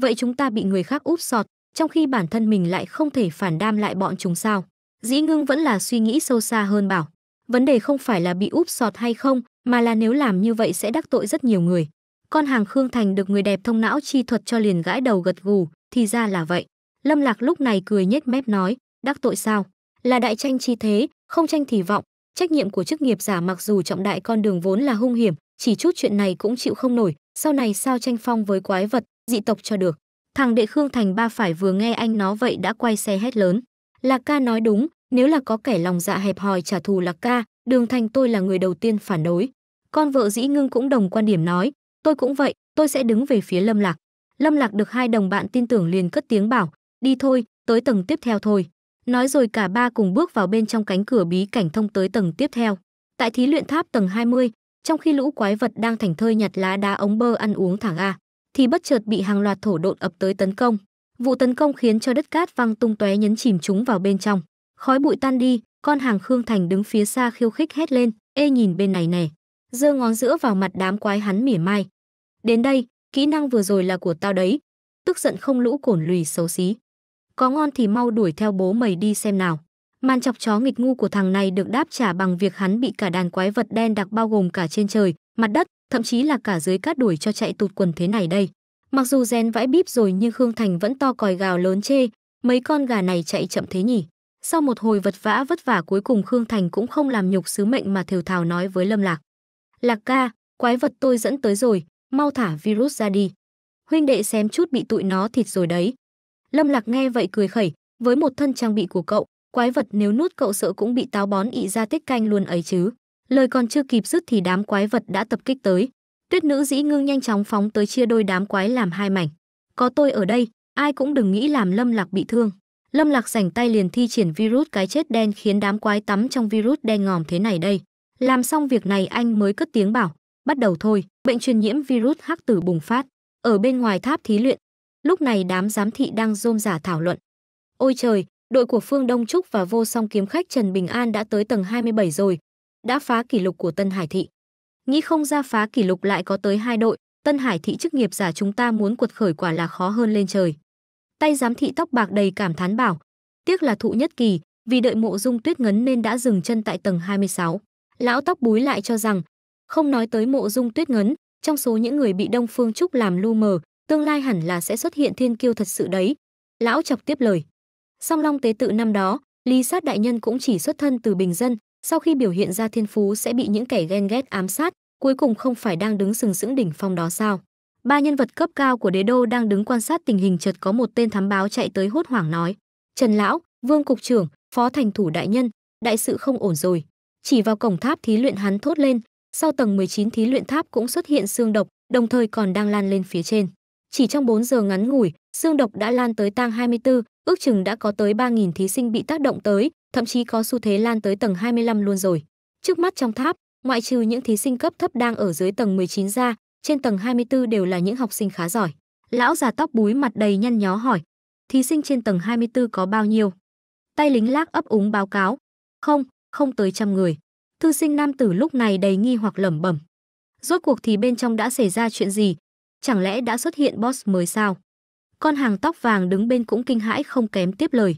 vậy chúng ta bị người khác úp sọt, trong khi bản thân mình lại không thể phản đam lại bọn chúng sao? Dĩ ngưng vẫn là suy nghĩ sâu xa hơn bảo. Vấn đề không phải là bị úp sọt hay không, mà là nếu làm như vậy sẽ đắc tội rất nhiều người. Con hàng Khương Thành được người đẹp thông não chi thuật cho liền gãi đầu gật gù, thì ra là vậy. Lâm Lạc lúc này cười nhếch mép nói, đắc tội sao? Là đại tranh chi thế, không tranh thì vọng. Trách nhiệm của chức nghiệp giả mặc dù trọng đại con đường vốn là hung hiểm, chỉ chút chuyện này cũng chịu không nổi, sau này sao tranh phong với quái vật, dị tộc cho được. Thằng đệ Khương Thành ba phải vừa nghe anh nó vậy đã quay xe hét lớn. Lạc ca nói đúng, nếu là có kẻ lòng dạ hẹp hòi trả thù Lạc ca, Đường Thành tôi là người đầu tiên phản đối. Con vợ Dĩ Ngưng cũng đồng quan điểm nói, tôi cũng vậy, tôi sẽ đứng về phía Lâm Lạc. Lâm Lạc được hai đồng bạn tin tưởng liền cất tiếng bảo, đi thôi, tới tầng tiếp theo thôi. Nói rồi cả ba cùng bước vào bên trong cánh cửa bí cảnh thông tới tầng tiếp theo. Tại thí luyện tháp tầng 20, trong khi lũ quái vật đang thành thơi nhặt lá đá ống bơ ăn uống thẳng a, thì bất chợt bị hàng loạt thổ độn ập tới tấn công. Vụ tấn công khiến cho đất cát văng tung tóe nhấn chìm chúng vào bên trong. Khói bụi tan đi, con hàng Khương Thành đứng phía xa khiêu khích hét lên, "Ê nhìn bên này này." dơ ngón giữa vào mặt đám quái hắn mỉa mai. "Đến đây, kỹ năng vừa rồi là của tao đấy." Tức giận không lũ cổn lùi xấu xí. "Có ngon thì mau đuổi theo bố mày đi xem nào." Màn chọc chó nghịch ngu của thằng này được đáp trả bằng việc hắn bị cả đàn quái vật đen đặc bao gồm cả trên trời, mặt đất, thậm chí là cả dưới cát đuổi cho chạy tụt quần thế này đây. Mặc dù rèn vãi bíp rồi nhưng Khương Thành vẫn to còi gào lớn chê, mấy con gà này chạy chậm thế nhỉ. Sau một hồi vật vã vất vả cuối cùng Khương Thành cũng không làm nhục sứ mệnh mà thều thào nói với Lâm Lạc. Lạc ca, quái vật tôi dẫn tới rồi, mau thả virus ra đi. Huynh đệ xem chút bị tụi nó thịt rồi đấy. Lâm Lạc nghe vậy cười khẩy, với một thân trang bị của cậu, quái vật nếu nuốt cậu sợ cũng bị táo bón ị ra tiết canh luôn ấy chứ. Lời còn chưa kịp dứt thì đám quái vật đã tập kích tới. Tuyết nữ dĩ ngưng nhanh chóng phóng tới chia đôi đám quái làm hai mảnh. Có tôi ở đây, ai cũng đừng nghĩ làm Lâm Lạc bị thương. Lâm Lạc rảnh tay liền thi triển virus cái chết đen khiến đám quái tắm trong virus đen ngòm thế này đây. Làm xong việc này anh mới cất tiếng bảo, bắt đầu thôi, bệnh truyền nhiễm virus hắc tử bùng phát. Ở bên ngoài tháp thí luyện, lúc này đám giám thị đang rôm giả thảo luận. Ôi trời, đội của Phương Đông Trúc và vô song kiếm khách Trần Bình An đã tới tầng 27 rồi, đã phá kỷ lục của Tân Hải Thị nghĩ không ra phá kỷ lục lại có tới hai đội, Tân Hải thị chức nghiệp giả chúng ta muốn cuột khởi quả là khó hơn lên trời. Tay giám thị tóc bạc đầy cảm thán bảo, tiếc là thụ nhất kỳ, vì đợi mộ dung tuyết ngấn nên đã dừng chân tại tầng 26. Lão tóc búi lại cho rằng, không nói tới mộ dung tuyết ngấn, trong số những người bị Đông Phương Trúc làm lu mờ, tương lai hẳn là sẽ xuất hiện thiên kiêu thật sự đấy. Lão chọc tiếp lời. Song Long tế tự năm đó, Lý Sát đại nhân cũng chỉ xuất thân từ bình dân, sau khi biểu hiện ra thiên phú sẽ bị những kẻ ghen ghét ám sát, cuối cùng không phải đang đứng sừng sững đỉnh phong đó sao? Ba nhân vật cấp cao của đế đô đang đứng quan sát tình hình chợt có một tên thám báo chạy tới hốt hoảng nói: "Trần lão, Vương cục trưởng, Phó thành thủ đại nhân, đại sự không ổn rồi." Chỉ vào cổng tháp thí luyện hắn thốt lên, sau tầng 19 thí luyện tháp cũng xuất hiện xương độc, đồng thời còn đang lan lên phía trên. Chỉ trong 4 giờ ngắn ngủi, xương độc đã lan tới tang 24, ước chừng đã có tới 3.000 thí sinh bị tác động tới, thậm chí có xu thế lan tới tầng 25 luôn rồi. Trước mắt trong tháp, ngoại trừ những thí sinh cấp thấp đang ở dưới tầng 19 ra, trên tầng 24 đều là những học sinh khá giỏi. Lão già tóc búi mặt đầy nhăn nhó hỏi, thí sinh trên tầng 24 có bao nhiêu? Tay lính lác ấp úng báo cáo, không, không tới trăm người. Thư sinh nam tử lúc này đầy nghi hoặc lẩm bẩm. Rốt cuộc thì bên trong đã xảy ra chuyện gì? Chẳng lẽ đã xuất hiện boss mới sao? Con hàng tóc vàng đứng bên cũng kinh hãi không kém tiếp lời.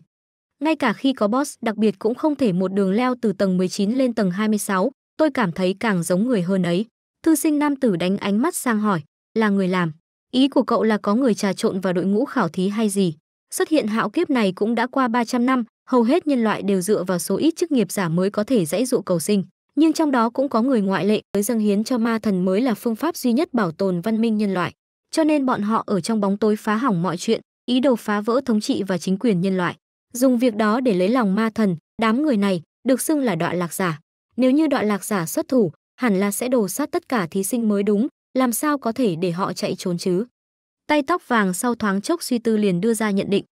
Ngay cả khi có boss đặc biệt cũng không thể một đường leo từ tầng 19 lên tầng 26, tôi cảm thấy càng giống người hơn ấy. Thư sinh nam tử đánh ánh mắt sang hỏi, là người làm. Ý của cậu là có người trà trộn vào đội ngũ khảo thí hay gì? Xuất hiện hạo kiếp này cũng đã qua 300 năm, hầu hết nhân loại đều dựa vào số ít chức nghiệp giả mới có thể dãy dụ cầu sinh. Nhưng trong đó cũng có người ngoại lệ, tới dâng hiến cho ma thần mới là phương pháp duy nhất bảo tồn văn minh nhân loại. Cho nên bọn họ ở trong bóng tối phá hỏng mọi chuyện, ý đồ phá vỡ thống trị và chính quyền nhân loại dùng việc đó để lấy lòng ma thần đám người này được xưng là đoạn lạc giả nếu như đoạn lạc giả xuất thủ hẳn là sẽ đổ sát tất cả thí sinh mới đúng làm sao có thể để họ chạy trốn chứ tay tóc vàng sau thoáng chốc suy tư liền đưa ra nhận định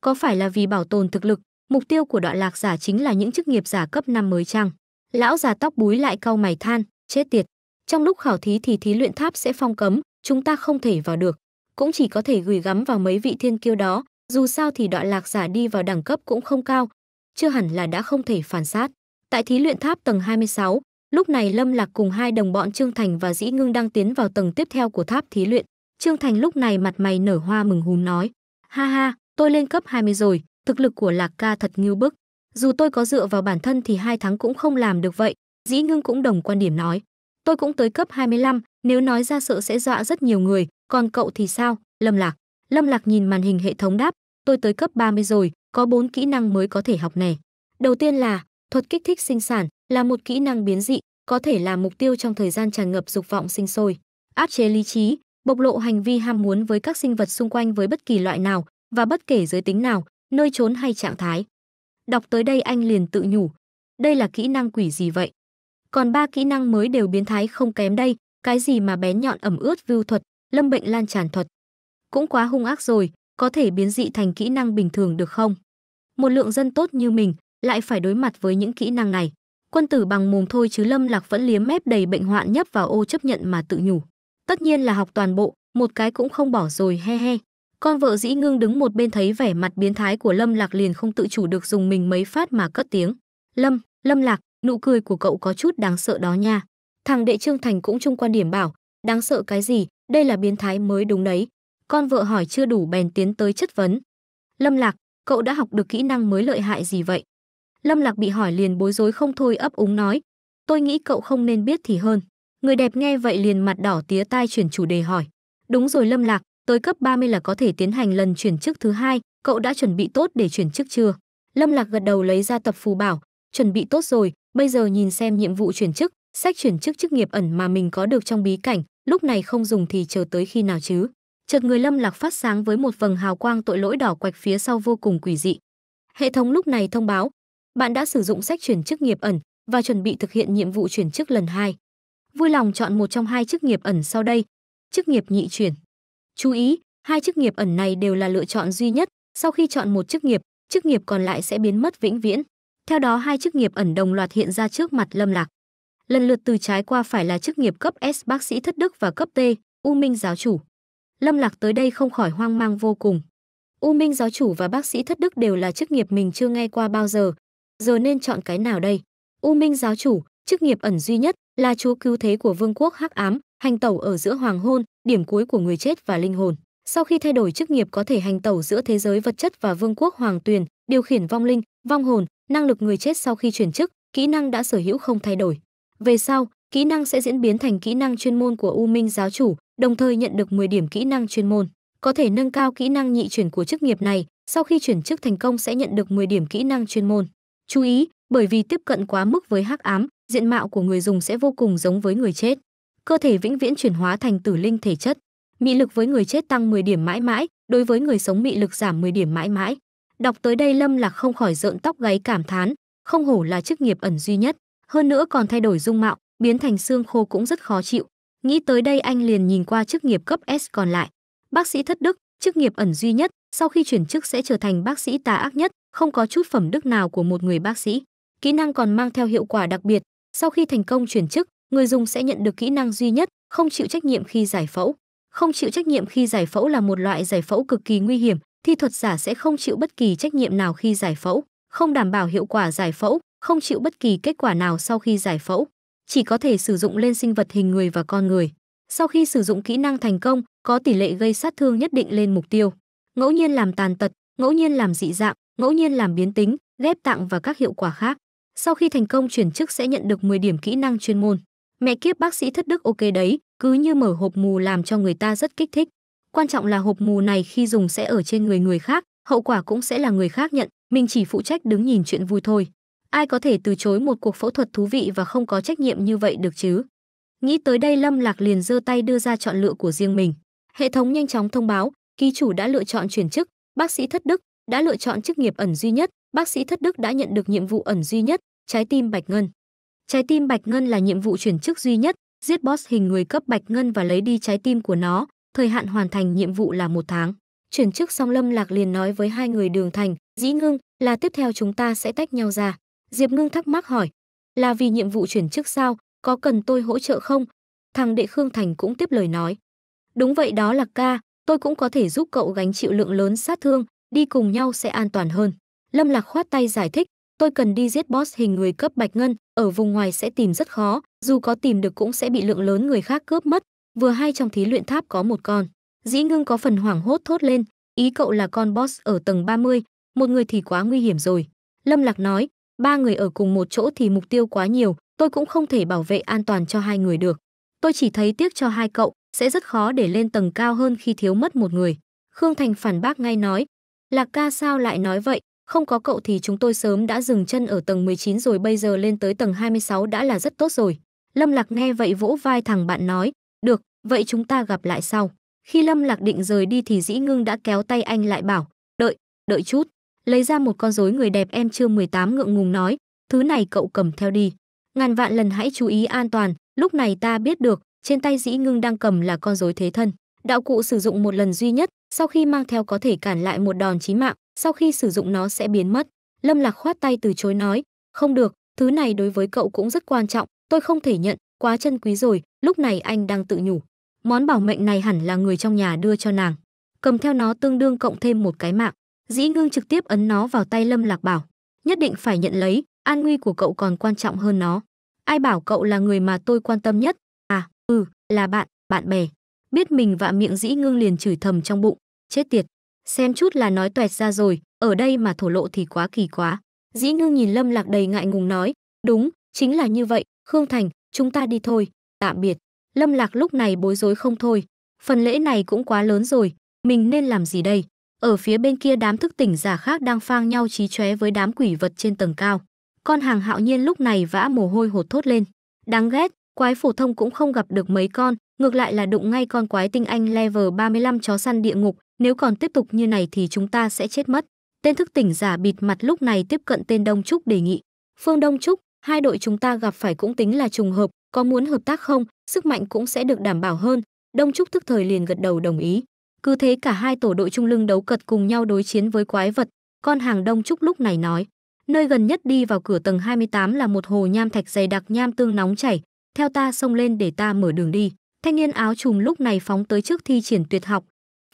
có phải là vì bảo tồn thực lực mục tiêu của đoạn lạc giả chính là những chức nghiệp giả cấp năm mới chăng lão già tóc búi lại cau mày than chết tiệt trong lúc khảo thí thì thí luyện tháp sẽ phong cấm chúng ta không thể vào được cũng chỉ có thể gửi gắm vào mấy vị thiên kiêu đó dù sao thì đoạn lạc giả đi vào đẳng cấp cũng không cao, chưa hẳn là đã không thể phản sát. Tại thí luyện tháp tầng 26, lúc này Lâm Lạc cùng hai đồng bọn Trương Thành và Dĩ Ngưng đang tiến vào tầng tiếp theo của tháp thí luyện. Trương Thành lúc này mặt mày nở hoa mừng hùng nói, ha ha, tôi lên cấp 20 rồi, thực lực của Lạc ca thật ngưu bức. Dù tôi có dựa vào bản thân thì hai tháng cũng không làm được vậy, Dĩ Ngưng cũng đồng quan điểm nói. Tôi cũng tới cấp 25, nếu nói ra sợ sẽ dọa rất nhiều người, còn cậu thì sao, Lâm Lạc. Lâm Lạc nhìn màn hình hệ thống đáp, tôi tới cấp 30 rồi, có 4 kỹ năng mới có thể học này. Đầu tiên là thuật kích thích sinh sản, là một kỹ năng biến dị, có thể là mục tiêu trong thời gian tràn ngập dục vọng sinh sôi, áp chế lý trí, bộc lộ hành vi ham muốn với các sinh vật xung quanh với bất kỳ loại nào và bất kể giới tính nào, nơi trốn hay trạng thái. Đọc tới đây anh liền tự nhủ, đây là kỹ năng quỷ gì vậy? Còn ba kỹ năng mới đều biến thái không kém đây, cái gì mà bén nhọn ẩm ướt vưu thuật, lâm bệnh lan tràn thuật, cũng quá hung ác rồi, có thể biến dị thành kỹ năng bình thường được không? Một lượng dân tốt như mình lại phải đối mặt với những kỹ năng này. Quân tử bằng mồm thôi chứ Lâm Lạc vẫn liếm mép đầy bệnh hoạn nhấp vào ô chấp nhận mà tự nhủ. Tất nhiên là học toàn bộ, một cái cũng không bỏ rồi he he. Con vợ dĩ ngưng đứng một bên thấy vẻ mặt biến thái của Lâm Lạc liền không tự chủ được dùng mình mấy phát mà cất tiếng. Lâm, Lâm Lạc, nụ cười của cậu có chút đáng sợ đó nha. Thằng đệ Trương Thành cũng chung quan điểm bảo, đáng sợ cái gì, đây là biến thái mới đúng đấy. Con vợ hỏi chưa đủ bèn tiến tới chất vấn. Lâm Lạc, cậu đã học được kỹ năng mới lợi hại gì vậy? Lâm Lạc bị hỏi liền bối rối không thôi ấp úng nói. Tôi nghĩ cậu không nên biết thì hơn. Người đẹp nghe vậy liền mặt đỏ tía tai chuyển chủ đề hỏi. Đúng rồi Lâm Lạc, tới cấp 30 là có thể tiến hành lần chuyển chức thứ hai, cậu đã chuẩn bị tốt để chuyển chức chưa? Lâm Lạc gật đầu lấy ra tập phù bảo, chuẩn bị tốt rồi, bây giờ nhìn xem nhiệm vụ chuyển chức, sách chuyển chức chức nghiệp ẩn mà mình có được trong bí cảnh, lúc này không dùng thì chờ tới khi nào chứ? chợt người lâm lạc phát sáng với một vầng hào quang tội lỗi đỏ quạch phía sau vô cùng quỷ dị hệ thống lúc này thông báo bạn đã sử dụng sách chuyển chức nghiệp ẩn và chuẩn bị thực hiện nhiệm vụ chuyển chức lần hai vui lòng chọn một trong hai chức nghiệp ẩn sau đây chức nghiệp nhị chuyển chú ý hai chức nghiệp ẩn này đều là lựa chọn duy nhất sau khi chọn một chức nghiệp chức nghiệp còn lại sẽ biến mất vĩnh viễn theo đó hai chức nghiệp ẩn đồng loạt hiện ra trước mặt lâm lạc lần lượt từ trái qua phải là chức nghiệp cấp s bác sĩ thất đức và cấp t u minh giáo chủ Lâm Lạc tới đây không khỏi hoang mang vô cùng. U Minh giáo chủ và bác sĩ thất đức đều là chức nghiệp mình chưa nghe qua bao giờ. Giờ nên chọn cái nào đây? U Minh giáo chủ, chức nghiệp ẩn duy nhất, là chúa cứu thế của vương quốc hắc ám, hành tẩu ở giữa hoàng hôn, điểm cuối của người chết và linh hồn. Sau khi thay đổi chức nghiệp có thể hành tẩu giữa thế giới vật chất và vương quốc hoàng tuyền, điều khiển vong linh, vong hồn, năng lực người chết sau khi chuyển chức, kỹ năng đã sở hữu không thay đổi. Về sau, kỹ năng sẽ diễn biến thành kỹ năng chuyên môn của U Minh giáo chủ, đồng thời nhận được 10 điểm kỹ năng chuyên môn. Có thể nâng cao kỹ năng nhị chuyển của chức nghiệp này, sau khi chuyển chức thành công sẽ nhận được 10 điểm kỹ năng chuyên môn. Chú ý, bởi vì tiếp cận quá mức với hắc ám, diện mạo của người dùng sẽ vô cùng giống với người chết. Cơ thể vĩnh viễn chuyển hóa thành tử linh thể chất. Mị lực với người chết tăng 10 điểm mãi mãi, đối với người sống mị lực giảm 10 điểm mãi mãi. Đọc tới đây Lâm Lạc không khỏi rợn tóc gáy cảm thán, không hổ là chức nghiệp ẩn duy nhất, hơn nữa còn thay đổi dung mạo, biến thành xương khô cũng rất khó chịu. Nghĩ tới đây anh liền nhìn qua chức nghiệp cấp S còn lại. Bác sĩ thất đức, chức nghiệp ẩn duy nhất, sau khi chuyển chức sẽ trở thành bác sĩ tà ác nhất, không có chút phẩm đức nào của một người bác sĩ. Kỹ năng còn mang theo hiệu quả đặc biệt, sau khi thành công chuyển chức, người dùng sẽ nhận được kỹ năng duy nhất, không chịu trách nhiệm khi giải phẫu. Không chịu trách nhiệm khi giải phẫu là một loại giải phẫu cực kỳ nguy hiểm, thi thuật giả sẽ không chịu bất kỳ trách nhiệm nào khi giải phẫu, không đảm bảo hiệu quả giải phẫu, không chịu bất kỳ kết quả nào sau khi giải phẫu chỉ có thể sử dụng lên sinh vật hình người và con người. Sau khi sử dụng kỹ năng thành công, có tỷ lệ gây sát thương nhất định lên mục tiêu. Ngẫu nhiên làm tàn tật, ngẫu nhiên làm dị dạng, ngẫu nhiên làm biến tính, ghép tặng và các hiệu quả khác. Sau khi thành công chuyển chức sẽ nhận được 10 điểm kỹ năng chuyên môn. Mẹ kiếp bác sĩ thất đức ok đấy, cứ như mở hộp mù làm cho người ta rất kích thích. Quan trọng là hộp mù này khi dùng sẽ ở trên người người khác, hậu quả cũng sẽ là người khác nhận, mình chỉ phụ trách đứng nhìn chuyện vui thôi. Ai có thể từ chối một cuộc phẫu thuật thú vị và không có trách nhiệm như vậy được chứ? Nghĩ tới đây Lâm Lạc liền giơ tay đưa ra chọn lựa của riêng mình. Hệ thống nhanh chóng thông báo, ký chủ đã lựa chọn chuyển chức, bác sĩ Thất Đức đã lựa chọn chức nghiệp ẩn duy nhất, bác sĩ Thất Đức đã nhận được nhiệm vụ ẩn duy nhất, trái tim Bạch Ngân. Trái tim Bạch Ngân là nhiệm vụ chuyển chức duy nhất, giết boss hình người cấp Bạch Ngân và lấy đi trái tim của nó, thời hạn hoàn thành nhiệm vụ là một tháng. Chuyển chức xong Lâm Lạc liền nói với hai người Đường Thành, Dĩ Ngưng là tiếp theo chúng ta sẽ tách nhau ra. Diệp Ngưng thắc mắc hỏi, là vì nhiệm vụ chuyển chức sao, có cần tôi hỗ trợ không? Thằng đệ Khương Thành cũng tiếp lời nói. Đúng vậy đó là ca, tôi cũng có thể giúp cậu gánh chịu lượng lớn sát thương, đi cùng nhau sẽ an toàn hơn. Lâm Lạc khoát tay giải thích, tôi cần đi giết boss hình người cấp Bạch Ngân, ở vùng ngoài sẽ tìm rất khó, dù có tìm được cũng sẽ bị lượng lớn người khác cướp mất, vừa hay trong thí luyện tháp có một con. Dĩ ngưng có phần hoảng hốt thốt lên, ý cậu là con boss ở tầng 30, một người thì quá nguy hiểm rồi. Lâm Lạc nói, ba người ở cùng một chỗ thì mục tiêu quá nhiều, tôi cũng không thể bảo vệ an toàn cho hai người được. Tôi chỉ thấy tiếc cho hai cậu, sẽ rất khó để lên tầng cao hơn khi thiếu mất một người. Khương Thành phản bác ngay nói, Lạc ca sao lại nói vậy, không có cậu thì chúng tôi sớm đã dừng chân ở tầng 19 rồi bây giờ lên tới tầng 26 đã là rất tốt rồi. Lâm Lạc nghe vậy vỗ vai thằng bạn nói, được, vậy chúng ta gặp lại sau. Khi Lâm Lạc định rời đi thì Dĩ Ngưng đã kéo tay anh lại bảo, đợi, đợi chút lấy ra một con rối người đẹp em chưa 18 ngượng ngùng nói, thứ này cậu cầm theo đi. Ngàn vạn lần hãy chú ý an toàn, lúc này ta biết được, trên tay dĩ ngưng đang cầm là con rối thế thân. Đạo cụ sử dụng một lần duy nhất, sau khi mang theo có thể cản lại một đòn chí mạng, sau khi sử dụng nó sẽ biến mất. Lâm Lạc khoát tay từ chối nói, không được, thứ này đối với cậu cũng rất quan trọng, tôi không thể nhận, quá chân quý rồi, lúc này anh đang tự nhủ. Món bảo mệnh này hẳn là người trong nhà đưa cho nàng. Cầm theo nó tương đương cộng thêm một cái mạng. Dĩ Ngưng trực tiếp ấn nó vào tay Lâm Lạc Bảo, nhất định phải nhận lấy, an nguy của cậu còn quan trọng hơn nó. Ai bảo cậu là người mà tôi quan tâm nhất? À, ừ, là bạn, bạn bè. Biết mình vạ miệng Dĩ Ngưng liền chửi thầm trong bụng, chết tiệt. Xem chút là nói toẹt ra rồi, ở đây mà thổ lộ thì quá kỳ quá. Dĩ Ngưng nhìn Lâm Lạc đầy ngại ngùng nói, đúng, chính là như vậy, Khương Thành, chúng ta đi thôi, tạm biệt. Lâm Lạc lúc này bối rối không thôi, phần lễ này cũng quá lớn rồi, mình nên làm gì đây? Ở phía bên kia đám thức tỉnh giả khác đang phang nhau trí chóe với đám quỷ vật trên tầng cao. Con hàng hạo nhiên lúc này vã mồ hôi hột thốt lên. Đáng ghét, quái phổ thông cũng không gặp được mấy con, ngược lại là đụng ngay con quái tinh anh level 35 chó săn địa ngục, nếu còn tiếp tục như này thì chúng ta sẽ chết mất. Tên thức tỉnh giả bịt mặt lúc này tiếp cận tên Đông Trúc đề nghị. Phương Đông Trúc, hai đội chúng ta gặp phải cũng tính là trùng hợp, có muốn hợp tác không, sức mạnh cũng sẽ được đảm bảo hơn. Đông Trúc thức thời liền gật đầu đồng ý. Cứ thế cả hai tổ đội trung lưng đấu cật cùng nhau đối chiến với quái vật, con hàng Đông Trúc lúc này nói. Nơi gần nhất đi vào cửa tầng 28 là một hồ nham thạch dày đặc nham tương nóng chảy, theo ta xông lên để ta mở đường đi. Thanh niên áo trùm lúc này phóng tới trước thi triển tuyệt học,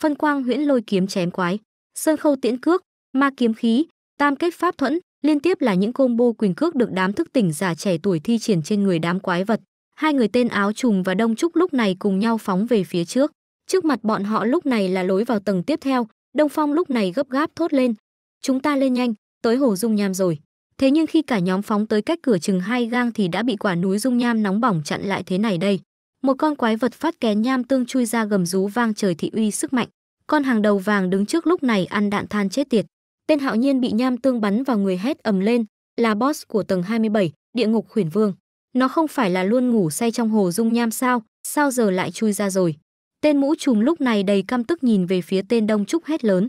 phân quang huyễn lôi kiếm chém quái, sơn khâu tiễn cước, ma kiếm khí, tam kết pháp thuẫn, liên tiếp là những combo quyền cước được đám thức tỉnh giả trẻ tuổi thi triển trên người đám quái vật. Hai người tên áo trùm và Đông Trúc lúc này cùng nhau phóng về phía trước. Trước mặt bọn họ lúc này là lối vào tầng tiếp theo, Đông Phong lúc này gấp gáp thốt lên. Chúng ta lên nhanh, tới hồ dung nham rồi. Thế nhưng khi cả nhóm phóng tới cách cửa chừng hai gang thì đã bị quả núi dung nham nóng bỏng chặn lại thế này đây. Một con quái vật phát kén nham tương chui ra gầm rú vang trời thị uy sức mạnh. Con hàng đầu vàng đứng trước lúc này ăn đạn than chết tiệt. Tên hạo nhiên bị nham tương bắn vào người hét ầm lên, là boss của tầng 27, địa ngục khuyển vương. Nó không phải là luôn ngủ say trong hồ dung nham sao, sao giờ lại chui ra rồi. Tên mũ trùm lúc này đầy căm tức nhìn về phía tên Đông Trúc hét lớn.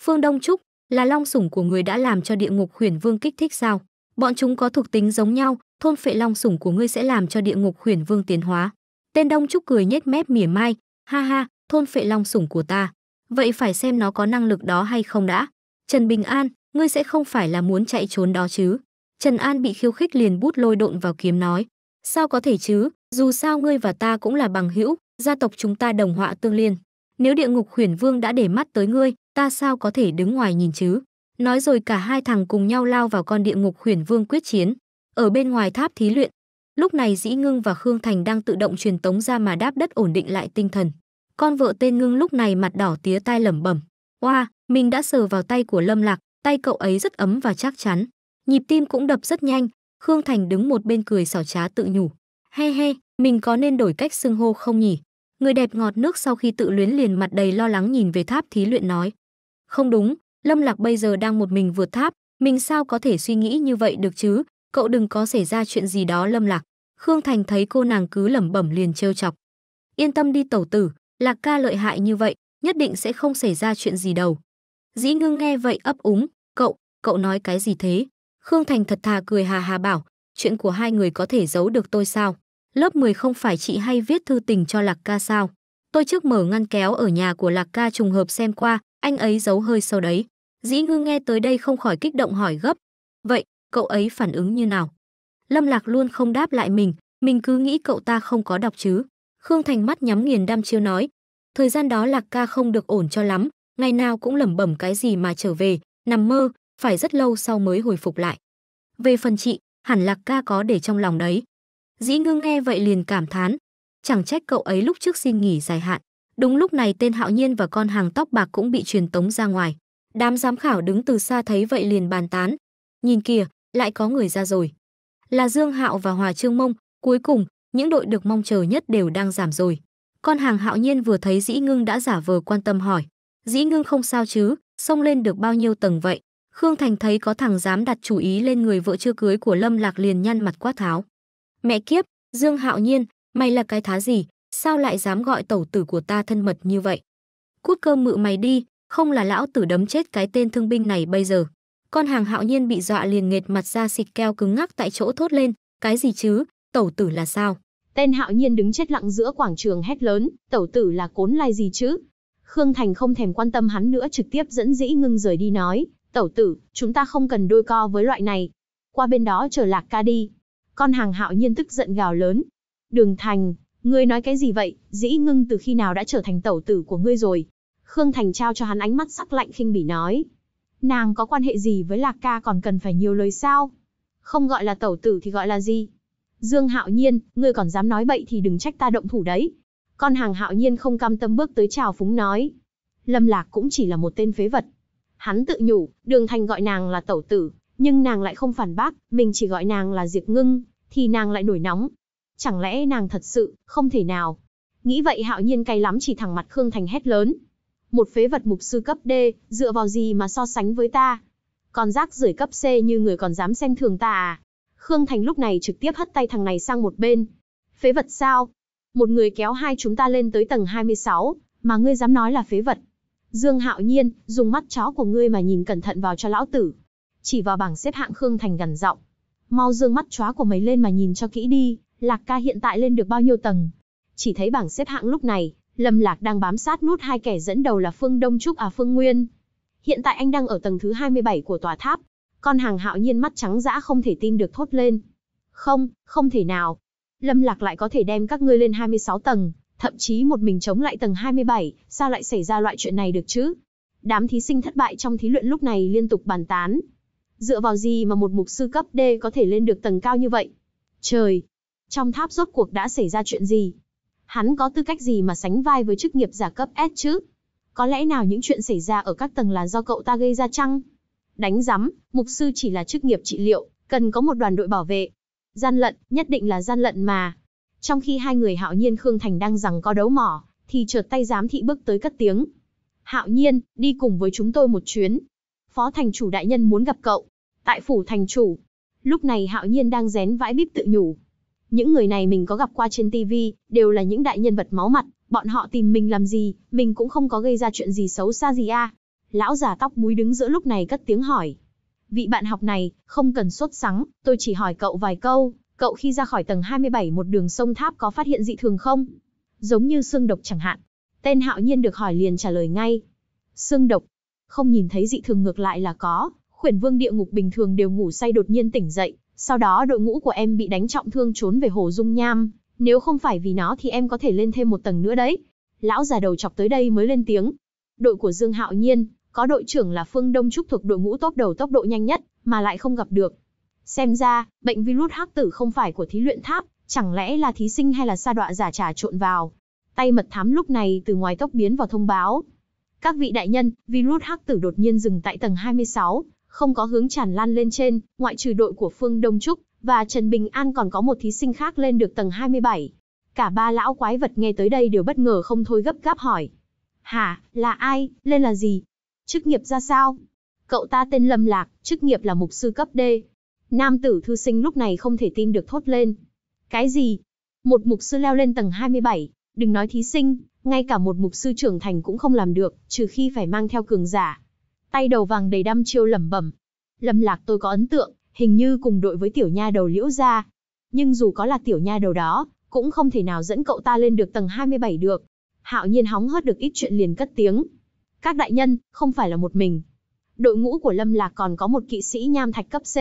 Phương Đông Trúc, là long sủng của người đã làm cho địa ngục huyền vương kích thích sao? Bọn chúng có thuộc tính giống nhau, thôn phệ long sủng của ngươi sẽ làm cho địa ngục huyền vương tiến hóa. Tên Đông Trúc cười nhếch mép mỉa mai, ha ha, thôn phệ long sủng của ta. Vậy phải xem nó có năng lực đó hay không đã. Trần Bình An, ngươi sẽ không phải là muốn chạy trốn đó chứ. Trần An bị khiêu khích liền bút lôi độn vào kiếm nói. Sao có thể chứ, dù sao ngươi và ta cũng là bằng hữu, gia tộc chúng ta đồng họa tương liên. Nếu địa ngục huyền vương đã để mắt tới ngươi, ta sao có thể đứng ngoài nhìn chứ? Nói rồi cả hai thằng cùng nhau lao vào con địa ngục huyền vương quyết chiến. Ở bên ngoài tháp thí luyện, lúc này Dĩ Ngưng và Khương Thành đang tự động truyền tống ra mà đáp đất ổn định lại tinh thần. Con vợ tên Ngưng lúc này mặt đỏ tía tai lẩm bẩm. Oa, mình đã sờ vào tay của Lâm Lạc, tay cậu ấy rất ấm và chắc chắn. Nhịp tim cũng đập rất nhanh, Khương Thành đứng một bên cười xảo trá tự nhủ. He he, mình có nên đổi cách xưng hô không nhỉ? Người đẹp ngọt nước sau khi tự luyến liền mặt đầy lo lắng nhìn về tháp thí luyện nói. Không đúng, Lâm Lạc bây giờ đang một mình vượt tháp, mình sao có thể suy nghĩ như vậy được chứ, cậu đừng có xảy ra chuyện gì đó Lâm Lạc. Khương Thành thấy cô nàng cứ lẩm bẩm liền trêu chọc. Yên tâm đi tẩu tử, Lạc ca lợi hại như vậy, nhất định sẽ không xảy ra chuyện gì đâu. Dĩ ngưng nghe vậy ấp úng, cậu, cậu nói cái gì thế? Khương Thành thật thà cười hà hà bảo, chuyện của hai người có thể giấu được tôi sao? lớp 10 không phải chị hay viết thư tình cho Lạc ca sao? Tôi trước mở ngăn kéo ở nhà của Lạc ca trùng hợp xem qua, anh ấy giấu hơi sâu đấy. Dĩ ngư nghe tới đây không khỏi kích động hỏi gấp. Vậy, cậu ấy phản ứng như nào? Lâm Lạc luôn không đáp lại mình, mình cứ nghĩ cậu ta không có đọc chứ. Khương Thành mắt nhắm nghiền đăm chiêu nói. Thời gian đó Lạc ca không được ổn cho lắm, ngày nào cũng lẩm bẩm cái gì mà trở về, nằm mơ, phải rất lâu sau mới hồi phục lại. Về phần chị, hẳn Lạc ca có để trong lòng đấy. Dĩ ngưng nghe vậy liền cảm thán, chẳng trách cậu ấy lúc trước xin nghỉ dài hạn. Đúng lúc này tên Hạo Nhiên và con hàng tóc bạc cũng bị truyền tống ra ngoài. Đám giám khảo đứng từ xa thấy vậy liền bàn tán. Nhìn kìa, lại có người ra rồi. Là Dương Hạo và Hòa Trương Mông, cuối cùng, những đội được mong chờ nhất đều đang giảm rồi. Con hàng Hạo Nhiên vừa thấy Dĩ Ngưng đã giả vờ quan tâm hỏi. Dĩ Ngưng không sao chứ, xông lên được bao nhiêu tầng vậy? Khương Thành thấy có thằng dám đặt chú ý lên người vợ chưa cưới của Lâm Lạc liền nhăn mặt quát tháo. Mẹ kiếp, Dương Hạo Nhiên, mày là cái thá gì, sao lại dám gọi tẩu tử của ta thân mật như vậy? Cút cơm mự mày đi, không là lão tử đấm chết cái tên thương binh này bây giờ. Con hàng hạo nhiên bị dọa liền nghệt mặt ra xịt keo cứng ngắc tại chỗ thốt lên, cái gì chứ, tẩu tử là sao? Tên hạo nhiên đứng chết lặng giữa quảng trường hét lớn, tẩu tử là cốn lai gì chứ? Khương Thành không thèm quan tâm hắn nữa trực tiếp dẫn dĩ ngưng rời đi nói, tẩu tử, chúng ta không cần đôi co với loại này. Qua bên đó chờ lạc ca đi, con hàng hạo nhiên tức giận gào lớn. Đường Thành, ngươi nói cái gì vậy, dĩ ngưng từ khi nào đã trở thành tẩu tử của ngươi rồi. Khương Thành trao cho hắn ánh mắt sắc lạnh khinh bỉ nói. Nàng có quan hệ gì với Lạc Ca còn cần phải nhiều lời sao? Không gọi là tẩu tử thì gọi là gì? Dương Hạo Nhiên, ngươi còn dám nói bậy thì đừng trách ta động thủ đấy. Con hàng Hạo Nhiên không cam tâm bước tới chào phúng nói. Lâm Lạc cũng chỉ là một tên phế vật. Hắn tự nhủ, Đường Thành gọi nàng là tẩu tử, nhưng nàng lại không phản bác, mình chỉ gọi nàng là Diệp Ngưng, thì nàng lại nổi nóng. Chẳng lẽ nàng thật sự, không thể nào. Nghĩ vậy hạo nhiên cay lắm chỉ thẳng mặt Khương Thành hét lớn. Một phế vật mục sư cấp D, dựa vào gì mà so sánh với ta? Còn rác rưởi cấp C như người còn dám xem thường ta à? Khương Thành lúc này trực tiếp hất tay thằng này sang một bên. Phế vật sao? Một người kéo hai chúng ta lên tới tầng 26, mà ngươi dám nói là phế vật. Dương Hạo Nhiên, dùng mắt chó của ngươi mà nhìn cẩn thận vào cho lão tử chỉ vào bảng xếp hạng Khương Thành gần giọng. Mau dương mắt chóa của mấy lên mà nhìn cho kỹ đi, Lạc ca hiện tại lên được bao nhiêu tầng. Chỉ thấy bảng xếp hạng lúc này, Lâm Lạc đang bám sát nút hai kẻ dẫn đầu là Phương Đông Trúc à Phương Nguyên. Hiện tại anh đang ở tầng thứ 27 của tòa tháp. Con hàng hạo nhiên mắt trắng dã không thể tin được thốt lên. Không, không thể nào. Lâm Lạc lại có thể đem các ngươi lên 26 tầng, thậm chí một mình chống lại tầng 27, sao lại xảy ra loại chuyện này được chứ? Đám thí sinh thất bại trong thí luyện lúc này liên tục bàn tán, Dựa vào gì mà một mục sư cấp D có thể lên được tầng cao như vậy? Trời! Trong tháp rốt cuộc đã xảy ra chuyện gì? Hắn có tư cách gì mà sánh vai với chức nghiệp giả cấp S chứ? Có lẽ nào những chuyện xảy ra ở các tầng là do cậu ta gây ra chăng? Đánh rắm, mục sư chỉ là chức nghiệp trị liệu, cần có một đoàn đội bảo vệ. Gian lận, nhất định là gian lận mà. Trong khi hai người hạo nhiên Khương Thành đang rằng có đấu mỏ, thì chợt tay giám thị bước tới cất tiếng. Hạo nhiên, đi cùng với chúng tôi một chuyến, phó thành chủ đại nhân muốn gặp cậu. Tại phủ thành chủ. Lúc này hạo nhiên đang rén vãi bíp tự nhủ. Những người này mình có gặp qua trên TV, đều là những đại nhân vật máu mặt, bọn họ tìm mình làm gì, mình cũng không có gây ra chuyện gì xấu xa gì a. À. Lão già tóc búi đứng giữa lúc này cất tiếng hỏi. Vị bạn học này, không cần sốt sắng, tôi chỉ hỏi cậu vài câu, cậu khi ra khỏi tầng 27 một đường sông tháp có phát hiện dị thường không? Giống như xương độc chẳng hạn. Tên hạo nhiên được hỏi liền trả lời ngay. Xương độc, không nhìn thấy dị thường ngược lại là có, khuyển vương địa ngục bình thường đều ngủ say đột nhiên tỉnh dậy, sau đó đội ngũ của em bị đánh trọng thương trốn về hồ dung nham, nếu không phải vì nó thì em có thể lên thêm một tầng nữa đấy. Lão già đầu chọc tới đây mới lên tiếng. Đội của Dương Hạo Nhiên, có đội trưởng là Phương Đông Trúc thuộc đội ngũ top đầu tốc độ nhanh nhất, mà lại không gặp được. Xem ra, bệnh virus hắc tử không phải của thí luyện tháp, chẳng lẽ là thí sinh hay là sa đọa giả trà trộn vào. Tay mật thám lúc này từ ngoài tốc biến vào thông báo, các vị đại nhân, virus hắc tử đột nhiên dừng tại tầng 26, không có hướng tràn lan lên trên, ngoại trừ đội của Phương Đông Trúc và Trần Bình An còn có một thí sinh khác lên được tầng 27. Cả ba lão quái vật nghe tới đây đều bất ngờ không thôi gấp gáp hỏi. Hả, là ai, lên là gì? Chức nghiệp ra sao? Cậu ta tên Lâm Lạc, chức nghiệp là mục sư cấp D. Nam tử thư sinh lúc này không thể tin được thốt lên. Cái gì? Một mục sư leo lên tầng 27, đừng nói thí sinh, ngay cả một mục sư trưởng thành cũng không làm được, trừ khi phải mang theo cường giả. Tay đầu vàng đầy đăm chiêu lẩm bẩm. Lâm lạc tôi có ấn tượng, hình như cùng đội với tiểu nha đầu liễu gia. Nhưng dù có là tiểu nha đầu đó, cũng không thể nào dẫn cậu ta lên được tầng 27 được. Hạo nhiên hóng hớt được ít chuyện liền cất tiếng. Các đại nhân, không phải là một mình. Đội ngũ của Lâm Lạc còn có một kỵ sĩ nham thạch cấp C,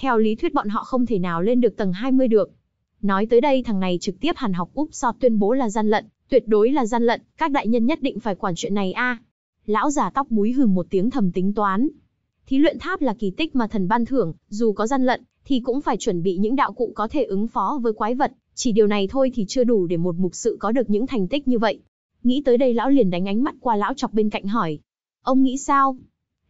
theo lý thuyết bọn họ không thể nào lên được tầng 20 được, Nói tới đây thằng này trực tiếp hàn học úp so tuyên bố là gian lận, tuyệt đối là gian lận, các đại nhân nhất định phải quản chuyện này a. Lão già tóc búi hừ một tiếng thầm tính toán. Thí luyện tháp là kỳ tích mà thần ban thưởng, dù có gian lận, thì cũng phải chuẩn bị những đạo cụ có thể ứng phó với quái vật, chỉ điều này thôi thì chưa đủ để một mục sự có được những thành tích như vậy. Nghĩ tới đây lão liền đánh ánh mắt qua lão chọc bên cạnh hỏi. Ông nghĩ sao?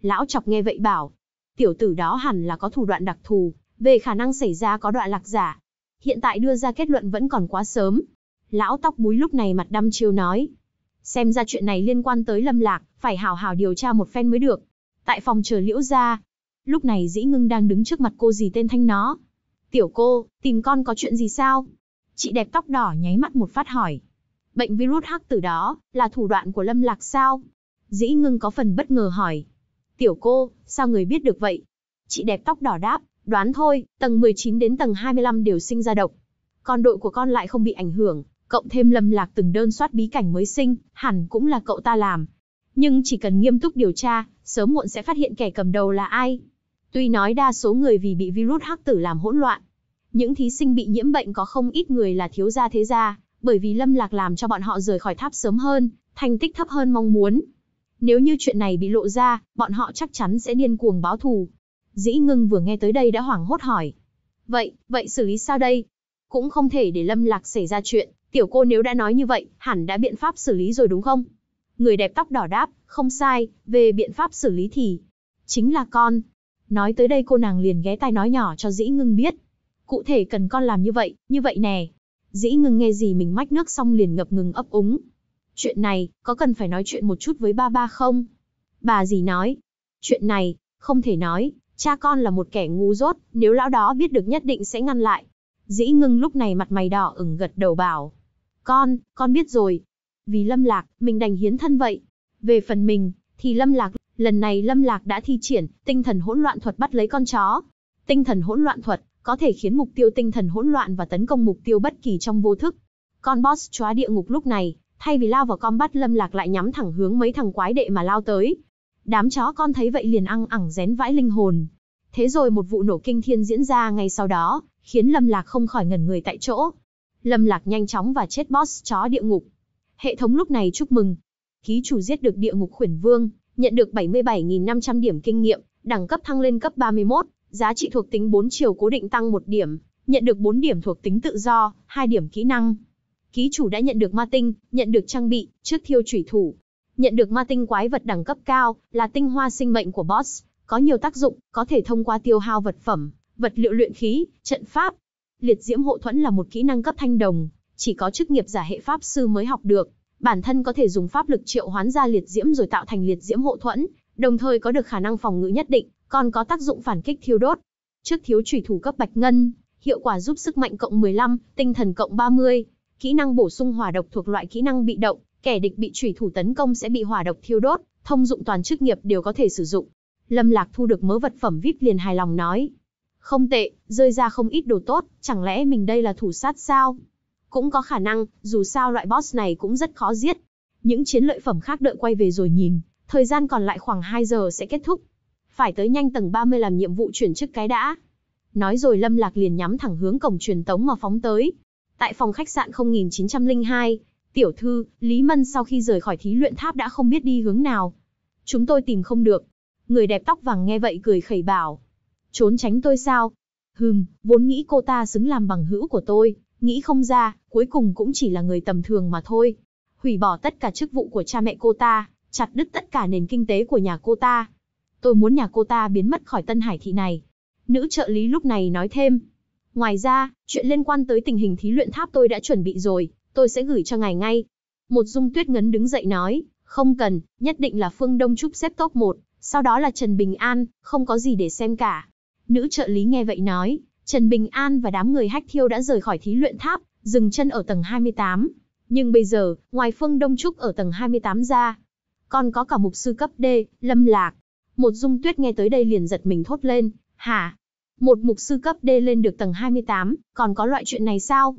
Lão chọc nghe vậy bảo. Tiểu tử đó hẳn là có thủ đoạn đặc thù, về khả năng xảy ra có đoạn lạc giả, hiện tại đưa ra kết luận vẫn còn quá sớm. Lão tóc búi lúc này mặt đăm chiêu nói. Xem ra chuyện này liên quan tới lâm lạc, phải hào hào điều tra một phen mới được. Tại phòng chờ liễu ra. Lúc này dĩ ngưng đang đứng trước mặt cô gì tên thanh nó. Tiểu cô, tìm con có chuyện gì sao? Chị đẹp tóc đỏ nháy mắt một phát hỏi. Bệnh virus hắc tử đó, là thủ đoạn của lâm lạc sao? Dĩ ngưng có phần bất ngờ hỏi. Tiểu cô, sao người biết được vậy? Chị đẹp tóc đỏ đáp, Đoán thôi, tầng 19 đến tầng 25 đều sinh ra độc. Còn đội của con lại không bị ảnh hưởng, cộng thêm lâm lạc từng đơn soát bí cảnh mới sinh, hẳn cũng là cậu ta làm. Nhưng chỉ cần nghiêm túc điều tra, sớm muộn sẽ phát hiện kẻ cầm đầu là ai. Tuy nói đa số người vì bị virus hắc tử làm hỗn loạn, những thí sinh bị nhiễm bệnh có không ít người là thiếu gia thế gia, bởi vì lâm lạc làm cho bọn họ rời khỏi tháp sớm hơn, thành tích thấp hơn mong muốn. Nếu như chuyện này bị lộ ra, bọn họ chắc chắn sẽ điên cuồng báo thù, Dĩ ngưng vừa nghe tới đây đã hoảng hốt hỏi. Vậy, vậy xử lý sao đây? Cũng không thể để lâm lạc xảy ra chuyện, tiểu cô nếu đã nói như vậy, hẳn đã biện pháp xử lý rồi đúng không? Người đẹp tóc đỏ đáp, không sai, về biện pháp xử lý thì chính là con. Nói tới đây cô nàng liền ghé tai nói nhỏ cho dĩ ngưng biết. Cụ thể cần con làm như vậy, như vậy nè. Dĩ ngưng nghe gì mình mách nước xong liền ngập ngừng ấp úng. Chuyện này, có cần phải nói chuyện một chút với ba ba không? Bà gì nói? Chuyện này, không thể nói, Cha con là một kẻ ngu dốt, nếu lão đó biết được nhất định sẽ ngăn lại. Dĩ ngưng lúc này mặt mày đỏ ửng gật đầu bảo. Con, con biết rồi. Vì lâm lạc, mình đành hiến thân vậy. Về phần mình, thì lâm lạc, lần này lâm lạc đã thi triển tinh thần hỗn loạn thuật bắt lấy con chó. Tinh thần hỗn loạn thuật có thể khiến mục tiêu tinh thần hỗn loạn và tấn công mục tiêu bất kỳ trong vô thức. Con boss chóa địa ngục lúc này, thay vì lao vào con bắt lâm lạc lại nhắm thẳng hướng mấy thằng quái đệ mà lao tới, Đám chó con thấy vậy liền ăn ẳng rén vãi linh hồn. Thế rồi một vụ nổ kinh thiên diễn ra ngay sau đó, khiến Lâm Lạc không khỏi ngẩn người tại chỗ. Lâm Lạc nhanh chóng và chết boss chó địa ngục. Hệ thống lúc này chúc mừng. Ký chủ giết được địa ngục khuyển vương, nhận được 77.500 điểm kinh nghiệm, đẳng cấp thăng lên cấp 31, giá trị thuộc tính 4 chiều cố định tăng 1 điểm, nhận được 4 điểm thuộc tính tự do, 2 điểm kỹ năng. Ký chủ đã nhận được ma tinh, nhận được trang bị, trước thiêu chủy thủ, Nhận được ma tinh quái vật đẳng cấp cao, là tinh hoa sinh mệnh của boss, có nhiều tác dụng, có thể thông qua tiêu hao vật phẩm, vật liệu luyện khí, trận pháp. Liệt diễm hộ thuẫn là một kỹ năng cấp thanh đồng, chỉ có chức nghiệp giả hệ pháp sư mới học được. Bản thân có thể dùng pháp lực triệu hoán ra liệt diễm rồi tạo thành liệt diễm hộ thuẫn, đồng thời có được khả năng phòng ngự nhất định, còn có tác dụng phản kích thiêu đốt. Trước thiếu thủy thủ cấp bạch ngân, hiệu quả giúp sức mạnh cộng 15, tinh thần cộng 30, kỹ năng bổ sung hòa độc thuộc loại kỹ năng bị động, kẻ địch bị chủy thủ tấn công sẽ bị hỏa độc thiêu đốt, thông dụng toàn chức nghiệp đều có thể sử dụng. Lâm Lạc thu được mớ vật phẩm VIP liền hài lòng nói. Không tệ, rơi ra không ít đồ tốt, chẳng lẽ mình đây là thủ sát sao? Cũng có khả năng, dù sao loại boss này cũng rất khó giết. Những chiến lợi phẩm khác đợi quay về rồi nhìn, thời gian còn lại khoảng 2 giờ sẽ kết thúc. Phải tới nhanh tầng 30 làm nhiệm vụ chuyển chức cái đã. Nói rồi Lâm Lạc liền nhắm thẳng hướng cổng truyền tống mà phóng tới. Tại phòng khách sạn 0902, Tiểu thư, Lý Mân sau khi rời khỏi thí luyện tháp đã không biết đi hướng nào. Chúng tôi tìm không được. Người đẹp tóc vàng nghe vậy cười khẩy bảo. Trốn tránh tôi sao? Hừm, vốn nghĩ cô ta xứng làm bằng hữu của tôi, nghĩ không ra, cuối cùng cũng chỉ là người tầm thường mà thôi. Hủy bỏ tất cả chức vụ của cha mẹ cô ta, chặt đứt tất cả nền kinh tế của nhà cô ta. Tôi muốn nhà cô ta biến mất khỏi Tân Hải thị này. Nữ trợ lý lúc này nói thêm. Ngoài ra, chuyện liên quan tới tình hình thí luyện tháp tôi đã chuẩn bị rồi, tôi sẽ gửi cho ngài ngay. Một dung tuyết ngấn đứng dậy nói, không cần, nhất định là Phương Đông Trúc xếp top 1, sau đó là Trần Bình An, không có gì để xem cả. Nữ trợ lý nghe vậy nói, Trần Bình An và đám người hách thiêu đã rời khỏi thí luyện tháp, dừng chân ở tầng 28. Nhưng bây giờ, ngoài Phương Đông Trúc ở tầng 28 ra, còn có cả mục sư cấp D, Lâm Lạc. Một dung tuyết nghe tới đây liền giật mình thốt lên, hả? Một mục sư cấp D lên được tầng 28, còn có loại chuyện này sao?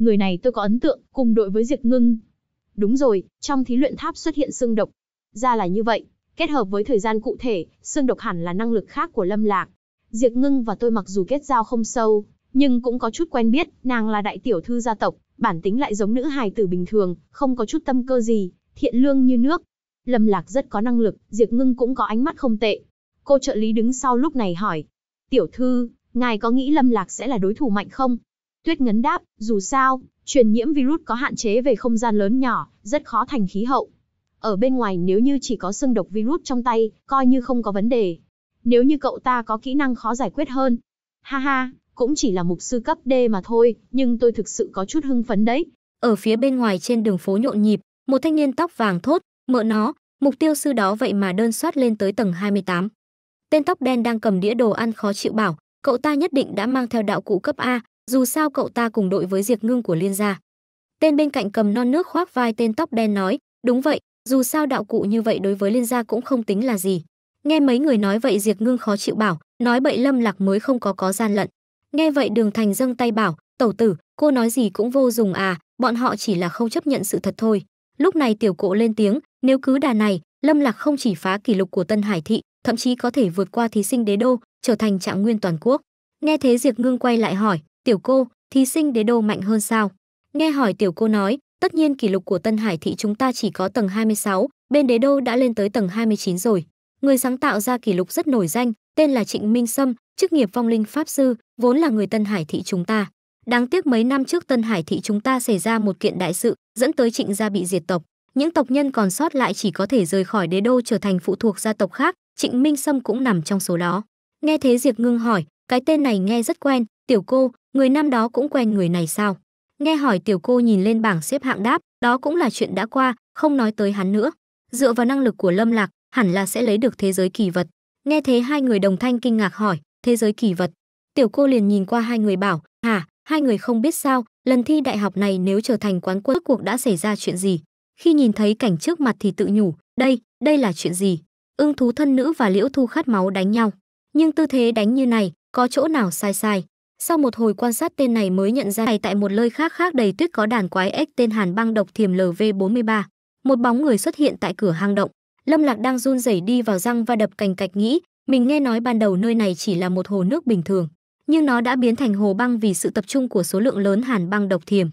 người này tôi có ấn tượng, cùng đội với Diệp Ngưng. Đúng rồi, trong thí luyện tháp xuất hiện xương độc. Ra là như vậy, kết hợp với thời gian cụ thể, xương độc hẳn là năng lực khác của Lâm Lạc. Diệp Ngưng và tôi mặc dù kết giao không sâu, nhưng cũng có chút quen biết, nàng là đại tiểu thư gia tộc, bản tính lại giống nữ hài tử bình thường, không có chút tâm cơ gì, thiện lương như nước. Lâm Lạc rất có năng lực, Diệp Ngưng cũng có ánh mắt không tệ. Cô trợ lý đứng sau lúc này hỏi, tiểu thư, ngài có nghĩ Lâm Lạc sẽ là đối thủ mạnh không? Tuyết Ngấn đáp, dù sao, truyền nhiễm virus có hạn chế về không gian lớn nhỏ, rất khó thành khí hậu. Ở bên ngoài nếu như chỉ có xương độc virus trong tay, coi như không có vấn đề. Nếu như cậu ta có kỹ năng khó giải quyết hơn. Ha ha, cũng chỉ là mục sư cấp D mà thôi, nhưng tôi thực sự có chút hưng phấn đấy. Ở phía bên ngoài trên đường phố nhộn nhịp, một thanh niên tóc vàng thốt, mợ nó, mục tiêu sư đó vậy mà đơn soát lên tới tầng 28. Tên tóc đen đang cầm đĩa đồ ăn khó chịu bảo, cậu ta nhất định đã mang theo đạo cụ cấp A, dù sao cậu ta cùng đội với diệt Ngưng của Liên gia. Tên bên cạnh cầm non nước khoác vai tên tóc đen nói, đúng vậy, dù sao đạo cụ như vậy đối với Liên gia cũng không tính là gì. Nghe mấy người nói vậy diệt Ngưng khó chịu bảo, nói bậy Lâm Lạc mới không có có gian lận. Nghe vậy Đường Thành dâng tay bảo, tẩu tử, cô nói gì cũng vô dùng à, bọn họ chỉ là không chấp nhận sự thật thôi. Lúc này tiểu cộ lên tiếng, nếu cứ đà này, Lâm Lạc không chỉ phá kỷ lục của Tân Hải Thị, thậm chí có thể vượt qua thí sinh đế đô, trở thành trạng nguyên toàn quốc. Nghe thế diệt Ngưng quay lại hỏi, Tiểu cô, thí sinh đế đô mạnh hơn sao? Nghe hỏi tiểu cô nói, tất nhiên kỷ lục của Tân Hải thị chúng ta chỉ có tầng 26, bên đế đô đã lên tới tầng 29 rồi. Người sáng tạo ra kỷ lục rất nổi danh, tên là Trịnh Minh Sâm, chức nghiệp vong linh pháp sư, vốn là người Tân Hải thị chúng ta. Đáng tiếc mấy năm trước Tân Hải thị chúng ta xảy ra một kiện đại sự, dẫn tới Trịnh gia bị diệt tộc. Những tộc nhân còn sót lại chỉ có thể rời khỏi đế đô trở thành phụ thuộc gia tộc khác, Trịnh Minh Sâm cũng nằm trong số đó. Nghe thế Diệp Ngưng hỏi, cái tên này nghe rất quen, tiểu cô, người nam đó cũng quen người này sao nghe hỏi tiểu cô nhìn lên bảng xếp hạng đáp đó cũng là chuyện đã qua không nói tới hắn nữa dựa vào năng lực của lâm lạc hẳn là sẽ lấy được thế giới kỳ vật nghe thế hai người đồng thanh kinh ngạc hỏi thế giới kỳ vật tiểu cô liền nhìn qua hai người bảo hả hai người không biết sao lần thi đại học này nếu trở thành quán quân cuộc đã xảy ra chuyện gì khi nhìn thấy cảnh trước mặt thì tự nhủ đây đây là chuyện gì ưng thú thân nữ và liễu thu khát máu đánh nhau nhưng tư thế đánh như này có chỗ nào sai sai sau một hồi quan sát tên này mới nhận ra này tại một nơi khác khác đầy tuyết có đàn quái ếch tên Hàn Băng độc thiềm LV43. Một bóng người xuất hiện tại cửa hang động. Lâm Lạc đang run rẩy đi vào răng và đập cành cạch nghĩ, mình nghe nói ban đầu nơi này chỉ là một hồ nước bình thường, nhưng nó đã biến thành hồ băng vì sự tập trung của số lượng lớn Hàn Băng độc thiềm.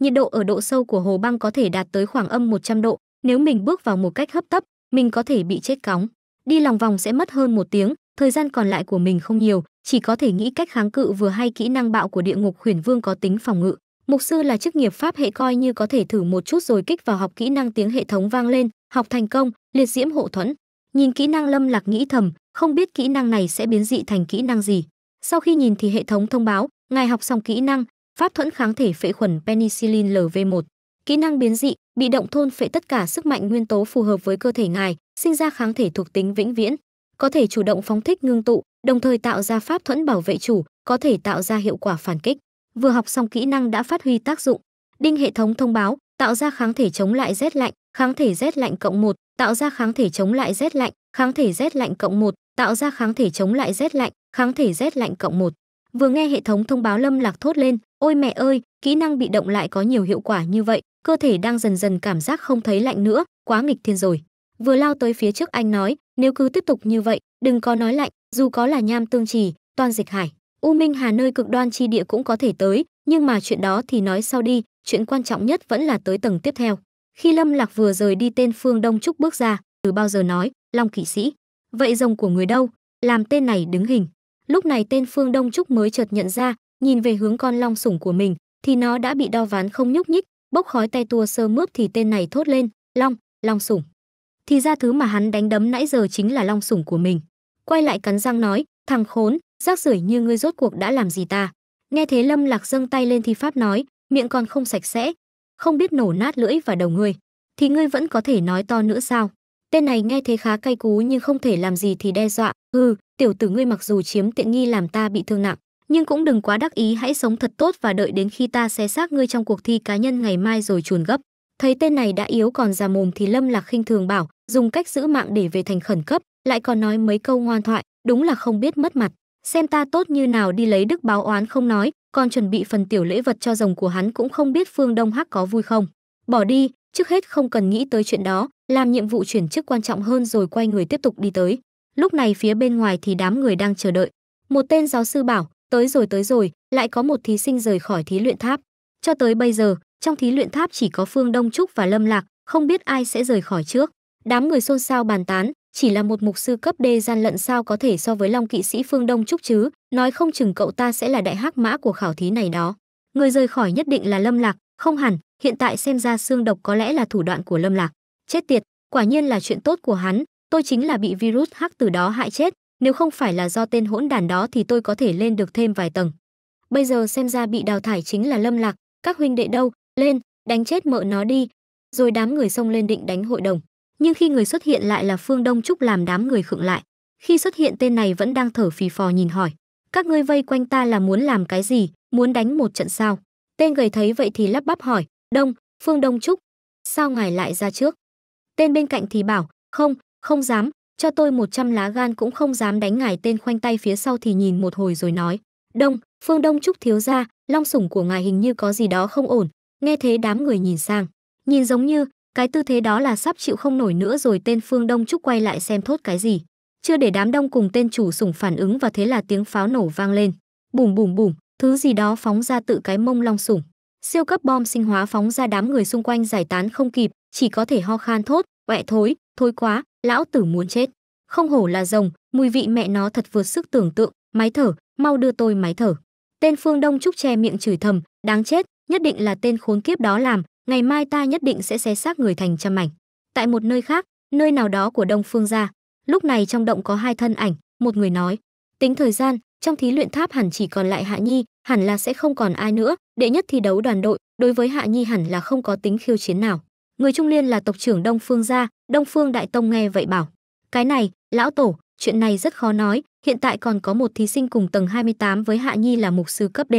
Nhiệt độ ở độ sâu của hồ băng có thể đạt tới khoảng âm 100 độ, nếu mình bước vào một cách hấp tấp, mình có thể bị chết cóng. Đi lòng vòng sẽ mất hơn một tiếng, thời gian còn lại của mình không nhiều chỉ có thể nghĩ cách kháng cự vừa hay kỹ năng bạo của địa ngục huyền vương có tính phòng ngự mục sư là chức nghiệp pháp hệ coi như có thể thử một chút rồi kích vào học kỹ năng tiếng hệ thống vang lên học thành công liệt diễm hộ thuẫn nhìn kỹ năng lâm lạc nghĩ thầm không biết kỹ năng này sẽ biến dị thành kỹ năng gì sau khi nhìn thì hệ thống thông báo ngài học xong kỹ năng pháp thuẫn kháng thể phệ khuẩn penicillin lv 1 kỹ năng biến dị bị động thôn phệ tất cả sức mạnh nguyên tố phù hợp với cơ thể ngài sinh ra kháng thể thuộc tính vĩnh viễn có thể chủ động phóng thích ngưng tụ, đồng thời tạo ra pháp thuẫn bảo vệ chủ, có thể tạo ra hiệu quả phản kích. Vừa học xong kỹ năng đã phát huy tác dụng. Đinh hệ thống thông báo, tạo ra kháng thể chống lại rét lạnh, kháng thể rét lạnh cộng 1, tạo ra kháng thể chống lại rét lạnh, kháng thể rét lạnh cộng 1, tạo ra kháng thể chống lại rét lạnh, kháng thể rét lạnh cộng 1. Vừa nghe hệ thống thông báo Lâm Lạc thốt lên, "Ôi mẹ ơi, kỹ năng bị động lại có nhiều hiệu quả như vậy, cơ thể đang dần dần cảm giác không thấy lạnh nữa, quá nghịch thiên rồi." vừa lao tới phía trước anh nói nếu cứ tiếp tục như vậy đừng có nói lạnh dù có là nham tương trì toàn dịch hải u minh hà nơi cực đoan chi địa cũng có thể tới nhưng mà chuyện đó thì nói sau đi chuyện quan trọng nhất vẫn là tới tầng tiếp theo khi lâm lạc vừa rời đi tên phương đông trúc bước ra từ bao giờ nói long kỵ sĩ vậy rồng của người đâu làm tên này đứng hình lúc này tên phương đông trúc mới chợt nhận ra nhìn về hướng con long sủng của mình thì nó đã bị đo ván không nhúc nhích bốc khói tay tua sơ mướp thì tên này thốt lên long long sủng thì ra thứ mà hắn đánh đấm nãy giờ chính là long sủng của mình quay lại cắn răng nói thằng khốn rác rưởi như ngươi rốt cuộc đã làm gì ta nghe thế lâm lạc dâng tay lên thi pháp nói miệng còn không sạch sẽ không biết nổ nát lưỡi và đầu ngươi thì ngươi vẫn có thể nói to nữa sao tên này nghe thế khá cay cú nhưng không thể làm gì thì đe dọa ừ tiểu tử ngươi mặc dù chiếm tiện nghi làm ta bị thương nặng nhưng cũng đừng quá đắc ý hãy sống thật tốt và đợi đến khi ta xé xác ngươi trong cuộc thi cá nhân ngày mai rồi chuồn gấp thấy tên này đã yếu còn già mồm thì lâm lạc khinh thường bảo dùng cách giữ mạng để về thành khẩn cấp lại còn nói mấy câu ngoan thoại đúng là không biết mất mặt xem ta tốt như nào đi lấy đức báo oán không nói còn chuẩn bị phần tiểu lễ vật cho rồng của hắn cũng không biết phương đông hắc có vui không bỏ đi trước hết không cần nghĩ tới chuyện đó làm nhiệm vụ chuyển chức quan trọng hơn rồi quay người tiếp tục đi tới lúc này phía bên ngoài thì đám người đang chờ đợi một tên giáo sư bảo tới rồi tới rồi lại có một thí sinh rời khỏi thí luyện tháp cho tới bây giờ trong thí luyện tháp chỉ có Phương Đông Trúc và Lâm Lạc, không biết ai sẽ rời khỏi trước. Đám người xôn xao bàn tán, chỉ là một mục sư cấp D gian lận sao có thể so với Long kỵ sĩ Phương Đông Trúc chứ, nói không chừng cậu ta sẽ là đại hắc mã của khảo thí này đó. Người rời khỏi nhất định là Lâm Lạc, không hẳn, hiện tại xem ra xương độc có lẽ là thủ đoạn của Lâm Lạc. Chết tiệt, quả nhiên là chuyện tốt của hắn, tôi chính là bị virus hắc từ đó hại chết, nếu không phải là do tên hỗn đàn đó thì tôi có thể lên được thêm vài tầng. Bây giờ xem ra bị đào thải chính là Lâm Lạc, các huynh đệ đâu, lên, đánh chết mợ nó đi, rồi đám người xông lên định đánh hội đồng. Nhưng khi người xuất hiện lại là Phương Đông Trúc làm đám người khựng lại. Khi xuất hiện tên này vẫn đang thở phì phò nhìn hỏi, các ngươi vây quanh ta là muốn làm cái gì, muốn đánh một trận sao? Tên gầy thấy vậy thì lắp bắp hỏi, Đông, Phương Đông Trúc, sao ngài lại ra trước? Tên bên cạnh thì bảo, không, không dám, cho tôi một trăm lá gan cũng không dám đánh ngài tên khoanh tay phía sau thì nhìn một hồi rồi nói. Đông, Phương Đông Trúc thiếu ra, long sủng của ngài hình như có gì đó không ổn, Nghe thế đám người nhìn sang, nhìn giống như cái tư thế đó là sắp chịu không nổi nữa rồi tên Phương Đông Trúc quay lại xem thốt cái gì. Chưa để đám đông cùng tên chủ sủng phản ứng và thế là tiếng pháo nổ vang lên. Bùm bùm bùm, thứ gì đó phóng ra tự cái mông long sủng. Siêu cấp bom sinh hóa phóng ra đám người xung quanh giải tán không kịp, chỉ có thể ho khan thốt, "Quẹ thối, thối quá, lão tử muốn chết." Không hổ là rồng, mùi vị mẹ nó thật vượt sức tưởng tượng, máy thở, mau đưa tôi máy thở. Tên Phương Đông Trúc che miệng chửi thầm, đáng chết, nhất định là tên khốn kiếp đó làm ngày mai ta nhất định sẽ xé xác người thành trăm mảnh tại một nơi khác nơi nào đó của đông phương gia lúc này trong động có hai thân ảnh một người nói tính thời gian trong thí luyện tháp hẳn chỉ còn lại hạ nhi hẳn là sẽ không còn ai nữa đệ nhất thi đấu đoàn đội đối với hạ nhi hẳn là không có tính khiêu chiến nào người trung liên là tộc trưởng đông phương gia đông phương đại tông nghe vậy bảo cái này lão tổ chuyện này rất khó nói hiện tại còn có một thí sinh cùng tầng 28 với hạ nhi là mục sư cấp d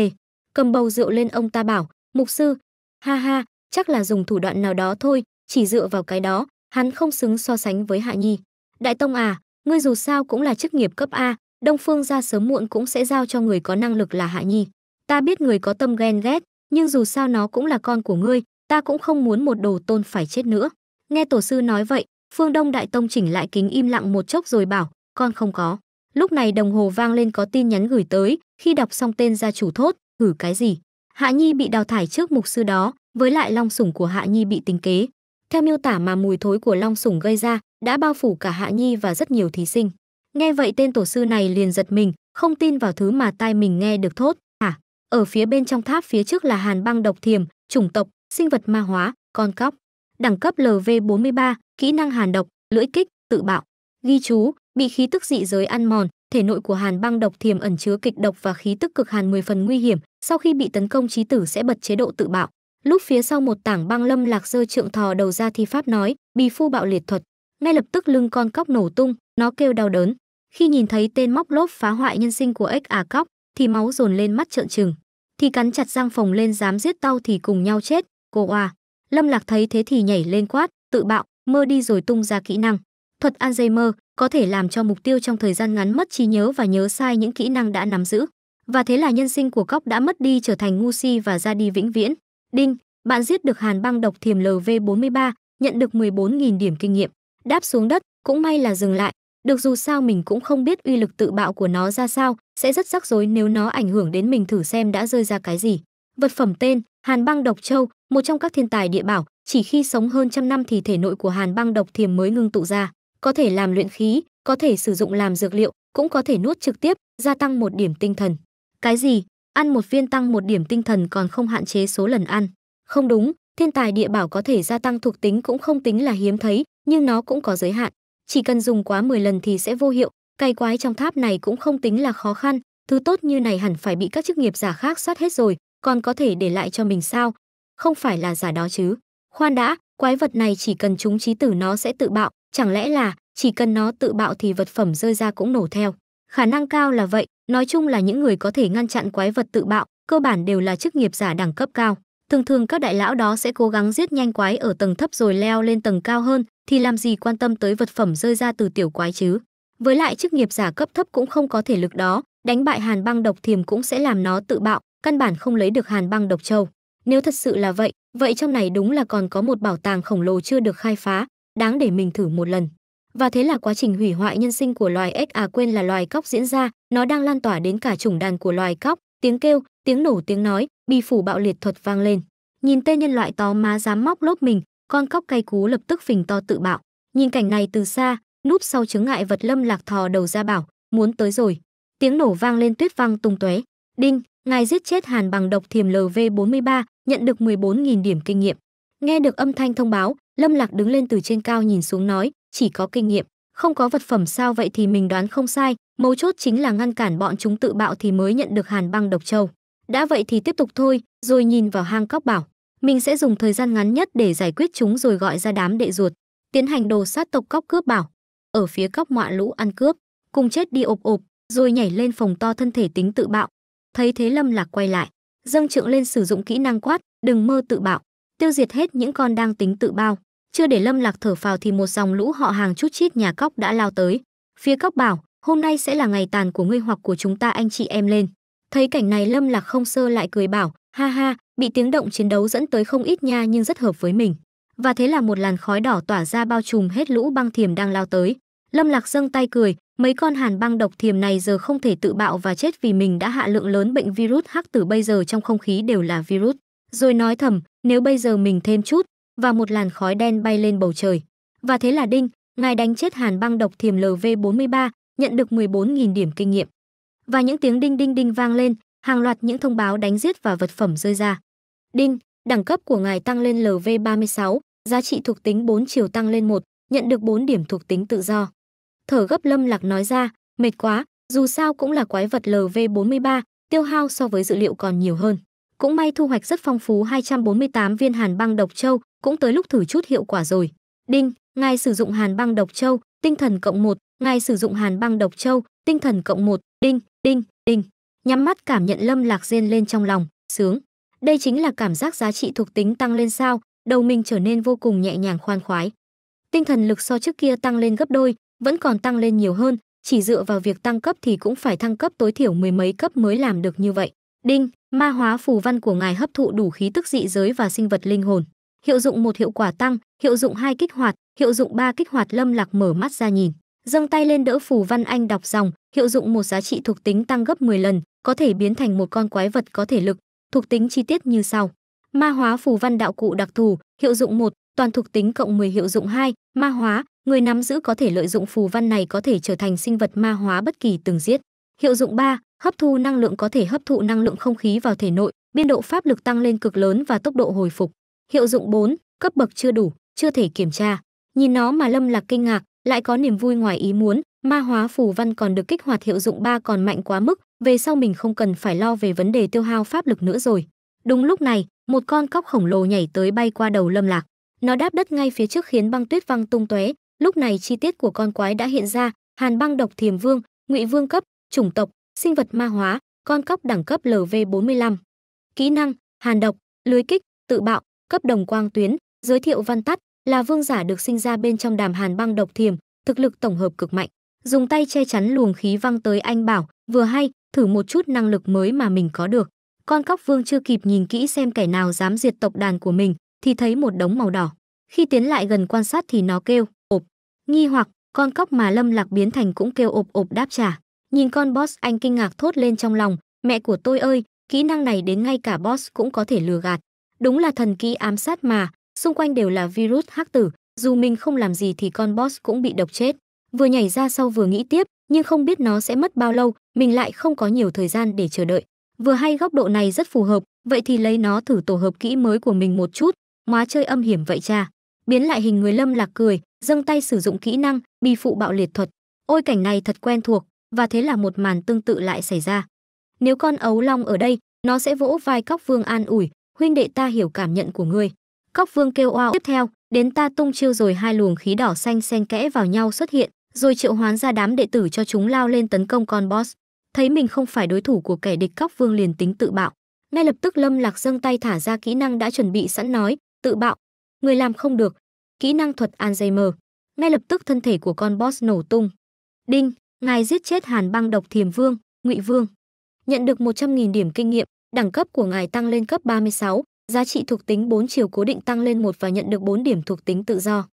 cầm bầu rượu lên ông ta bảo Mục sư, ha ha, chắc là dùng thủ đoạn nào đó thôi, chỉ dựa vào cái đó, hắn không xứng so sánh với Hạ Nhi. Đại Tông à, ngươi dù sao cũng là chức nghiệp cấp A, Đông Phương gia sớm muộn cũng sẽ giao cho người có năng lực là Hạ Nhi. Ta biết người có tâm ghen ghét, nhưng dù sao nó cũng là con của ngươi, ta cũng không muốn một đồ tôn phải chết nữa. Nghe tổ sư nói vậy, Phương Đông Đại Tông chỉnh lại kính im lặng một chốc rồi bảo, con không có. Lúc này đồng hồ vang lên có tin nhắn gửi tới, khi đọc xong tên gia chủ thốt, gửi cái gì? Hạ Nhi bị đào thải trước mục sư đó, với lại long sủng của Hạ Nhi bị tính kế. Theo miêu tả mà mùi thối của long sủng gây ra, đã bao phủ cả Hạ Nhi và rất nhiều thí sinh. Nghe vậy tên tổ sư này liền giật mình, không tin vào thứ mà tai mình nghe được thốt. Hả? À, ở phía bên trong tháp phía trước là hàn băng độc thiềm, chủng tộc, sinh vật ma hóa, con cóc. Đẳng cấp LV43, kỹ năng hàn độc, lưỡi kích, tự bạo. Ghi chú, bị khí tức dị giới ăn mòn, thể nội của hàn băng độc thiềm ẩn chứa kịch độc và khí tức cực hàn 10 phần nguy hiểm sau khi bị tấn công trí tử sẽ bật chế độ tự bạo lúc phía sau một tảng băng lâm lạc rơi trượng thò đầu ra thì pháp nói bì phu bạo liệt thuật ngay lập tức lưng con cóc nổ tung nó kêu đau đớn khi nhìn thấy tên móc lốp phá hoại nhân sinh của ếch à cóc thì máu dồn lên mắt trợn trừng thì cắn chặt răng phòng lên dám giết tao thì cùng nhau chết cô à lâm lạc thấy thế thì nhảy lên quát tự bạo mơ đi rồi tung ra kỹ năng thuật alzheimer có thể làm cho mục tiêu trong thời gian ngắn mất trí nhớ và nhớ sai những kỹ năng đã nắm giữ. Và thế là nhân sinh của cóc đã mất đi trở thành ngu si và ra đi vĩnh viễn. Đinh, bạn giết được hàn băng độc thiềm LV43, nhận được 14.000 điểm kinh nghiệm. Đáp xuống đất, cũng may là dừng lại. Được dù sao mình cũng không biết uy lực tự bạo của nó ra sao, sẽ rất rắc rối nếu nó ảnh hưởng đến mình thử xem đã rơi ra cái gì. Vật phẩm tên, Hàn băng độc châu, một trong các thiên tài địa bảo, chỉ khi sống hơn trăm năm thì thể nội của Hàn băng độc thiềm mới ngưng tụ ra có thể làm luyện khí, có thể sử dụng làm dược liệu, cũng có thể nuốt trực tiếp, gia tăng một điểm tinh thần. Cái gì? Ăn một viên tăng một điểm tinh thần còn không hạn chế số lần ăn. Không đúng, thiên tài địa bảo có thể gia tăng thuộc tính cũng không tính là hiếm thấy, nhưng nó cũng có giới hạn. Chỉ cần dùng quá 10 lần thì sẽ vô hiệu, cày quái trong tháp này cũng không tính là khó khăn, thứ tốt như này hẳn phải bị các chức nghiệp giả khác soát hết rồi, còn có thể để lại cho mình sao? Không phải là giả đó chứ? Khoan đã, quái vật này chỉ cần chúng trí tử nó sẽ tự bạo, chẳng lẽ là chỉ cần nó tự bạo thì vật phẩm rơi ra cũng nổ theo khả năng cao là vậy nói chung là những người có thể ngăn chặn quái vật tự bạo cơ bản đều là chức nghiệp giả đẳng cấp cao thường thường các đại lão đó sẽ cố gắng giết nhanh quái ở tầng thấp rồi leo lên tầng cao hơn thì làm gì quan tâm tới vật phẩm rơi ra từ tiểu quái chứ với lại chức nghiệp giả cấp thấp cũng không có thể lực đó đánh bại hàn băng độc thiềm cũng sẽ làm nó tự bạo căn bản không lấy được hàn băng độc châu nếu thật sự là vậy vậy trong này đúng là còn có một bảo tàng khổng lồ chưa được khai phá đáng để mình thử một lần và thế là quá trình hủy hoại nhân sinh của loài ếch à quên là loài cóc diễn ra nó đang lan tỏa đến cả chủng đàn của loài cóc tiếng kêu tiếng nổ tiếng nói bi phủ bạo liệt thuật vang lên nhìn tên nhân loại tó má dám móc lốp mình con cóc cay cú lập tức phình to tự bạo nhìn cảnh này từ xa núp sau chứng ngại vật lâm lạc thò đầu ra bảo muốn tới rồi tiếng nổ vang lên tuyết vang tung tóe đinh ngài giết chết hàn bằng độc thiềm lv 43 nhận được 14.000 điểm kinh nghiệm nghe được âm thanh thông báo lâm lạc đứng lên từ trên cao nhìn xuống nói chỉ có kinh nghiệm không có vật phẩm sao vậy thì mình đoán không sai mấu chốt chính là ngăn cản bọn chúng tự bạo thì mới nhận được hàn băng độc châu đã vậy thì tiếp tục thôi rồi nhìn vào hang cóc bảo mình sẽ dùng thời gian ngắn nhất để giải quyết chúng rồi gọi ra đám đệ ruột tiến hành đồ sát tộc cóc cướp bảo ở phía cóc ngoạ lũ ăn cướp cùng chết đi ộp ộp rồi nhảy lên phòng to thân thể tính tự bạo thấy thế lâm lạc quay lại dâng trượng lên sử dụng kỹ năng quát đừng mơ tự bạo tiêu diệt hết những con đang tính tự bao chưa để Lâm Lạc thở phào thì một dòng lũ họ hàng chút chít nhà cóc đã lao tới. Phía cóc bảo, hôm nay sẽ là ngày tàn của ngươi hoặc của chúng ta anh chị em lên. Thấy cảnh này Lâm Lạc không sơ lại cười bảo, ha ha, bị tiếng động chiến đấu dẫn tới không ít nha nhưng rất hợp với mình. Và thế là một làn khói đỏ tỏa ra bao trùm hết lũ băng thiềm đang lao tới. Lâm Lạc dâng tay cười, mấy con hàn băng độc thiềm này giờ không thể tự bạo và chết vì mình đã hạ lượng lớn bệnh virus hắc tử bây giờ trong không khí đều là virus. Rồi nói thầm, nếu bây giờ mình thêm chút, và một làn khói đen bay lên bầu trời. Và thế là đinh, ngài đánh chết hàn băng độc thiềm LV43, nhận được 14.000 điểm kinh nghiệm. Và những tiếng đinh đinh đinh vang lên, hàng loạt những thông báo đánh giết và vật phẩm rơi ra. Đinh, đẳng cấp của ngài tăng lên LV36, giá trị thuộc tính 4 chiều tăng lên 1, nhận được 4 điểm thuộc tính tự do. Thở gấp Lâm Lạc nói ra, mệt quá, dù sao cũng là quái vật LV43, tiêu hao so với dự liệu còn nhiều hơn. Cũng may thu hoạch rất phong phú 248 viên hàn băng độc châu, cũng tới lúc thử chút hiệu quả rồi. Đinh, ngài sử dụng Hàn băng độc châu, tinh thần cộng một. ngài sử dụng Hàn băng độc châu, tinh thần cộng một. đinh, đinh, đinh. Nhắm mắt cảm nhận Lâm Lạc rên lên trong lòng, sướng. Đây chính là cảm giác giá trị thuộc tính tăng lên sao, đầu mình trở nên vô cùng nhẹ nhàng khoan khoái. Tinh thần lực so trước kia tăng lên gấp đôi, vẫn còn tăng lên nhiều hơn, chỉ dựa vào việc tăng cấp thì cũng phải thăng cấp tối thiểu mười mấy cấp mới làm được như vậy. Đinh, ma hóa phù văn của ngài hấp thụ đủ khí tức dị giới và sinh vật linh hồn hiệu dụng một hiệu quả tăng hiệu dụng hai kích hoạt hiệu dụng ba kích hoạt lâm lạc mở mắt ra nhìn dâng tay lên đỡ phù văn anh đọc dòng hiệu dụng một giá trị thuộc tính tăng gấp 10 lần có thể biến thành một con quái vật có thể lực thuộc tính chi tiết như sau ma hóa phù văn đạo cụ đặc thù hiệu dụng một toàn thuộc tính cộng 10 hiệu dụng 2, ma hóa, người nắm giữ có thể lợi dụng phù văn này có thể trở thành sinh vật ma hóa bất kỳ từng giết. Hiệu dụng 3, hấp thu năng lượng có thể hấp thụ năng lượng không khí vào thể nội, biên độ pháp lực tăng lên cực lớn và tốc độ hồi phục. Hiệu dụng 4, cấp bậc chưa đủ, chưa thể kiểm tra. Nhìn nó mà Lâm Lạc kinh ngạc, lại có niềm vui ngoài ý muốn, ma hóa phù văn còn được kích hoạt hiệu dụng 3 còn mạnh quá mức, về sau mình không cần phải lo về vấn đề tiêu hao pháp lực nữa rồi. Đúng lúc này, một con cóc khổng lồ nhảy tới bay qua đầu Lâm Lạc. Nó đáp đất ngay phía trước khiến băng tuyết văng tung tóe, lúc này chi tiết của con quái đã hiện ra, Hàn băng độc thiềm vương, ngụy vương cấp, chủng tộc, sinh vật ma hóa, con cóc đẳng cấp LV45. Kỹ năng: Hàn độc, lưới kích, tự bạo, cấp đồng quang tuyến, giới thiệu văn tắt, là vương giả được sinh ra bên trong đàm hàn băng độc thiềm thực lực tổng hợp cực mạnh. Dùng tay che chắn luồng khí văng tới anh bảo, vừa hay, thử một chút năng lực mới mà mình có được. Con cóc vương chưa kịp nhìn kỹ xem kẻ nào dám diệt tộc đàn của mình, thì thấy một đống màu đỏ. Khi tiến lại gần quan sát thì nó kêu, ộp. Nghi hoặc, con cóc mà lâm lạc biến thành cũng kêu ộp ộp đáp trả. Nhìn con boss anh kinh ngạc thốt lên trong lòng, mẹ của tôi ơi, kỹ năng này đến ngay cả boss cũng có thể lừa gạt. Đúng là thần kỹ ám sát mà, xung quanh đều là virus hắc tử, dù mình không làm gì thì con boss cũng bị độc chết. Vừa nhảy ra sau vừa nghĩ tiếp, nhưng không biết nó sẽ mất bao lâu, mình lại không có nhiều thời gian để chờ đợi. Vừa hay góc độ này rất phù hợp, vậy thì lấy nó thử tổ hợp kỹ mới của mình một chút, hóa chơi âm hiểm vậy cha. Biến lại hình người Lâm Lạc cười, dâng tay sử dụng kỹ năng bi phụ bạo liệt thuật. Ôi cảnh này thật quen thuộc, và thế là một màn tương tự lại xảy ra. Nếu con ấu long ở đây, nó sẽ vỗ vai cóc Vương an ủi, huynh đệ ta hiểu cảm nhận của ngươi cóc vương kêu oao tiếp theo đến ta tung chiêu rồi hai luồng khí đỏ xanh xen kẽ vào nhau xuất hiện rồi triệu hoán ra đám đệ tử cho chúng lao lên tấn công con boss thấy mình không phải đối thủ của kẻ địch cóc vương liền tính tự bạo ngay lập tức lâm lạc dâng tay thả ra kỹ năng đã chuẩn bị sẵn nói tự bạo người làm không được kỹ năng thuật alzheimer ngay lập tức thân thể của con boss nổ tung đinh ngài giết chết hàn băng độc thiềm vương ngụy vương nhận được 100.000 điểm kinh nghiệm đẳng cấp của ngài tăng lên cấp 36, giá trị thuộc tính 4 chiều cố định tăng lên 1 và nhận được 4 điểm thuộc tính tự do.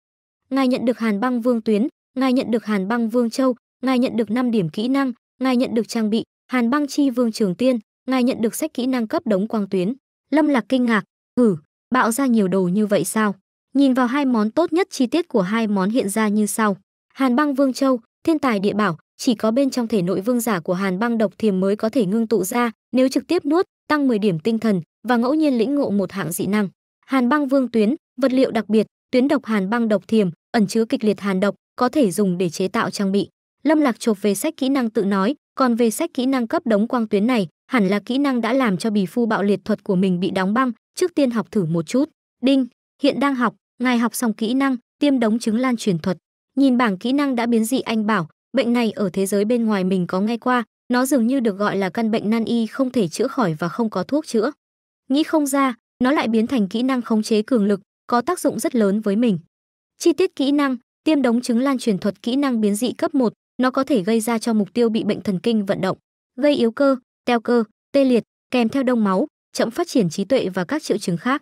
Ngài nhận được Hàn Băng Vương Tuyến, ngài nhận được Hàn Băng Vương Châu, ngài nhận được 5 điểm kỹ năng, ngài nhận được trang bị Hàn Băng Chi Vương Trường Tiên, ngài nhận được sách kỹ năng cấp đống quang tuyến. Lâm Lạc kinh ngạc, "Hử, bạo ra nhiều đồ như vậy sao?" Nhìn vào hai món tốt nhất chi tiết của hai món hiện ra như sau. Hàn Băng Vương Châu, thiên tài địa bảo, chỉ có bên trong thể nội vương giả của hàn băng độc thiềm mới có thể ngưng tụ ra nếu trực tiếp nuốt tăng 10 điểm tinh thần và ngẫu nhiên lĩnh ngộ một hạng dị năng hàn băng vương tuyến vật liệu đặc biệt tuyến độc hàn băng độc thiềm ẩn chứa kịch liệt hàn độc có thể dùng để chế tạo trang bị lâm lạc chộp về sách kỹ năng tự nói còn về sách kỹ năng cấp đống quang tuyến này hẳn là kỹ năng đã làm cho bì phu bạo liệt thuật của mình bị đóng băng trước tiên học thử một chút đinh hiện đang học ngài học xong kỹ năng tiêm đống trứng lan truyền thuật nhìn bảng kỹ năng đã biến dị anh bảo Bệnh này ở thế giới bên ngoài mình có nghe qua, nó dường như được gọi là căn bệnh nan y không thể chữa khỏi và không có thuốc chữa. Nghĩ không ra, nó lại biến thành kỹ năng khống chế cường lực, có tác dụng rất lớn với mình. Chi tiết kỹ năng, tiêm đống chứng lan truyền thuật kỹ năng biến dị cấp 1, nó có thể gây ra cho mục tiêu bị bệnh thần kinh vận động, gây yếu cơ, teo cơ, tê liệt, kèm theo đông máu, chậm phát triển trí tuệ và các triệu chứng khác.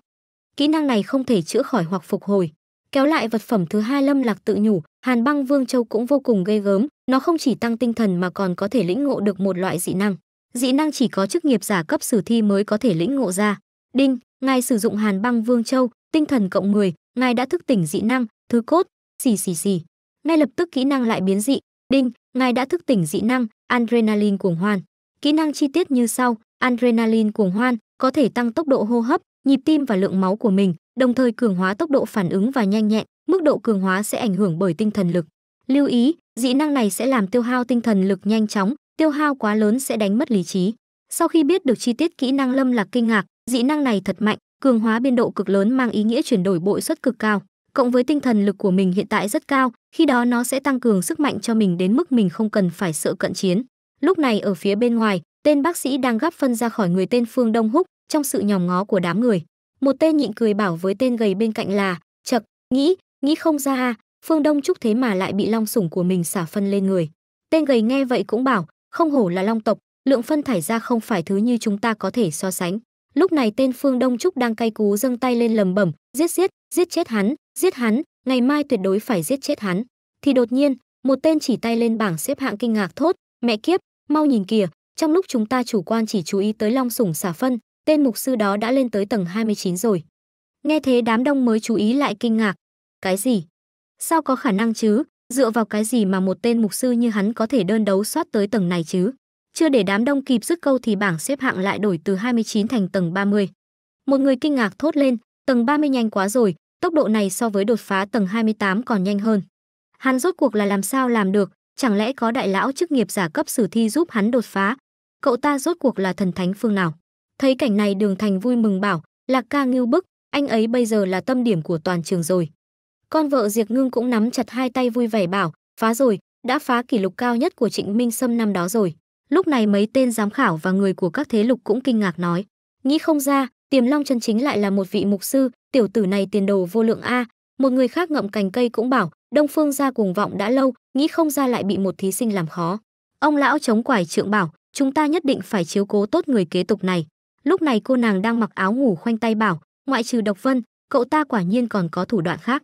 Kỹ năng này không thể chữa khỏi hoặc phục hồi kéo lại vật phẩm thứ hai lâm lạc tự nhủ hàn băng vương châu cũng vô cùng ghê gớm nó không chỉ tăng tinh thần mà còn có thể lĩnh ngộ được một loại dị năng dị năng chỉ có chức nghiệp giả cấp sử thi mới có thể lĩnh ngộ ra đinh ngài sử dụng hàn băng vương châu tinh thần cộng người ngài đã thức tỉnh dị năng thứ cốt xì xì xì ngay lập tức kỹ năng lại biến dị đinh ngài đã thức tỉnh dị năng adrenaline cuồng hoan kỹ năng chi tiết như sau adrenaline cuồng hoan có thể tăng tốc độ hô hấp nhịp tim và lượng máu của mình đồng thời cường hóa tốc độ phản ứng và nhanh nhẹn, mức độ cường hóa sẽ ảnh hưởng bởi tinh thần lực. Lưu ý, dị năng này sẽ làm tiêu hao tinh thần lực nhanh chóng, tiêu hao quá lớn sẽ đánh mất lý trí. Sau khi biết được chi tiết kỹ năng Lâm Lạc kinh ngạc, dị năng này thật mạnh, cường hóa biên độ cực lớn mang ý nghĩa chuyển đổi bội suất cực cao, cộng với tinh thần lực của mình hiện tại rất cao, khi đó nó sẽ tăng cường sức mạnh cho mình đến mức mình không cần phải sợ cận chiến. Lúc này ở phía bên ngoài, tên bác sĩ đang gấp phân ra khỏi người tên Phương Đông Húc trong sự nhòm ngó của đám người. Một tên nhịn cười bảo với tên gầy bên cạnh là, chật, nghĩ, nghĩ không ra à, Phương Đông Trúc thế mà lại bị long sủng của mình xả phân lên người. Tên gầy nghe vậy cũng bảo, không hổ là long tộc, lượng phân thải ra không phải thứ như chúng ta có thể so sánh. Lúc này tên Phương Đông Trúc đang cay cú dâng tay lên lầm bẩm, giết giết, giết chết hắn, giết hắn, ngày mai tuyệt đối phải giết chết hắn. Thì đột nhiên, một tên chỉ tay lên bảng xếp hạng kinh ngạc thốt, mẹ kiếp, mau nhìn kìa, trong lúc chúng ta chủ quan chỉ chú ý tới long sủng xả phân, Tên mục sư đó đã lên tới tầng 29 rồi. Nghe thế đám đông mới chú ý lại kinh ngạc. Cái gì? Sao có khả năng chứ? Dựa vào cái gì mà một tên mục sư như hắn có thể đơn đấu soát tới tầng này chứ? Chưa để đám đông kịp dứt câu thì bảng xếp hạng lại đổi từ 29 thành tầng 30. Một người kinh ngạc thốt lên, tầng 30 nhanh quá rồi, tốc độ này so với đột phá tầng 28 còn nhanh hơn. Hắn rốt cuộc là làm sao làm được, chẳng lẽ có đại lão chức nghiệp giả cấp sử thi giúp hắn đột phá? Cậu ta rốt cuộc là thần thánh phương nào? Thấy cảnh này Đường Thành vui mừng bảo, Lạc ca ngưu bức, anh ấy bây giờ là tâm điểm của toàn trường rồi. Con vợ Diệp Ngưng cũng nắm chặt hai tay vui vẻ bảo, phá rồi, đã phá kỷ lục cao nhất của Trịnh Minh Sâm năm đó rồi. Lúc này mấy tên giám khảo và người của các thế lục cũng kinh ngạc nói, nghĩ không ra, Tiềm Long chân chính lại là một vị mục sư, tiểu tử này tiền đồ vô lượng a. Một người khác ngậm cành cây cũng bảo, Đông Phương gia cuồng vọng đã lâu, nghĩ không ra lại bị một thí sinh làm khó. Ông lão chống quải trượng bảo, chúng ta nhất định phải chiếu cố tốt người kế tục này. Lúc này cô nàng đang mặc áo ngủ khoanh tay bảo, ngoại trừ Độc Vân, cậu ta quả nhiên còn có thủ đoạn khác.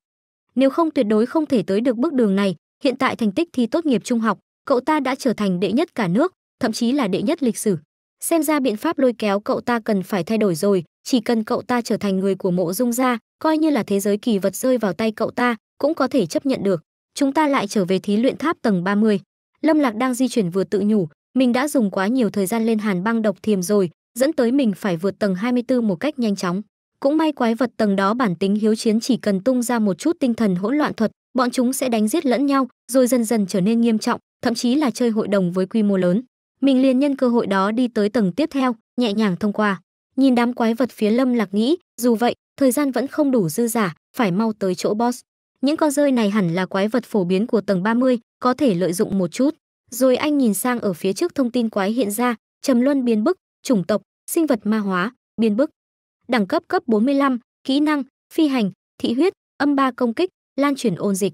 Nếu không tuyệt đối không thể tới được bước đường này, hiện tại thành tích thi tốt nghiệp trung học, cậu ta đã trở thành đệ nhất cả nước, thậm chí là đệ nhất lịch sử. Xem ra biện pháp lôi kéo cậu ta cần phải thay đổi rồi, chỉ cần cậu ta trở thành người của mộ dung gia, coi như là thế giới kỳ vật rơi vào tay cậu ta, cũng có thể chấp nhận được. Chúng ta lại trở về thí luyện tháp tầng 30. Lâm Lạc đang di chuyển vừa tự nhủ, mình đã dùng quá nhiều thời gian lên hàn băng độc thiềm rồi, dẫn tới mình phải vượt tầng 24 một cách nhanh chóng. Cũng may quái vật tầng đó bản tính hiếu chiến chỉ cần tung ra một chút tinh thần hỗn loạn thuật, bọn chúng sẽ đánh giết lẫn nhau, rồi dần dần trở nên nghiêm trọng, thậm chí là chơi hội đồng với quy mô lớn. Mình liền nhân cơ hội đó đi tới tầng tiếp theo, nhẹ nhàng thông qua. Nhìn đám quái vật phía Lâm Lạc nghĩ, dù vậy, thời gian vẫn không đủ dư giả, phải mau tới chỗ boss. Những con rơi này hẳn là quái vật phổ biến của tầng 30, có thể lợi dụng một chút. Rồi anh nhìn sang ở phía trước thông tin quái hiện ra, Trầm Luân biến bức, chủng tộc, sinh vật ma hóa, biên bức. Đẳng cấp cấp 45, kỹ năng, phi hành, thị huyết, âm ba công kích, lan truyền ôn dịch.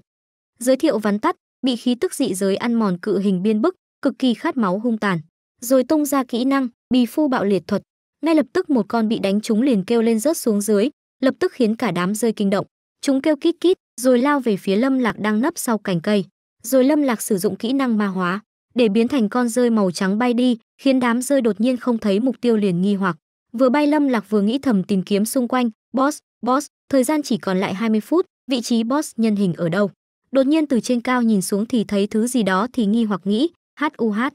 Giới thiệu vắn tắt, bị khí tức dị giới ăn mòn cự hình biên bức, cực kỳ khát máu hung tàn. Rồi tung ra kỹ năng, bì phu bạo liệt thuật. Ngay lập tức một con bị đánh trúng liền kêu lên rớt xuống dưới, lập tức khiến cả đám rơi kinh động. Chúng kêu kít kít, rồi lao về phía Lâm Lạc đang nấp sau cành cây. Rồi Lâm Lạc sử dụng kỹ năng ma hóa, để biến thành con rơi màu trắng bay đi, khiến đám rơi đột nhiên không thấy mục tiêu liền nghi hoặc. Vừa bay Lâm Lạc vừa nghĩ thầm tìm kiếm xung quanh, "Boss, boss, thời gian chỉ còn lại 20 phút, vị trí boss nhân hình ở đâu?" Đột nhiên từ trên cao nhìn xuống thì thấy thứ gì đó thì nghi hoặc nghĩ, "HUH."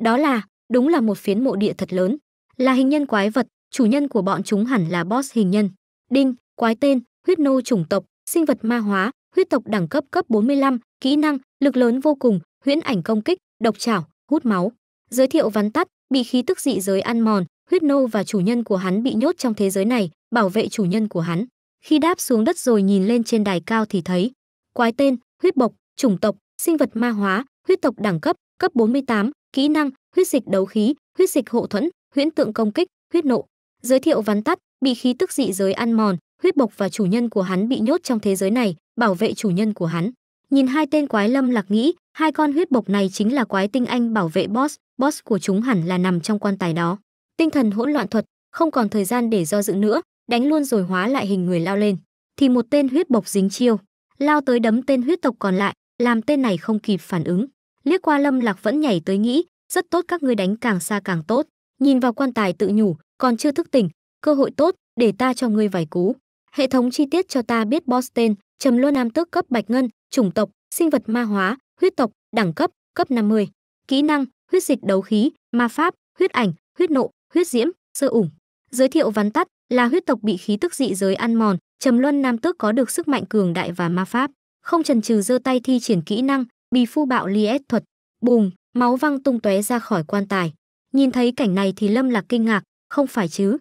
Đó là, đúng là một phiến mộ địa thật lớn, là hình nhân quái vật, chủ nhân của bọn chúng hẳn là boss hình nhân. Đinh, quái tên, huyết nô chủng tộc, sinh vật ma hóa, huyết tộc đẳng cấp cấp 45, kỹ năng, lực lớn vô cùng, huyễn ảnh công kích, độc chảo, hút máu. Giới thiệu vắn tắt, bị khí tức dị giới ăn mòn, huyết nô và chủ nhân của hắn bị nhốt trong thế giới này, bảo vệ chủ nhân của hắn. Khi đáp xuống đất rồi nhìn lên trên đài cao thì thấy quái tên, huyết bộc, chủng tộc, sinh vật ma hóa, huyết tộc đẳng cấp, cấp 48, kỹ năng, huyết dịch đấu khí, huyết dịch hộ thuẫn, huyễn tượng công kích, huyết nộ. Giới thiệu vắn tắt, bị khí tức dị giới ăn mòn, huyết bộc và chủ nhân của hắn bị nhốt trong thế giới này, bảo vệ chủ nhân của hắn. Nhìn hai tên quái lâm lạc nghĩ, Hai con huyết bộc này chính là quái tinh anh bảo vệ boss, boss của chúng hẳn là nằm trong quan tài đó. Tinh thần hỗn loạn thuật, không còn thời gian để do dự nữa, đánh luôn rồi hóa lại hình người lao lên. Thì một tên huyết bộc dính chiêu, lao tới đấm tên huyết tộc còn lại, làm tên này không kịp phản ứng. Liếc qua Lâm Lạc vẫn nhảy tới nghĩ, rất tốt các ngươi đánh càng xa càng tốt. Nhìn vào quan tài tự nhủ, còn chưa thức tỉnh, cơ hội tốt, để ta cho ngươi vài cú. Hệ thống chi tiết cho ta biết boss tên, Trầm Luân Nam tước cấp Bạch Ngân, chủng tộc, sinh vật ma hóa, huyết tộc, đẳng cấp, cấp 50. Kỹ năng, huyết dịch đấu khí, ma pháp, huyết ảnh, huyết nộ, huyết diễm, sơ ủng. Giới thiệu vắn tắt là huyết tộc bị khí tức dị giới ăn mòn, trầm luân nam tước có được sức mạnh cường đại và ma pháp. Không chần chừ giơ tay thi triển kỹ năng, bì phu bạo liệt thuật, bùng máu văng tung tóe ra khỏi quan tài. Nhìn thấy cảnh này thì Lâm Lạc kinh ngạc, không phải chứ?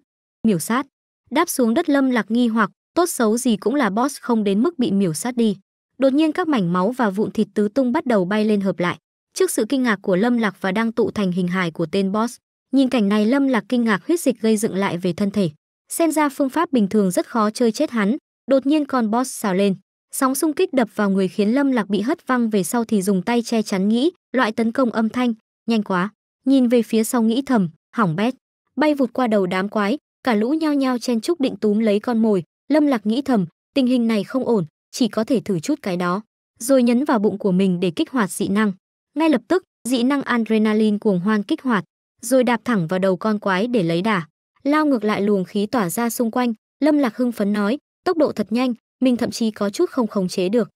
Miểu sát. Đáp xuống đất Lâm Lạc nghi hoặc, tốt xấu gì cũng là boss không đến mức bị miểu sát đi. Đột nhiên các mảnh máu và vụn thịt tứ tung bắt đầu bay lên hợp lại. Trước sự kinh ngạc của Lâm Lạc và đang tụ thành hình hài của tên boss, nhìn cảnh này Lâm Lạc kinh ngạc huyết dịch gây dựng lại về thân thể. Xem ra phương pháp bình thường rất khó chơi chết hắn, đột nhiên con boss xào lên. Sóng xung kích đập vào người khiến Lâm Lạc bị hất văng về sau thì dùng tay che chắn nghĩ, loại tấn công âm thanh, nhanh quá. Nhìn về phía sau nghĩ thầm, hỏng bét. Bay vụt qua đầu đám quái, cả lũ nhao nhao chen chúc định túm lấy con mồi, Lâm Lạc nghĩ thầm, tình hình này không ổn, chỉ có thể thử chút cái đó, rồi nhấn vào bụng của mình để kích hoạt dị năng. Ngay lập tức, dị năng adrenaline cuồng hoan kích hoạt, rồi đạp thẳng vào đầu con quái để lấy đà. Lao ngược lại luồng khí tỏa ra xung quanh, Lâm Lạc hưng phấn nói, tốc độ thật nhanh, mình thậm chí có chút không khống chế được.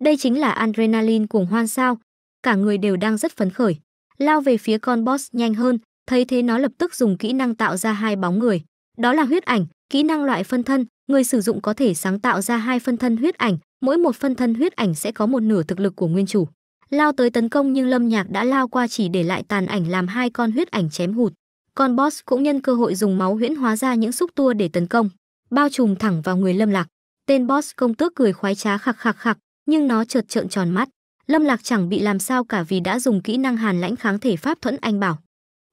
Đây chính là adrenaline cuồng hoan sao? Cả người đều đang rất phấn khởi. Lao về phía con boss nhanh hơn, thấy thế nó lập tức dùng kỹ năng tạo ra hai bóng người. Đó là huyết ảnh, kỹ năng loại phân thân, người sử dụng có thể sáng tạo ra hai phân thân huyết ảnh, mỗi một phân thân huyết ảnh sẽ có một nửa thực lực của nguyên chủ. Lao tới tấn công nhưng Lâm Nhạc đã lao qua chỉ để lại tàn ảnh làm hai con huyết ảnh chém hụt. Con boss cũng nhân cơ hội dùng máu huyễn hóa ra những xúc tua để tấn công, bao trùm thẳng vào người Lâm Lạc. Tên boss công tước cười khoái trá khạc khạc khạc, nhưng nó chợt trợn tròn mắt. Lâm Lạc chẳng bị làm sao cả vì đã dùng kỹ năng hàn lãnh kháng thể pháp thuẫn anh bảo.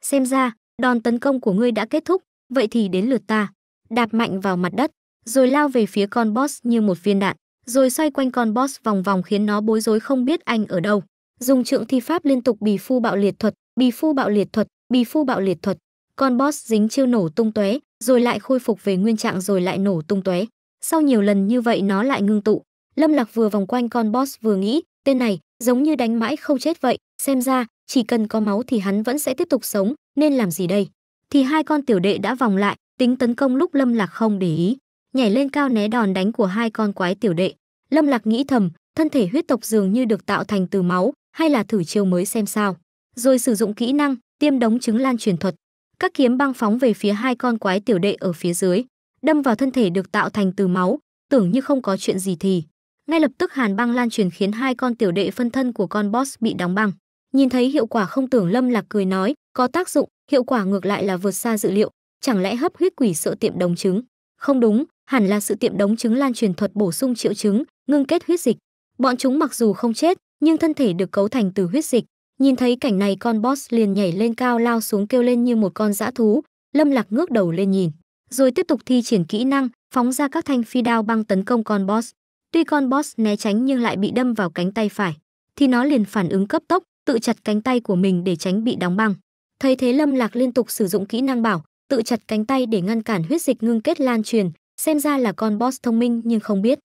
Xem ra, đòn tấn công của ngươi đã kết thúc, vậy thì đến lượt ta. Đạp mạnh vào mặt đất, rồi lao về phía con boss như một viên đạn, rồi xoay quanh con boss vòng vòng khiến nó bối rối không biết anh ở đâu. Dùng trượng thi pháp liên tục bì phu bạo liệt thuật, bì phu bạo liệt thuật, bì phu bạo liệt thuật. Con boss dính chiêu nổ tung tóe, rồi lại khôi phục về nguyên trạng rồi lại nổ tung tóe. Sau nhiều lần như vậy nó lại ngưng tụ. Lâm Lạc vừa vòng quanh con boss vừa nghĩ, tên này giống như đánh mãi không chết vậy, xem ra chỉ cần có máu thì hắn vẫn sẽ tiếp tục sống, nên làm gì đây? Thì hai con tiểu đệ đã vòng lại, tính tấn công lúc Lâm Lạc không để ý nhảy lên cao né đòn đánh của hai con quái tiểu đệ. Lâm Lạc nghĩ thầm, thân thể huyết tộc dường như được tạo thành từ máu, hay là thử chiêu mới xem sao. Rồi sử dụng kỹ năng, tiêm đống trứng lan truyền thuật. Các kiếm băng phóng về phía hai con quái tiểu đệ ở phía dưới, đâm vào thân thể được tạo thành từ máu, tưởng như không có chuyện gì thì. Ngay lập tức hàn băng lan truyền khiến hai con tiểu đệ phân thân của con boss bị đóng băng. Nhìn thấy hiệu quả không tưởng Lâm Lạc cười nói, có tác dụng, hiệu quả ngược lại là vượt xa dự liệu, chẳng lẽ hấp huyết quỷ sợ tiệm đồng trứng? Không đúng, hẳn là sự tiệm đống trứng lan truyền thuật bổ sung triệu chứng, ngưng kết huyết dịch. Bọn chúng mặc dù không chết, nhưng thân thể được cấu thành từ huyết dịch. Nhìn thấy cảnh này con boss liền nhảy lên cao lao xuống kêu lên như một con dã thú, Lâm Lạc ngước đầu lên nhìn, rồi tiếp tục thi triển kỹ năng, phóng ra các thanh phi đao băng tấn công con boss. Tuy con boss né tránh nhưng lại bị đâm vào cánh tay phải, thì nó liền phản ứng cấp tốc, tự chặt cánh tay của mình để tránh bị đóng băng. Thấy thế Lâm Lạc liên tục sử dụng kỹ năng bảo, tự chặt cánh tay để ngăn cản huyết dịch ngưng kết lan truyền, xem ra là con boss thông minh nhưng không biết.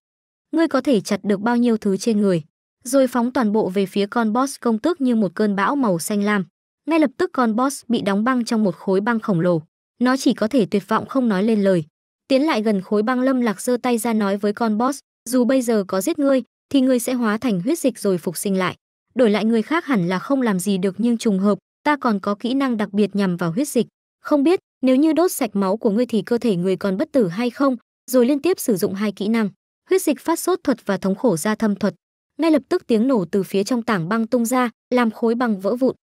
Ngươi có thể chặt được bao nhiêu thứ trên người, rồi phóng toàn bộ về phía con boss công tước như một cơn bão màu xanh lam. Ngay lập tức con boss bị đóng băng trong một khối băng khổng lồ. Nó chỉ có thể tuyệt vọng không nói lên lời. Tiến lại gần khối băng lâm lạc giơ tay ra nói với con boss, dù bây giờ có giết ngươi, thì ngươi sẽ hóa thành huyết dịch rồi phục sinh lại. Đổi lại người khác hẳn là không làm gì được nhưng trùng hợp, ta còn có kỹ năng đặc biệt nhằm vào huyết dịch. Không biết, nếu như đốt sạch máu của ngươi thì cơ thể người còn bất tử hay không, rồi liên tiếp sử dụng hai kỹ năng, huyết dịch phát sốt thuật và thống khổ gia thâm thuật. Ngay lập tức tiếng nổ từ phía trong tảng băng tung ra, làm khối băng vỡ vụn,